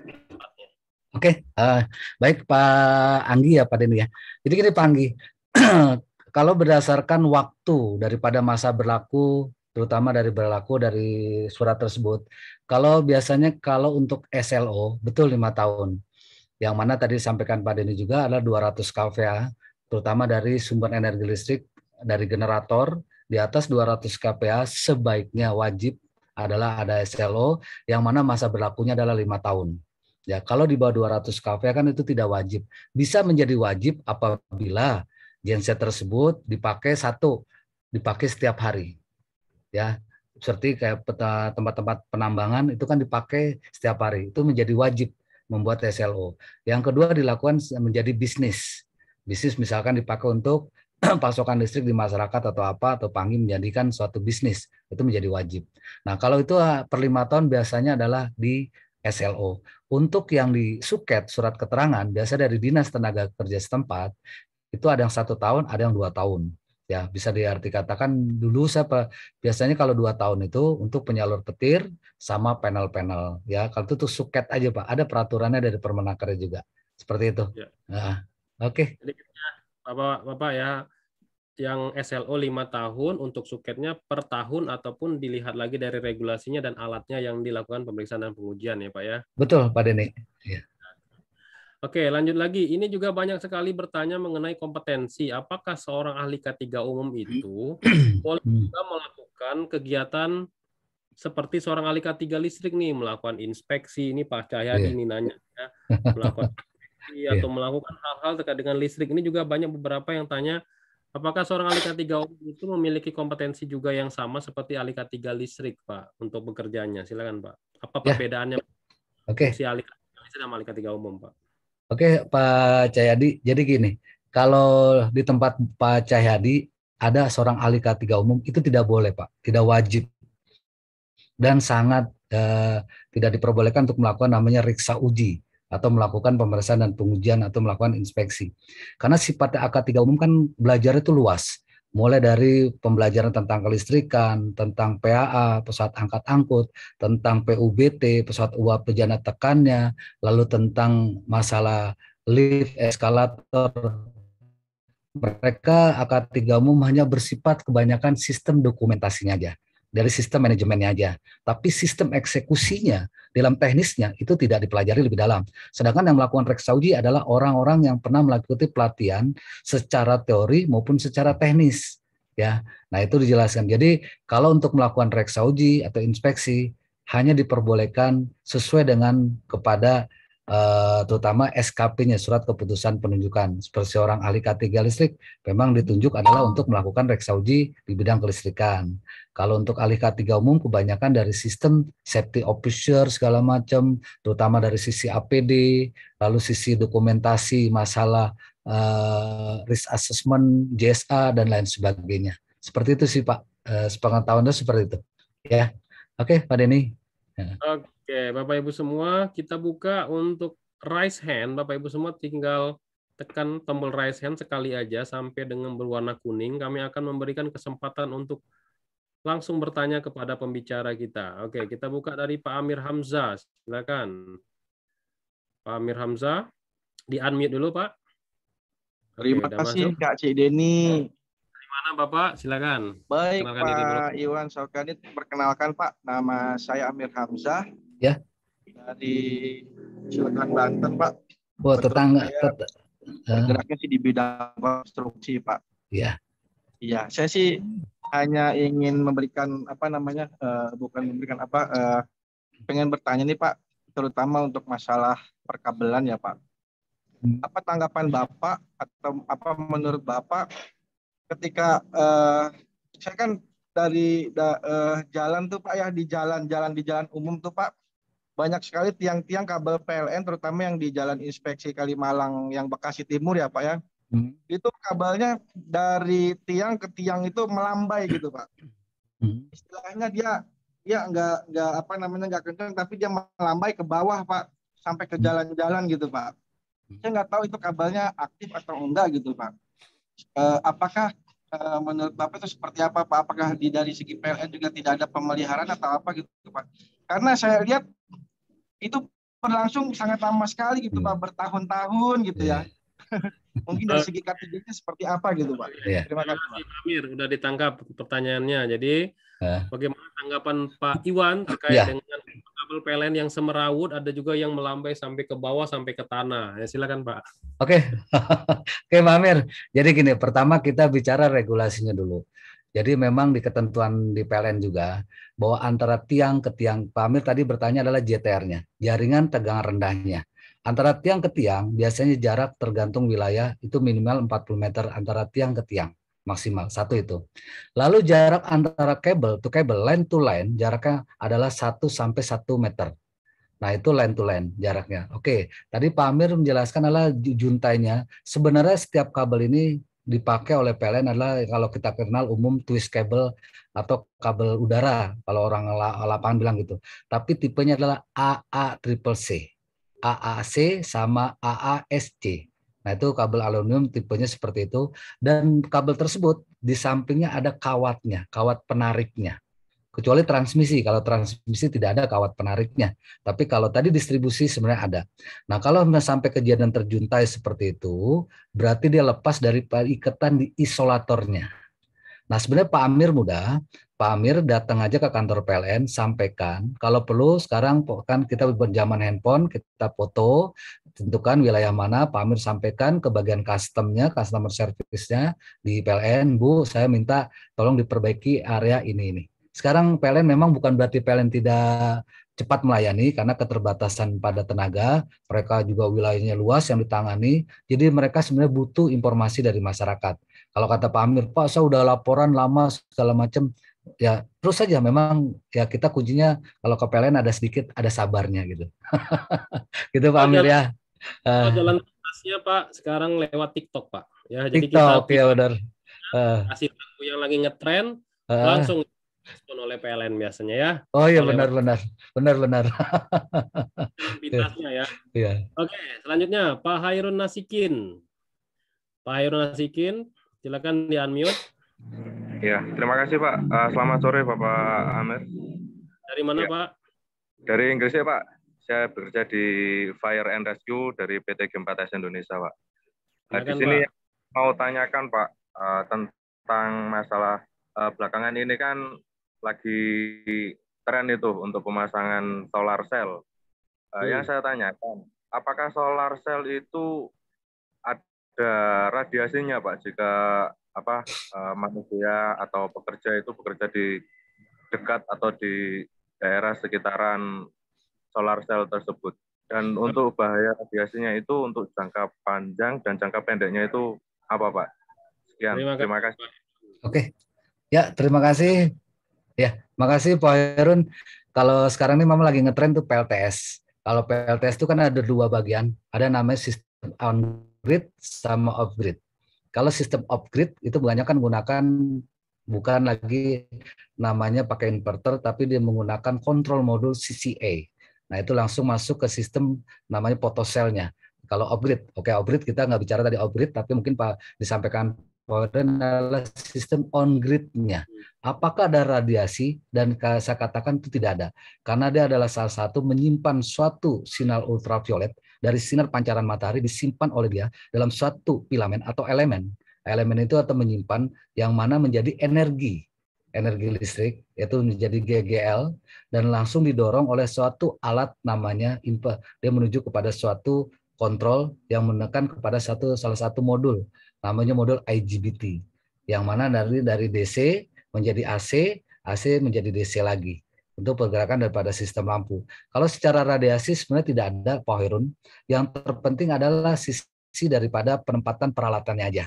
Oke, okay. uh, eh, baik Pak Anggi ya Pak Denny ya. Jadi gini Pak Anggi, [clears throat] kalau berdasarkan waktu daripada masa berlaku terutama dari berlaku dari surat tersebut. Kalau biasanya kalau untuk SLO betul lima tahun, yang mana tadi disampaikan Pak Denny juga adalah 200 kVA, terutama dari sumber energi listrik dari generator di atas 200 kVA sebaiknya wajib adalah ada SLO yang mana masa berlakunya adalah lima tahun. Ya, kalau di bawah 200 kVA kan itu tidak wajib. Bisa menjadi wajib apabila genset tersebut dipakai satu, dipakai setiap hari ya seperti kayak peta tempat-tempat penambangan itu kan dipakai setiap hari itu menjadi wajib membuat SLO. Yang kedua dilakukan menjadi bisnis. Bisnis misalkan dipakai untuk [clears throat] pasokan listrik di masyarakat atau apa atau panggil menjadikan suatu bisnis itu menjadi wajib. Nah kalau itu ah, per lima tahun biasanya adalah di SLO. Untuk yang di suket surat keterangan biasa dari dinas tenaga kerja setempat itu ada yang satu tahun, ada yang dua tahun ya bisa diarti katakan dulu saya biasanya kalau dua tahun itu untuk penyalur petir sama panel-panel ya kalau itu tuh suket aja pak ada peraturannya dari Permenaker juga seperti itu ya. nah, oke okay. bapak bapak ya yang SLO lima tahun untuk suketnya per tahun ataupun dilihat lagi dari regulasinya dan alatnya yang dilakukan pemeriksaan dan pengujian ya pak ya betul pak Deni ya. Oke, lanjut lagi. Ini juga banyak sekali bertanya mengenai kompetensi. Apakah seorang ahli K3 umum itu [clears throat] boleh hmm. juga melakukan kegiatan seperti seorang ahli K3 listrik nih, melakukan inspeksi, ini Pak Cahyadi yeah. ini nanya, ya. [laughs] melakukan inspeksi yeah. atau melakukan hal-hal terkait dengan listrik. Ini juga banyak beberapa yang tanya, apakah seorang ahli K3 umum itu memiliki kompetensi juga yang sama seperti ahli K3 listrik, Pak, untuk bekerjanya? Silakan, Pak. Apa ya. perbedaannya yeah. okay. si ahli K3 listrik sama ahli K3 umum, Pak? Oke Pak Cahyadi, jadi gini, kalau di tempat Pak Cahyadi ada seorang ahli K3 umum itu tidak boleh Pak, tidak wajib dan sangat eh, tidak diperbolehkan untuk melakukan namanya riksa uji atau melakukan pemeriksaan dan pengujian atau melakukan inspeksi. Karena sifatnya AK3 umum kan belajar itu luas mulai dari pembelajaran tentang kelistrikan, tentang PAA, pesawat angkat angkut, tentang PUBT, pesawat uap bejana tekannya, lalu tentang masalah lift, eskalator. Mereka akad tiga umum hanya bersifat kebanyakan sistem dokumentasinya aja dari sistem manajemennya aja, tapi sistem eksekusinya dalam teknisnya itu tidak dipelajari lebih dalam. Sedangkan yang melakukan Rex Saudi adalah orang-orang yang pernah melakukan pelatihan secara teori maupun secara teknis ya. Nah, itu dijelaskan. Jadi, kalau untuk melakukan Rex Saudi atau inspeksi hanya diperbolehkan sesuai dengan kepada Eh, terutama SKP-nya surat keputusan penunjukan. Seperti seorang ahli K3 listrik memang ditunjuk adalah untuk melakukan reksa uji di bidang kelistrikan. Kalau untuk ahli K3 umum kebanyakan dari sistem safety officer segala macam, terutama dari sisi APD, lalu sisi dokumentasi masalah eh, risk assessment, JSA dan lain sebagainya. Seperti itu sih Pak. Eh, sepengetahuan seperti itu. Ya. Oke, Pak Deni. Ya. Oke. Oke, Bapak Ibu semua, kita buka untuk raise hand. Bapak Ibu semua tinggal tekan tombol raise hand sekali aja sampai dengan berwarna kuning. Kami akan memberikan kesempatan untuk langsung bertanya kepada pembicara kita. Oke, kita buka dari Pak Amir Hamzah. Silakan. Pak Amir Hamzah, di unmute dulu, Pak. Oke, Terima kasih masuk. Kak Cik Deni. Dari mana Bapak? Silakan. Baik Pak Iwan Sokanit, perkenalkan Pak, nama saya Amir Hamzah Ya. Dari Cilegon Banten, Pak. oh, tetangga. Ya. Eh. geraknya sih di bidang konstruksi, Pak. Iya. Iya, saya sih hanya ingin memberikan apa namanya uh, bukan memberikan apa uh, pengen bertanya nih Pak terutama untuk masalah perkabelan ya Pak hmm. apa tanggapan Bapak atau apa menurut Bapak ketika uh, saya kan dari da, uh, jalan tuh Pak ya di jalan-jalan di jalan umum tuh Pak banyak sekali tiang-tiang kabel PLN terutama yang di Jalan Inspeksi Kalimalang yang Bekasi Timur ya Pak ya. Hmm. Itu kabelnya dari tiang ke tiang itu melambai gitu Pak. Hmm. Istilahnya dia ya nggak nggak apa namanya nggak kencang tapi dia melambai ke bawah Pak sampai ke hmm. jalan-jalan gitu Pak. Hmm. Saya nggak tahu itu kabelnya aktif atau enggak gitu Pak. Eh, apakah eh, menurut Bapak itu seperti apa Pak? Apakah di dari segi PLN juga tidak ada pemeliharaan atau apa gitu Pak? Karena saya lihat itu berlangsung sangat lama sekali gitu pak hmm. bertahun-tahun gitu ya iya. [laughs] mungkin dari eh. segi kategorinya seperti apa gitu pak iya. terima kasih pak Amir sudah ditangkap pertanyaannya jadi eh. bagaimana tanggapan Pak Iwan terkait ya. dengan kabel PLN yang semerawut ada juga yang melambai sampai ke bawah sampai ke tanah ya silakan Pak oke [laughs] oke Pak Amir jadi gini pertama kita bicara regulasinya dulu jadi memang di ketentuan di PLN juga bahwa antara tiang ke tiang, Pak Amir tadi bertanya adalah JTR-nya, jaringan tegangan rendahnya. Antara tiang ke tiang biasanya jarak tergantung wilayah itu minimal 40 meter antara tiang ke tiang maksimal satu itu. Lalu jarak antara kabel to kabel line to line jaraknya adalah 1 sampai 1 meter. Nah, itu line to line jaraknya. Oke, tadi Pak Amir menjelaskan adalah juntainya. Sebenarnya setiap kabel ini dipakai oleh PLN adalah kalau kita kenal umum twist cable atau kabel udara kalau orang lapangan bilang gitu. Tapi tipenya adalah AA triple C. AAC sama AASC. Nah itu kabel aluminium tipenya seperti itu dan kabel tersebut di sampingnya ada kawatnya, kawat penariknya kecuali transmisi. Kalau transmisi tidak ada kawat penariknya. Tapi kalau tadi distribusi sebenarnya ada. Nah, kalau sampai kejadian terjuntai seperti itu, berarti dia lepas dari ikatan di isolatornya. Nah, sebenarnya Pak Amir muda, Pak Amir datang aja ke kantor PLN, sampaikan. Kalau perlu sekarang kan kita berjaman handphone, kita foto, tentukan wilayah mana, Pak Amir sampaikan ke bagian customnya, customer service-nya di PLN, Bu, saya minta tolong diperbaiki area ini ini sekarang PLN memang bukan berarti PLN tidak cepat melayani karena keterbatasan pada tenaga, mereka juga wilayahnya luas yang ditangani, jadi mereka sebenarnya butuh informasi dari masyarakat. Kalau kata Pak Amir, Pak saya udah laporan lama segala macam, ya terus saja memang ya kita kuncinya kalau ke PLN ada sedikit ada sabarnya gitu. [laughs] gitu Pak Amir ya. Ah. jalan kelasnya Pak sekarang lewat TikTok Pak. Ya TikTok, jadi kita ya benar. Uh, kasih tahu yang lagi ngetren uh, langsung oleh PLN biasanya ya. Oh iya benar benar benar benar. Pintasnya ya. [laughs] Iya. Oke selanjutnya Pak Hairun Nasikin. Pak Hairun Nasikin silakan di unmute. Ya terima kasih Pak. Uh, selamat sore Bapak Amir. Dari mana ya. Pak? Dari Inggris ya Pak. Saya bekerja di Fire and Rescue dari PT Gempa Indonesia Pak. Nah, di sini Pak. mau tanyakan Pak uh, tentang masalah uh, belakangan ini kan lagi tren itu untuk pemasangan solar cell. Eh, hmm. Yang saya tanyakan, apakah solar cell itu ada radiasinya, Pak, jika apa eh, manusia atau pekerja itu bekerja di dekat atau di daerah sekitaran solar cell tersebut? Dan untuk bahaya radiasinya itu untuk jangka panjang dan jangka pendeknya itu apa, Pak? Sekian. Terima Terima kasih. Oke. Ya, terima kasih Ya, makasih Pak Herun. Kalau sekarang ini Mama lagi ngetrend tuh PLTS. Kalau PLTS itu kan ada dua bagian. Ada namanya sistem on-grid sama off-grid. Kalau sistem off-grid itu banyak kan menggunakan bukan lagi namanya pakai inverter, tapi dia menggunakan kontrol modul CCA. Nah itu langsung masuk ke sistem namanya potoselnya. Kalau off-grid, oke okay, off-grid kita nggak bicara tadi off-grid, tapi mungkin Pak disampaikan Polren adalah sistem on grid-nya. Apakah ada radiasi dan saya katakan itu tidak ada karena dia adalah salah satu menyimpan suatu sinar ultraviolet dari sinar pancaran matahari disimpan oleh dia dalam suatu filamen atau elemen. Elemen itu atau menyimpan yang mana menjadi energi energi listrik yaitu menjadi GGL dan langsung didorong oleh suatu alat namanya impa dia menuju kepada suatu kontrol yang menekan kepada satu salah satu modul namanya modul IGBT yang mana dari dari DC menjadi AC, AC menjadi DC lagi untuk pergerakan daripada sistem lampu. Kalau secara radiasi sebenarnya tidak ada Pak Yang terpenting adalah sisi daripada penempatan peralatannya aja.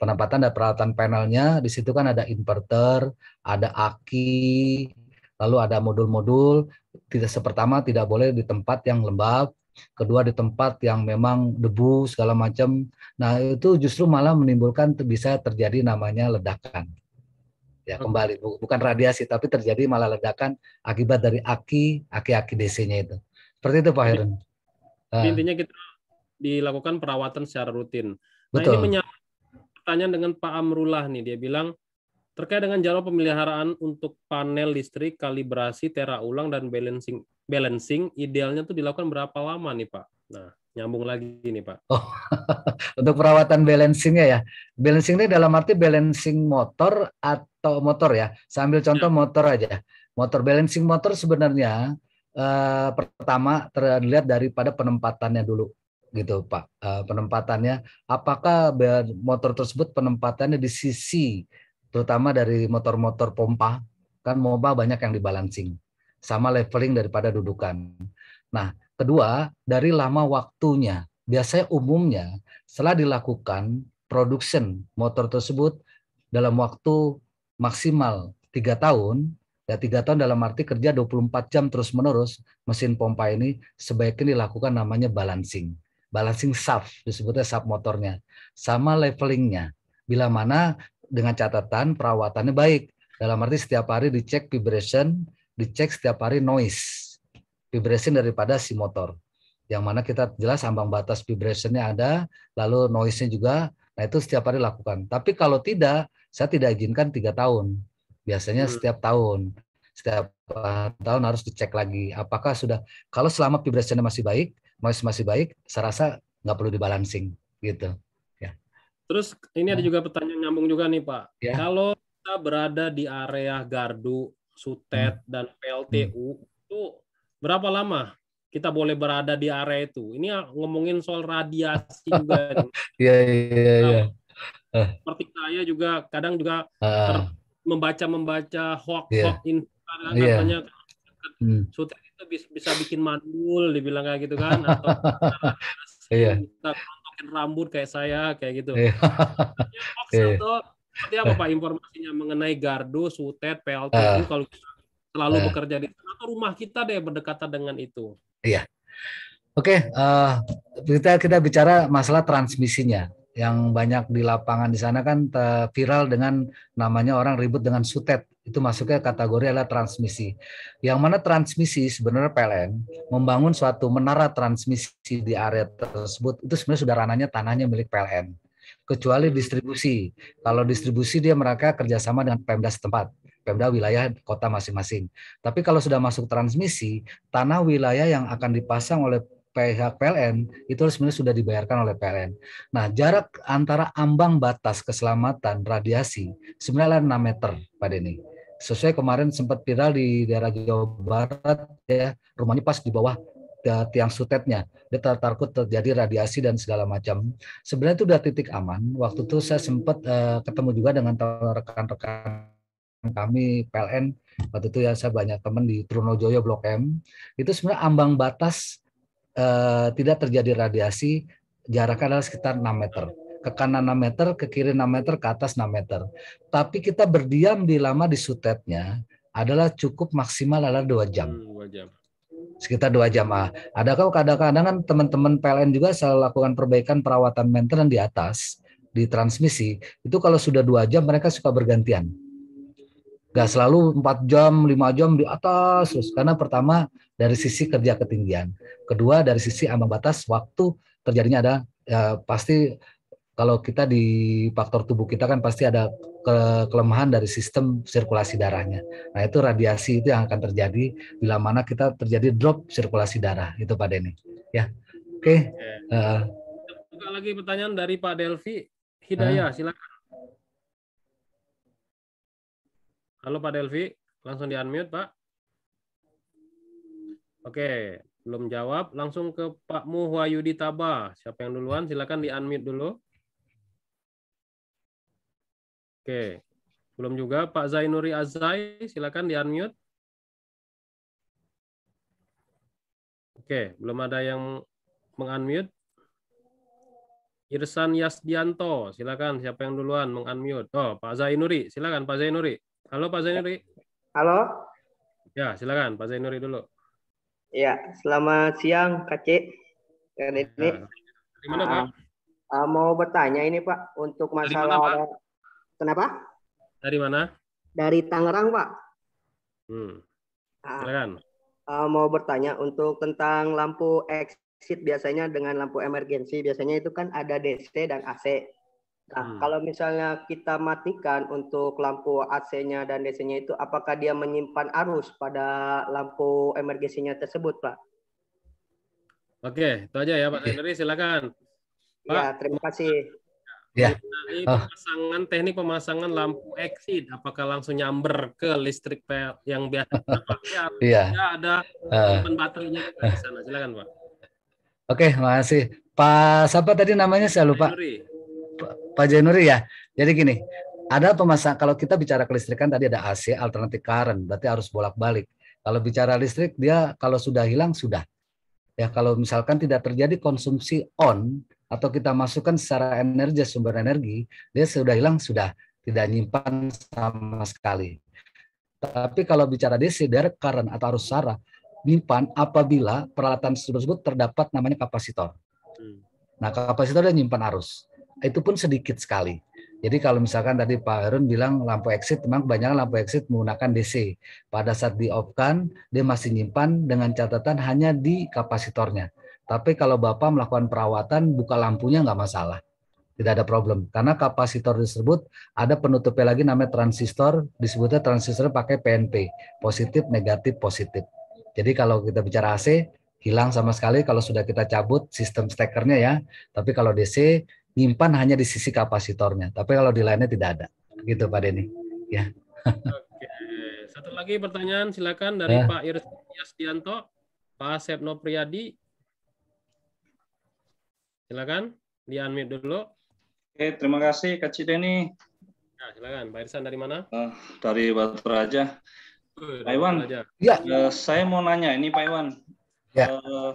Penempatan dan peralatan panelnya, di situ kan ada inverter, ada aki, lalu ada modul-modul. Tidak sepertama tidak boleh di tempat yang lembab, kedua di tempat yang memang debu segala macam. Nah, itu justru malah menimbulkan bisa terjadi namanya ledakan. Ya, kembali bukan radiasi tapi terjadi malah ledakan akibat dari aki, aki-aki DC-nya itu. Seperti itu Pak Heron. Ah. Intinya kita dilakukan perawatan secara rutin. Betul. Nah, ini menyambung pertanyaan dengan Pak Amrullah nih, dia bilang terkait dengan jadwal pemeliharaan untuk panel listrik, kalibrasi, tera ulang, dan balancing balancing idealnya tuh dilakukan berapa lama nih Pak? Nah, nyambung lagi nih Pak. Oh, [laughs] untuk perawatan balancingnya ya. Balancing ini dalam arti balancing motor atau motor ya. Sambil contoh ya. motor aja. Motor balancing motor sebenarnya eh, pertama terlihat daripada penempatannya dulu gitu Pak. Eh, penempatannya apakah motor tersebut penempatannya di sisi terutama dari motor-motor pompa kan moba banyak yang dibalancing sama leveling daripada dudukan. Nah, kedua, dari lama waktunya. Biasanya umumnya setelah dilakukan production motor tersebut dalam waktu maksimal tiga tahun, ya tiga tahun dalam arti kerja 24 jam terus menerus, mesin pompa ini sebaiknya dilakukan namanya balancing. Balancing shaft, disebutnya shaft motornya. Sama levelingnya. Bila mana dengan catatan perawatannya baik. Dalam arti setiap hari dicek vibration, dicek setiap hari noise vibration daripada si motor yang mana kita jelas ambang batas vibrationnya ada lalu noise-nya juga nah itu setiap hari lakukan tapi kalau tidak saya tidak izinkan tiga tahun biasanya hmm. setiap tahun setiap eh, tahun harus dicek lagi apakah sudah kalau selama vibrationnya masih baik noise masih baik saya rasa nggak perlu dibalancing gitu ya terus ini ada nah. juga pertanyaan nyambung juga nih pak ya. kalau kita berada di area gardu Sutet, hmm. dan PLTU hmm. itu berapa lama kita boleh berada di area itu? Ini ngomongin soal radiasi juga. [laughs] Iya, iya, iya. Nah, eh. Seperti saya juga kadang juga uh. membaca-membaca hoax-hoax yeah. info kan, iya. katanya yeah. hmm. Sutet itu bisa, bisa bikin mandul, dibilang kayak gitu kan? Atau [laughs] yeah. kita rambut kayak saya, kayak gitu. Yeah. hoax yeah. atau seperti apa Pak informasinya mengenai gardu, sutet, PLT uh, eh. itu kalau kita selalu uh, eh. bekerja di sana atau rumah kita deh berdekatan dengan itu? Iya. Oke, okay, uh, eh, kita kita bicara masalah transmisinya yang banyak di lapangan di sana kan viral dengan namanya orang ribut dengan sutet itu masuknya kategori adalah transmisi yang mana transmisi sebenarnya PLN membangun suatu menara transmisi di area tersebut itu sebenarnya sudah ranahnya tanahnya milik PLN kecuali distribusi. Kalau distribusi dia mereka kerjasama dengan Pemda setempat, Pemda wilayah kota masing-masing. Tapi kalau sudah masuk transmisi, tanah wilayah yang akan dipasang oleh pihak PLN itu sebenarnya sudah dibayarkan oleh PLN. Nah, jarak antara ambang batas keselamatan radiasi sebenarnya 6 meter pada ini. Sesuai kemarin sempat viral di daerah Jawa Barat ya, rumahnya pas di bawah tiang sutetnya. Dia takut terjadi radiasi dan segala macam. Sebenarnya itu udah titik aman. Waktu itu saya sempat uh, eh, ketemu juga dengan rekan-rekan kami PLN waktu itu ya saya banyak teman di Trunojoyo Blok M itu sebenarnya ambang batas uh, tidak terjadi radiasi jaraknya adalah sekitar 6 meter ke kanan 6 meter ke kiri 6 meter ke atas 6 meter tapi kita berdiam di lama di sutetnya adalah cukup maksimal adalah dua jam. 2 hmm, jam sekitar dua jam ah. Ada kok kadang-kadang kan teman-teman PLN juga selalu lakukan perbaikan perawatan maintenance di atas di transmisi itu kalau sudah dua jam mereka suka bergantian. Gak selalu empat jam, lima jam di atas terus. Karena pertama dari sisi kerja ketinggian. Kedua dari sisi ambang batas waktu terjadinya ada ya, pasti kalau kita di faktor tubuh kita kan pasti ada ke kelemahan dari sistem sirkulasi darahnya. Nah itu radiasi itu yang akan terjadi bila mana kita terjadi drop sirkulasi darah itu Pak Denny. Ya, oke. Okay. Okay. Uh, lagi pertanyaan dari Pak Delvi Hidayah, uh, silakan. Halo Pak Delvi, langsung di unmute Pak. Oke, belum jawab. Langsung ke Pak Muhwayudi Tabah. Siapa yang duluan? Silakan di unmute dulu. Oke. Belum juga Pak Zainuri Azai, silakan di unmute. Oke, belum ada yang mengunmute. Irsan Yasdianto, silakan siapa yang duluan mengunmute? Oh, Pak Zainuri, silakan Pak Zainuri. Halo Pak Zainuri. Halo. Ya, silakan Pak Zainuri dulu. Ya, selamat siang Kak Cik. ini ya. Dari Pak? Uh, mau bertanya ini Pak untuk masalah mana, Pak? Kenapa? Dari mana? Dari Tangerang, Pak. Hmm. Ah. Silakan. Uh, mau bertanya untuk tentang lampu exit biasanya dengan lampu emergensi biasanya itu kan ada DC dan AC. Nah, hmm. kalau misalnya kita matikan untuk lampu AC-nya dan DC-nya itu, apakah dia menyimpan arus pada lampu emergensinya tersebut, Pak? Oke, itu aja ya Pak Hendri, silakan. Ya, Pak, ya, terima kasih. Ya. Mengenai oh. pemasangan teknik pemasangan lampu exit, apakah langsung nyamber ke listrik yang biasa dipakai [laughs] atau ya. ada uh. baterainya di sana? Silakan Pak. Oke, okay, makasih. Pak siapa tadi namanya saya lupa. Januri. Pak, Pak Januri ya. Jadi gini, ada pemasang kalau kita bicara kelistrikan tadi ada AC alternatif current, berarti harus bolak-balik. Kalau bicara listrik dia kalau sudah hilang sudah. Ya kalau misalkan tidak terjadi konsumsi on, atau kita masukkan secara energi sumber energi, dia sudah hilang sudah tidak nyimpan sama sekali. Tapi kalau bicara DC direct current atau arus sara nyimpan apabila peralatan tersebut terdapat namanya kapasitor. Hmm. Nah, kapasitor dia nyimpan arus. Itu pun sedikit sekali. Jadi kalau misalkan tadi Pak Harun bilang lampu exit, memang kebanyakan lampu exit menggunakan DC. Pada saat di off kan, dia masih nyimpan dengan catatan hanya di kapasitornya. Tapi kalau Bapak melakukan perawatan, buka lampunya nggak masalah. Tidak ada problem. Karena kapasitor tersebut ada penutupnya lagi namanya transistor. Disebutnya transistor pakai PNP. Positif, negatif, positif. Jadi kalau kita bicara AC, hilang sama sekali kalau sudah kita cabut sistem stekernya ya. Tapi kalau DC, nyimpan hanya di sisi kapasitornya. Tapi kalau di lainnya tidak ada. Gitu Pak Denny. Ya. Oke. Satu lagi pertanyaan silakan dari ya. Pak Irstianto, Pak Setno Priyadi. Silakan di unmute dulu. Oke, terima kasih Kak ini. Nah, silakan. Pak Irsan dari mana? Eh, dari batu raja. Pak Iwan, ya. Eh, saya mau nanya ini Pak Iwan. Ya. Eh,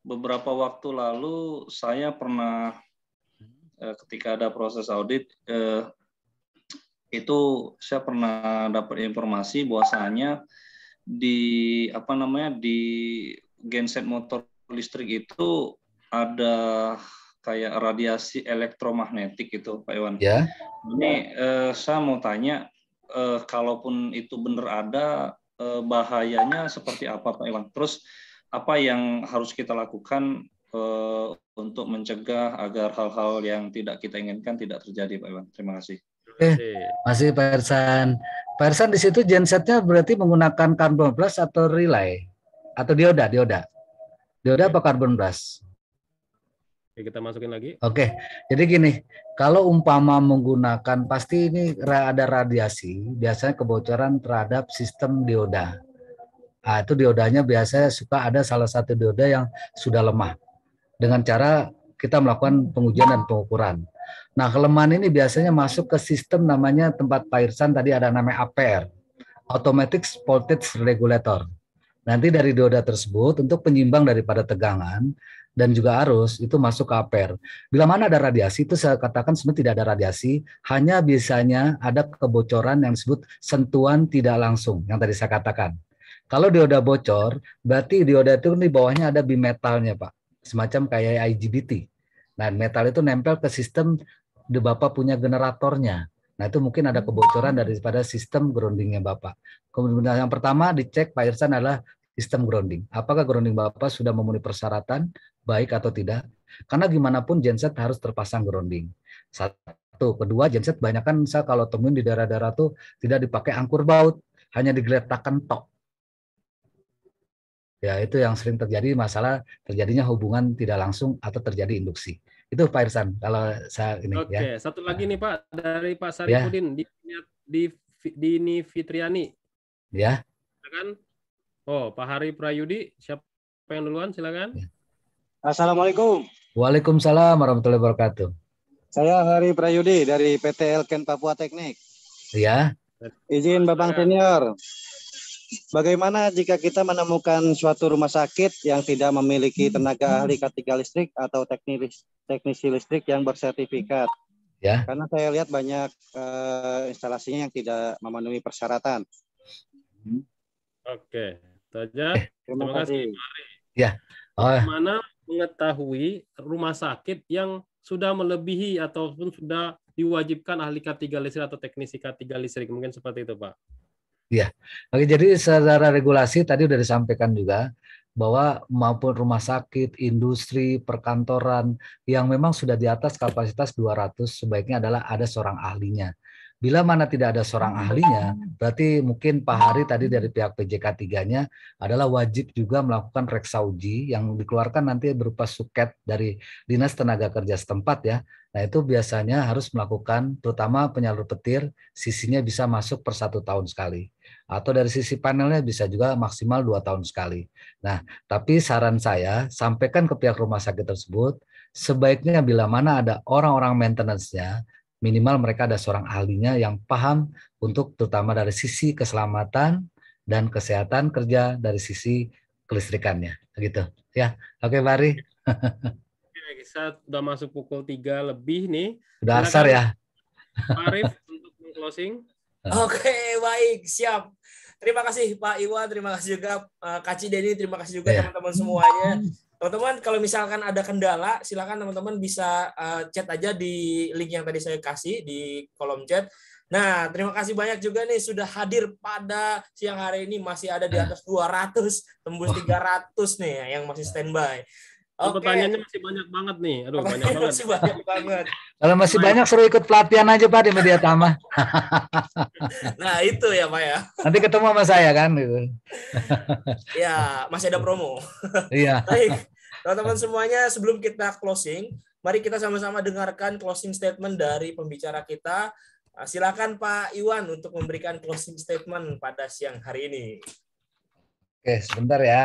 beberapa waktu lalu saya pernah ketika ada proses audit itu saya pernah dapat informasi bahwasanya di apa namanya di genset motor listrik itu ada kayak radiasi elektromagnetik itu Pak Iwan. Ya. Ini eh, saya mau tanya, eh, kalaupun itu benar ada, eh, bahayanya seperti apa Pak Iwan? Terus apa yang harus kita lakukan eh, untuk mencegah agar hal-hal yang tidak kita inginkan tidak terjadi Pak Iwan? Terima kasih. Oke, eh, masih Pak Ersan. Pak Ersan di situ gensetnya berarti menggunakan karbon blast atau relay atau dioda, dioda. Dioda apa karbon blast? Oke, kita masukin lagi. Oke, jadi gini, kalau umpama menggunakan pasti ini ada radiasi, biasanya kebocoran terhadap sistem dioda. Nah, itu diodanya biasanya suka ada salah satu dioda yang sudah lemah. Dengan cara kita melakukan pengujian dan pengukuran. Nah, kelemahan ini biasanya masuk ke sistem namanya tempat pairsan tadi ada namanya APR, Automatic Voltage Regulator. Nanti dari dioda tersebut untuk penyimbang daripada tegangan dan juga arus itu masuk ke APR. Bila mana ada radiasi itu saya katakan sebenarnya tidak ada radiasi, hanya biasanya ada kebocoran yang disebut sentuhan tidak langsung yang tadi saya katakan. Kalau dioda bocor, berarti dioda itu kan di bawahnya ada bimetalnya, Pak. Semacam kayak IGBT. Nah, metal itu nempel ke sistem di Bapak punya generatornya. Nah, itu mungkin ada kebocoran daripada sistem groundingnya Bapak. Kemudian yang pertama dicek Pak Irsan adalah sistem grounding. Apakah grounding Bapak sudah memenuhi persyaratan baik atau tidak. Karena gimana pun genset harus terpasang grounding. Satu, kedua genset banyak kan saya kalau temuin di daerah-daerah tuh tidak dipakai angkur baut, hanya digeletakkan tok. Ya, itu yang sering terjadi masalah terjadinya hubungan tidak langsung atau terjadi induksi. Itu Pak Irsan, kalau saya ini ya. Oke, ya. satu lagi nah. nih Pak dari Pak Saripudin ya. di, di Dini Fitriani. Ya. Silakan. Oh, Pak Hari Prayudi, siapa yang duluan silakan. Ya. Assalamualaikum. Waalaikumsalam warahmatullahi wabarakatuh. Saya Hari Prayudi dari PT Elken Papua Teknik. Iya. Izin Bapak Senior. Bagaimana jika kita menemukan suatu rumah sakit yang tidak memiliki tenaga ahli ketiga listrik atau teknis teknisi listrik yang bersertifikat? Ya. Karena saya lihat banyak uh, instalasinya yang tidak memenuhi persyaratan. Oke, saja. Eh. Terima, Terima kasih. kasih. Ya. Oh. Mana mengetahui rumah sakit yang sudah melebihi ataupun sudah diwajibkan ahli K3 listrik atau teknisi K3 listrik. Mungkin seperti itu, Pak. Iya. Oke, jadi secara regulasi tadi sudah disampaikan juga bahwa maupun rumah sakit, industri, perkantoran yang memang sudah di atas kapasitas 200 sebaiknya adalah ada seorang ahlinya. Bila mana tidak ada seorang ahlinya, berarti mungkin Pak Hari tadi dari pihak PJK 3-nya adalah wajib juga melakukan reksa uji yang dikeluarkan nanti berupa suket dari Dinas Tenaga Kerja setempat ya. Nah itu biasanya harus melakukan terutama penyalur petir sisinya bisa masuk per satu tahun sekali. Atau dari sisi panelnya bisa juga maksimal dua tahun sekali. Nah tapi saran saya sampaikan ke pihak rumah sakit tersebut sebaiknya bila mana ada orang-orang maintenance-nya minimal mereka ada seorang ahlinya yang paham untuk terutama dari sisi keselamatan dan kesehatan kerja dari sisi kelistrikannya gitu ya oke Bari oke, sudah masuk pukul tiga lebih nih sudah asar ya Arif untuk closing nah. oke baik siap terima kasih Pak Iwan terima kasih juga eh, Kak Cideni terima kasih juga iya. teman-teman yeah. semuanya teman-teman kalau misalkan ada kendala silakan teman-teman bisa uh, chat aja di link yang tadi saya kasih di kolom chat nah terima kasih banyak juga nih sudah hadir pada siang hari ini masih ada di atas 200 tembus 300 nih ya, yang masih standby Okay. Pertanyaannya masih banyak banget nih. Aduh, banyak banget. Masih banyak banget. Kalau masih nah, banyak suruh ikut pelatihan aja Pak di media tama. nah, itu ya, Pak ya. Nanti ketemu sama saya kan gitu. ya, masih ada promo. Iya. Baik. Teman-teman semuanya, sebelum kita closing, mari kita sama-sama dengarkan closing statement dari pembicara kita. Ah, silakan Pak Iwan untuk memberikan closing statement pada siang hari ini. Oke, sebentar ya.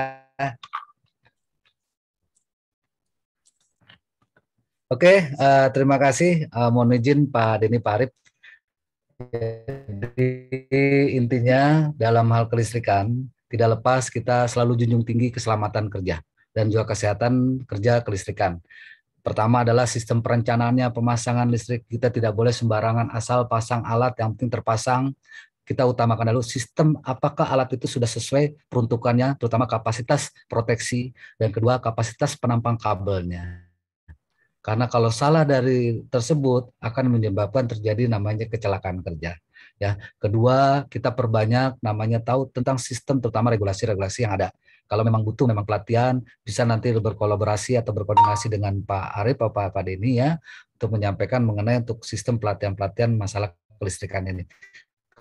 Oke, uh, terima kasih. Uh, mohon izin Pak Denny Parip. Jadi intinya dalam hal kelistrikan tidak lepas kita selalu junjung tinggi keselamatan kerja dan juga kesehatan kerja kelistrikan. Pertama adalah sistem perencanaannya pemasangan listrik kita tidak boleh sembarangan asal pasang alat yang penting terpasang. Kita utamakan dulu sistem apakah alat itu sudah sesuai peruntukannya, terutama kapasitas proteksi dan kedua kapasitas penampang kabelnya. Karena kalau salah dari tersebut akan menyebabkan terjadi namanya kecelakaan kerja. Ya, kedua kita perbanyak namanya tahu tentang sistem terutama regulasi-regulasi yang ada. Kalau memang butuh memang pelatihan bisa nanti berkolaborasi atau berkoordinasi dengan Pak Arif atau Pak, Pak Deni ya untuk menyampaikan mengenai untuk sistem pelatihan-pelatihan masalah kelistrikan ini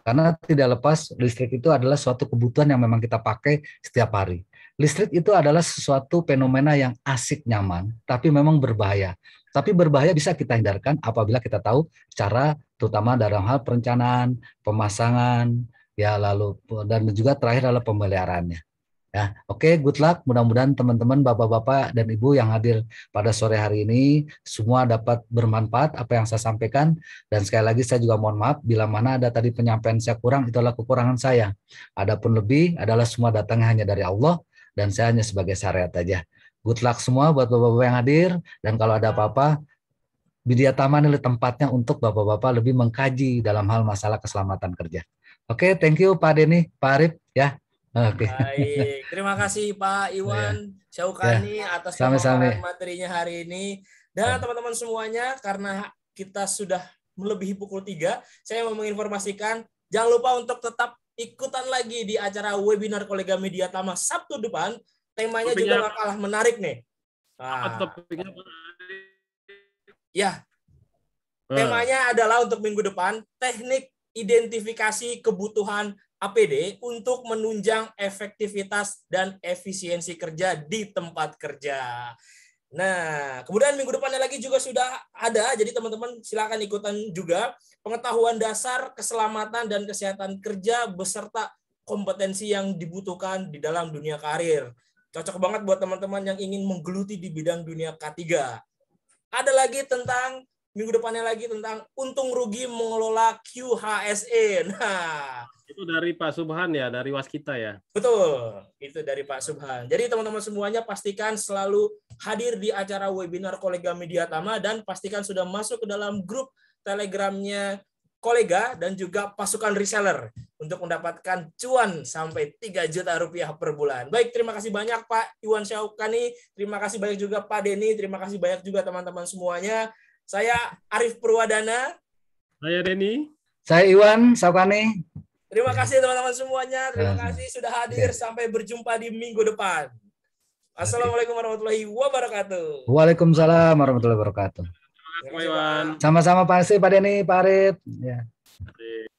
karena tidak lepas listrik itu adalah suatu kebutuhan yang memang kita pakai setiap hari listrik itu adalah sesuatu fenomena yang asik nyaman, tapi memang berbahaya. Tapi berbahaya bisa kita hindarkan apabila kita tahu cara terutama dalam hal perencanaan, pemasangan, ya lalu dan juga terakhir adalah pemeliharaannya. Ya, oke, okay, good luck. Mudah-mudahan teman-teman, bapak-bapak dan ibu yang hadir pada sore hari ini semua dapat bermanfaat apa yang saya sampaikan. Dan sekali lagi saya juga mohon maaf bila mana ada tadi penyampaian saya kurang, itu adalah kekurangan saya. Adapun lebih adalah semua datangnya hanya dari Allah dan saya hanya sebagai syariat aja. Good luck semua buat bapak-bapak yang hadir dan kalau ada apa-apa Bidia Taman adalah tempatnya untuk bapak-bapak lebih mengkaji dalam hal masalah keselamatan kerja. Oke, okay, thank you Pak Denny, Pak Arif ya. Oke. Okay. Baik, terima kasih Pak Iwan iya. Syaukani yeah. atas sama -sama. materinya hari ini. Dan iya. teman-teman semuanya, karena kita sudah melebihi pukul tiga, saya mau menginformasikan jangan lupa untuk tetap ikutan lagi di acara webinar kolega media Tama Sabtu depan. Temanya Topiknya. juga kalah menarik nih. Nah. Topiknya Ya. Hmm. Temanya adalah untuk minggu depan teknik identifikasi kebutuhan APD untuk menunjang efektivitas dan efisiensi kerja di tempat kerja. Nah, kemudian minggu depannya lagi juga sudah ada, jadi teman-teman silakan ikutan juga pengetahuan dasar keselamatan dan kesehatan kerja beserta kompetensi yang dibutuhkan di dalam dunia karir. Cocok banget buat teman-teman yang ingin menggeluti di bidang dunia K3. Ada lagi tentang minggu depannya lagi tentang untung rugi mengelola QHSE. Nah, itu dari Pak Subhan ya, dari Waskita ya. Betul, itu dari Pak Subhan. Jadi teman-teman semuanya pastikan selalu hadir di acara webinar Kolega Media Tama dan pastikan sudah masuk ke dalam grup Telegramnya kolega dan juga pasukan reseller untuk mendapatkan cuan sampai 3 juta rupiah per bulan. Baik, terima kasih banyak Pak Iwan Syaukani, terima kasih banyak juga Pak Denny, terima kasih banyak juga teman-teman semuanya. Saya Arif Purwadana. Saya Denny. Saya Iwan Sapane. Terima kasih teman-teman semuanya. Terima ya. kasih sudah hadir. Ya. Sampai berjumpa di minggu depan. Assalamualaikum warahmatullahi wabarakatuh. Waalaikumsalam warahmatullahi wabarakatuh. Sama-sama Pak Asih, Pak Denny, Pak Arif. Ya.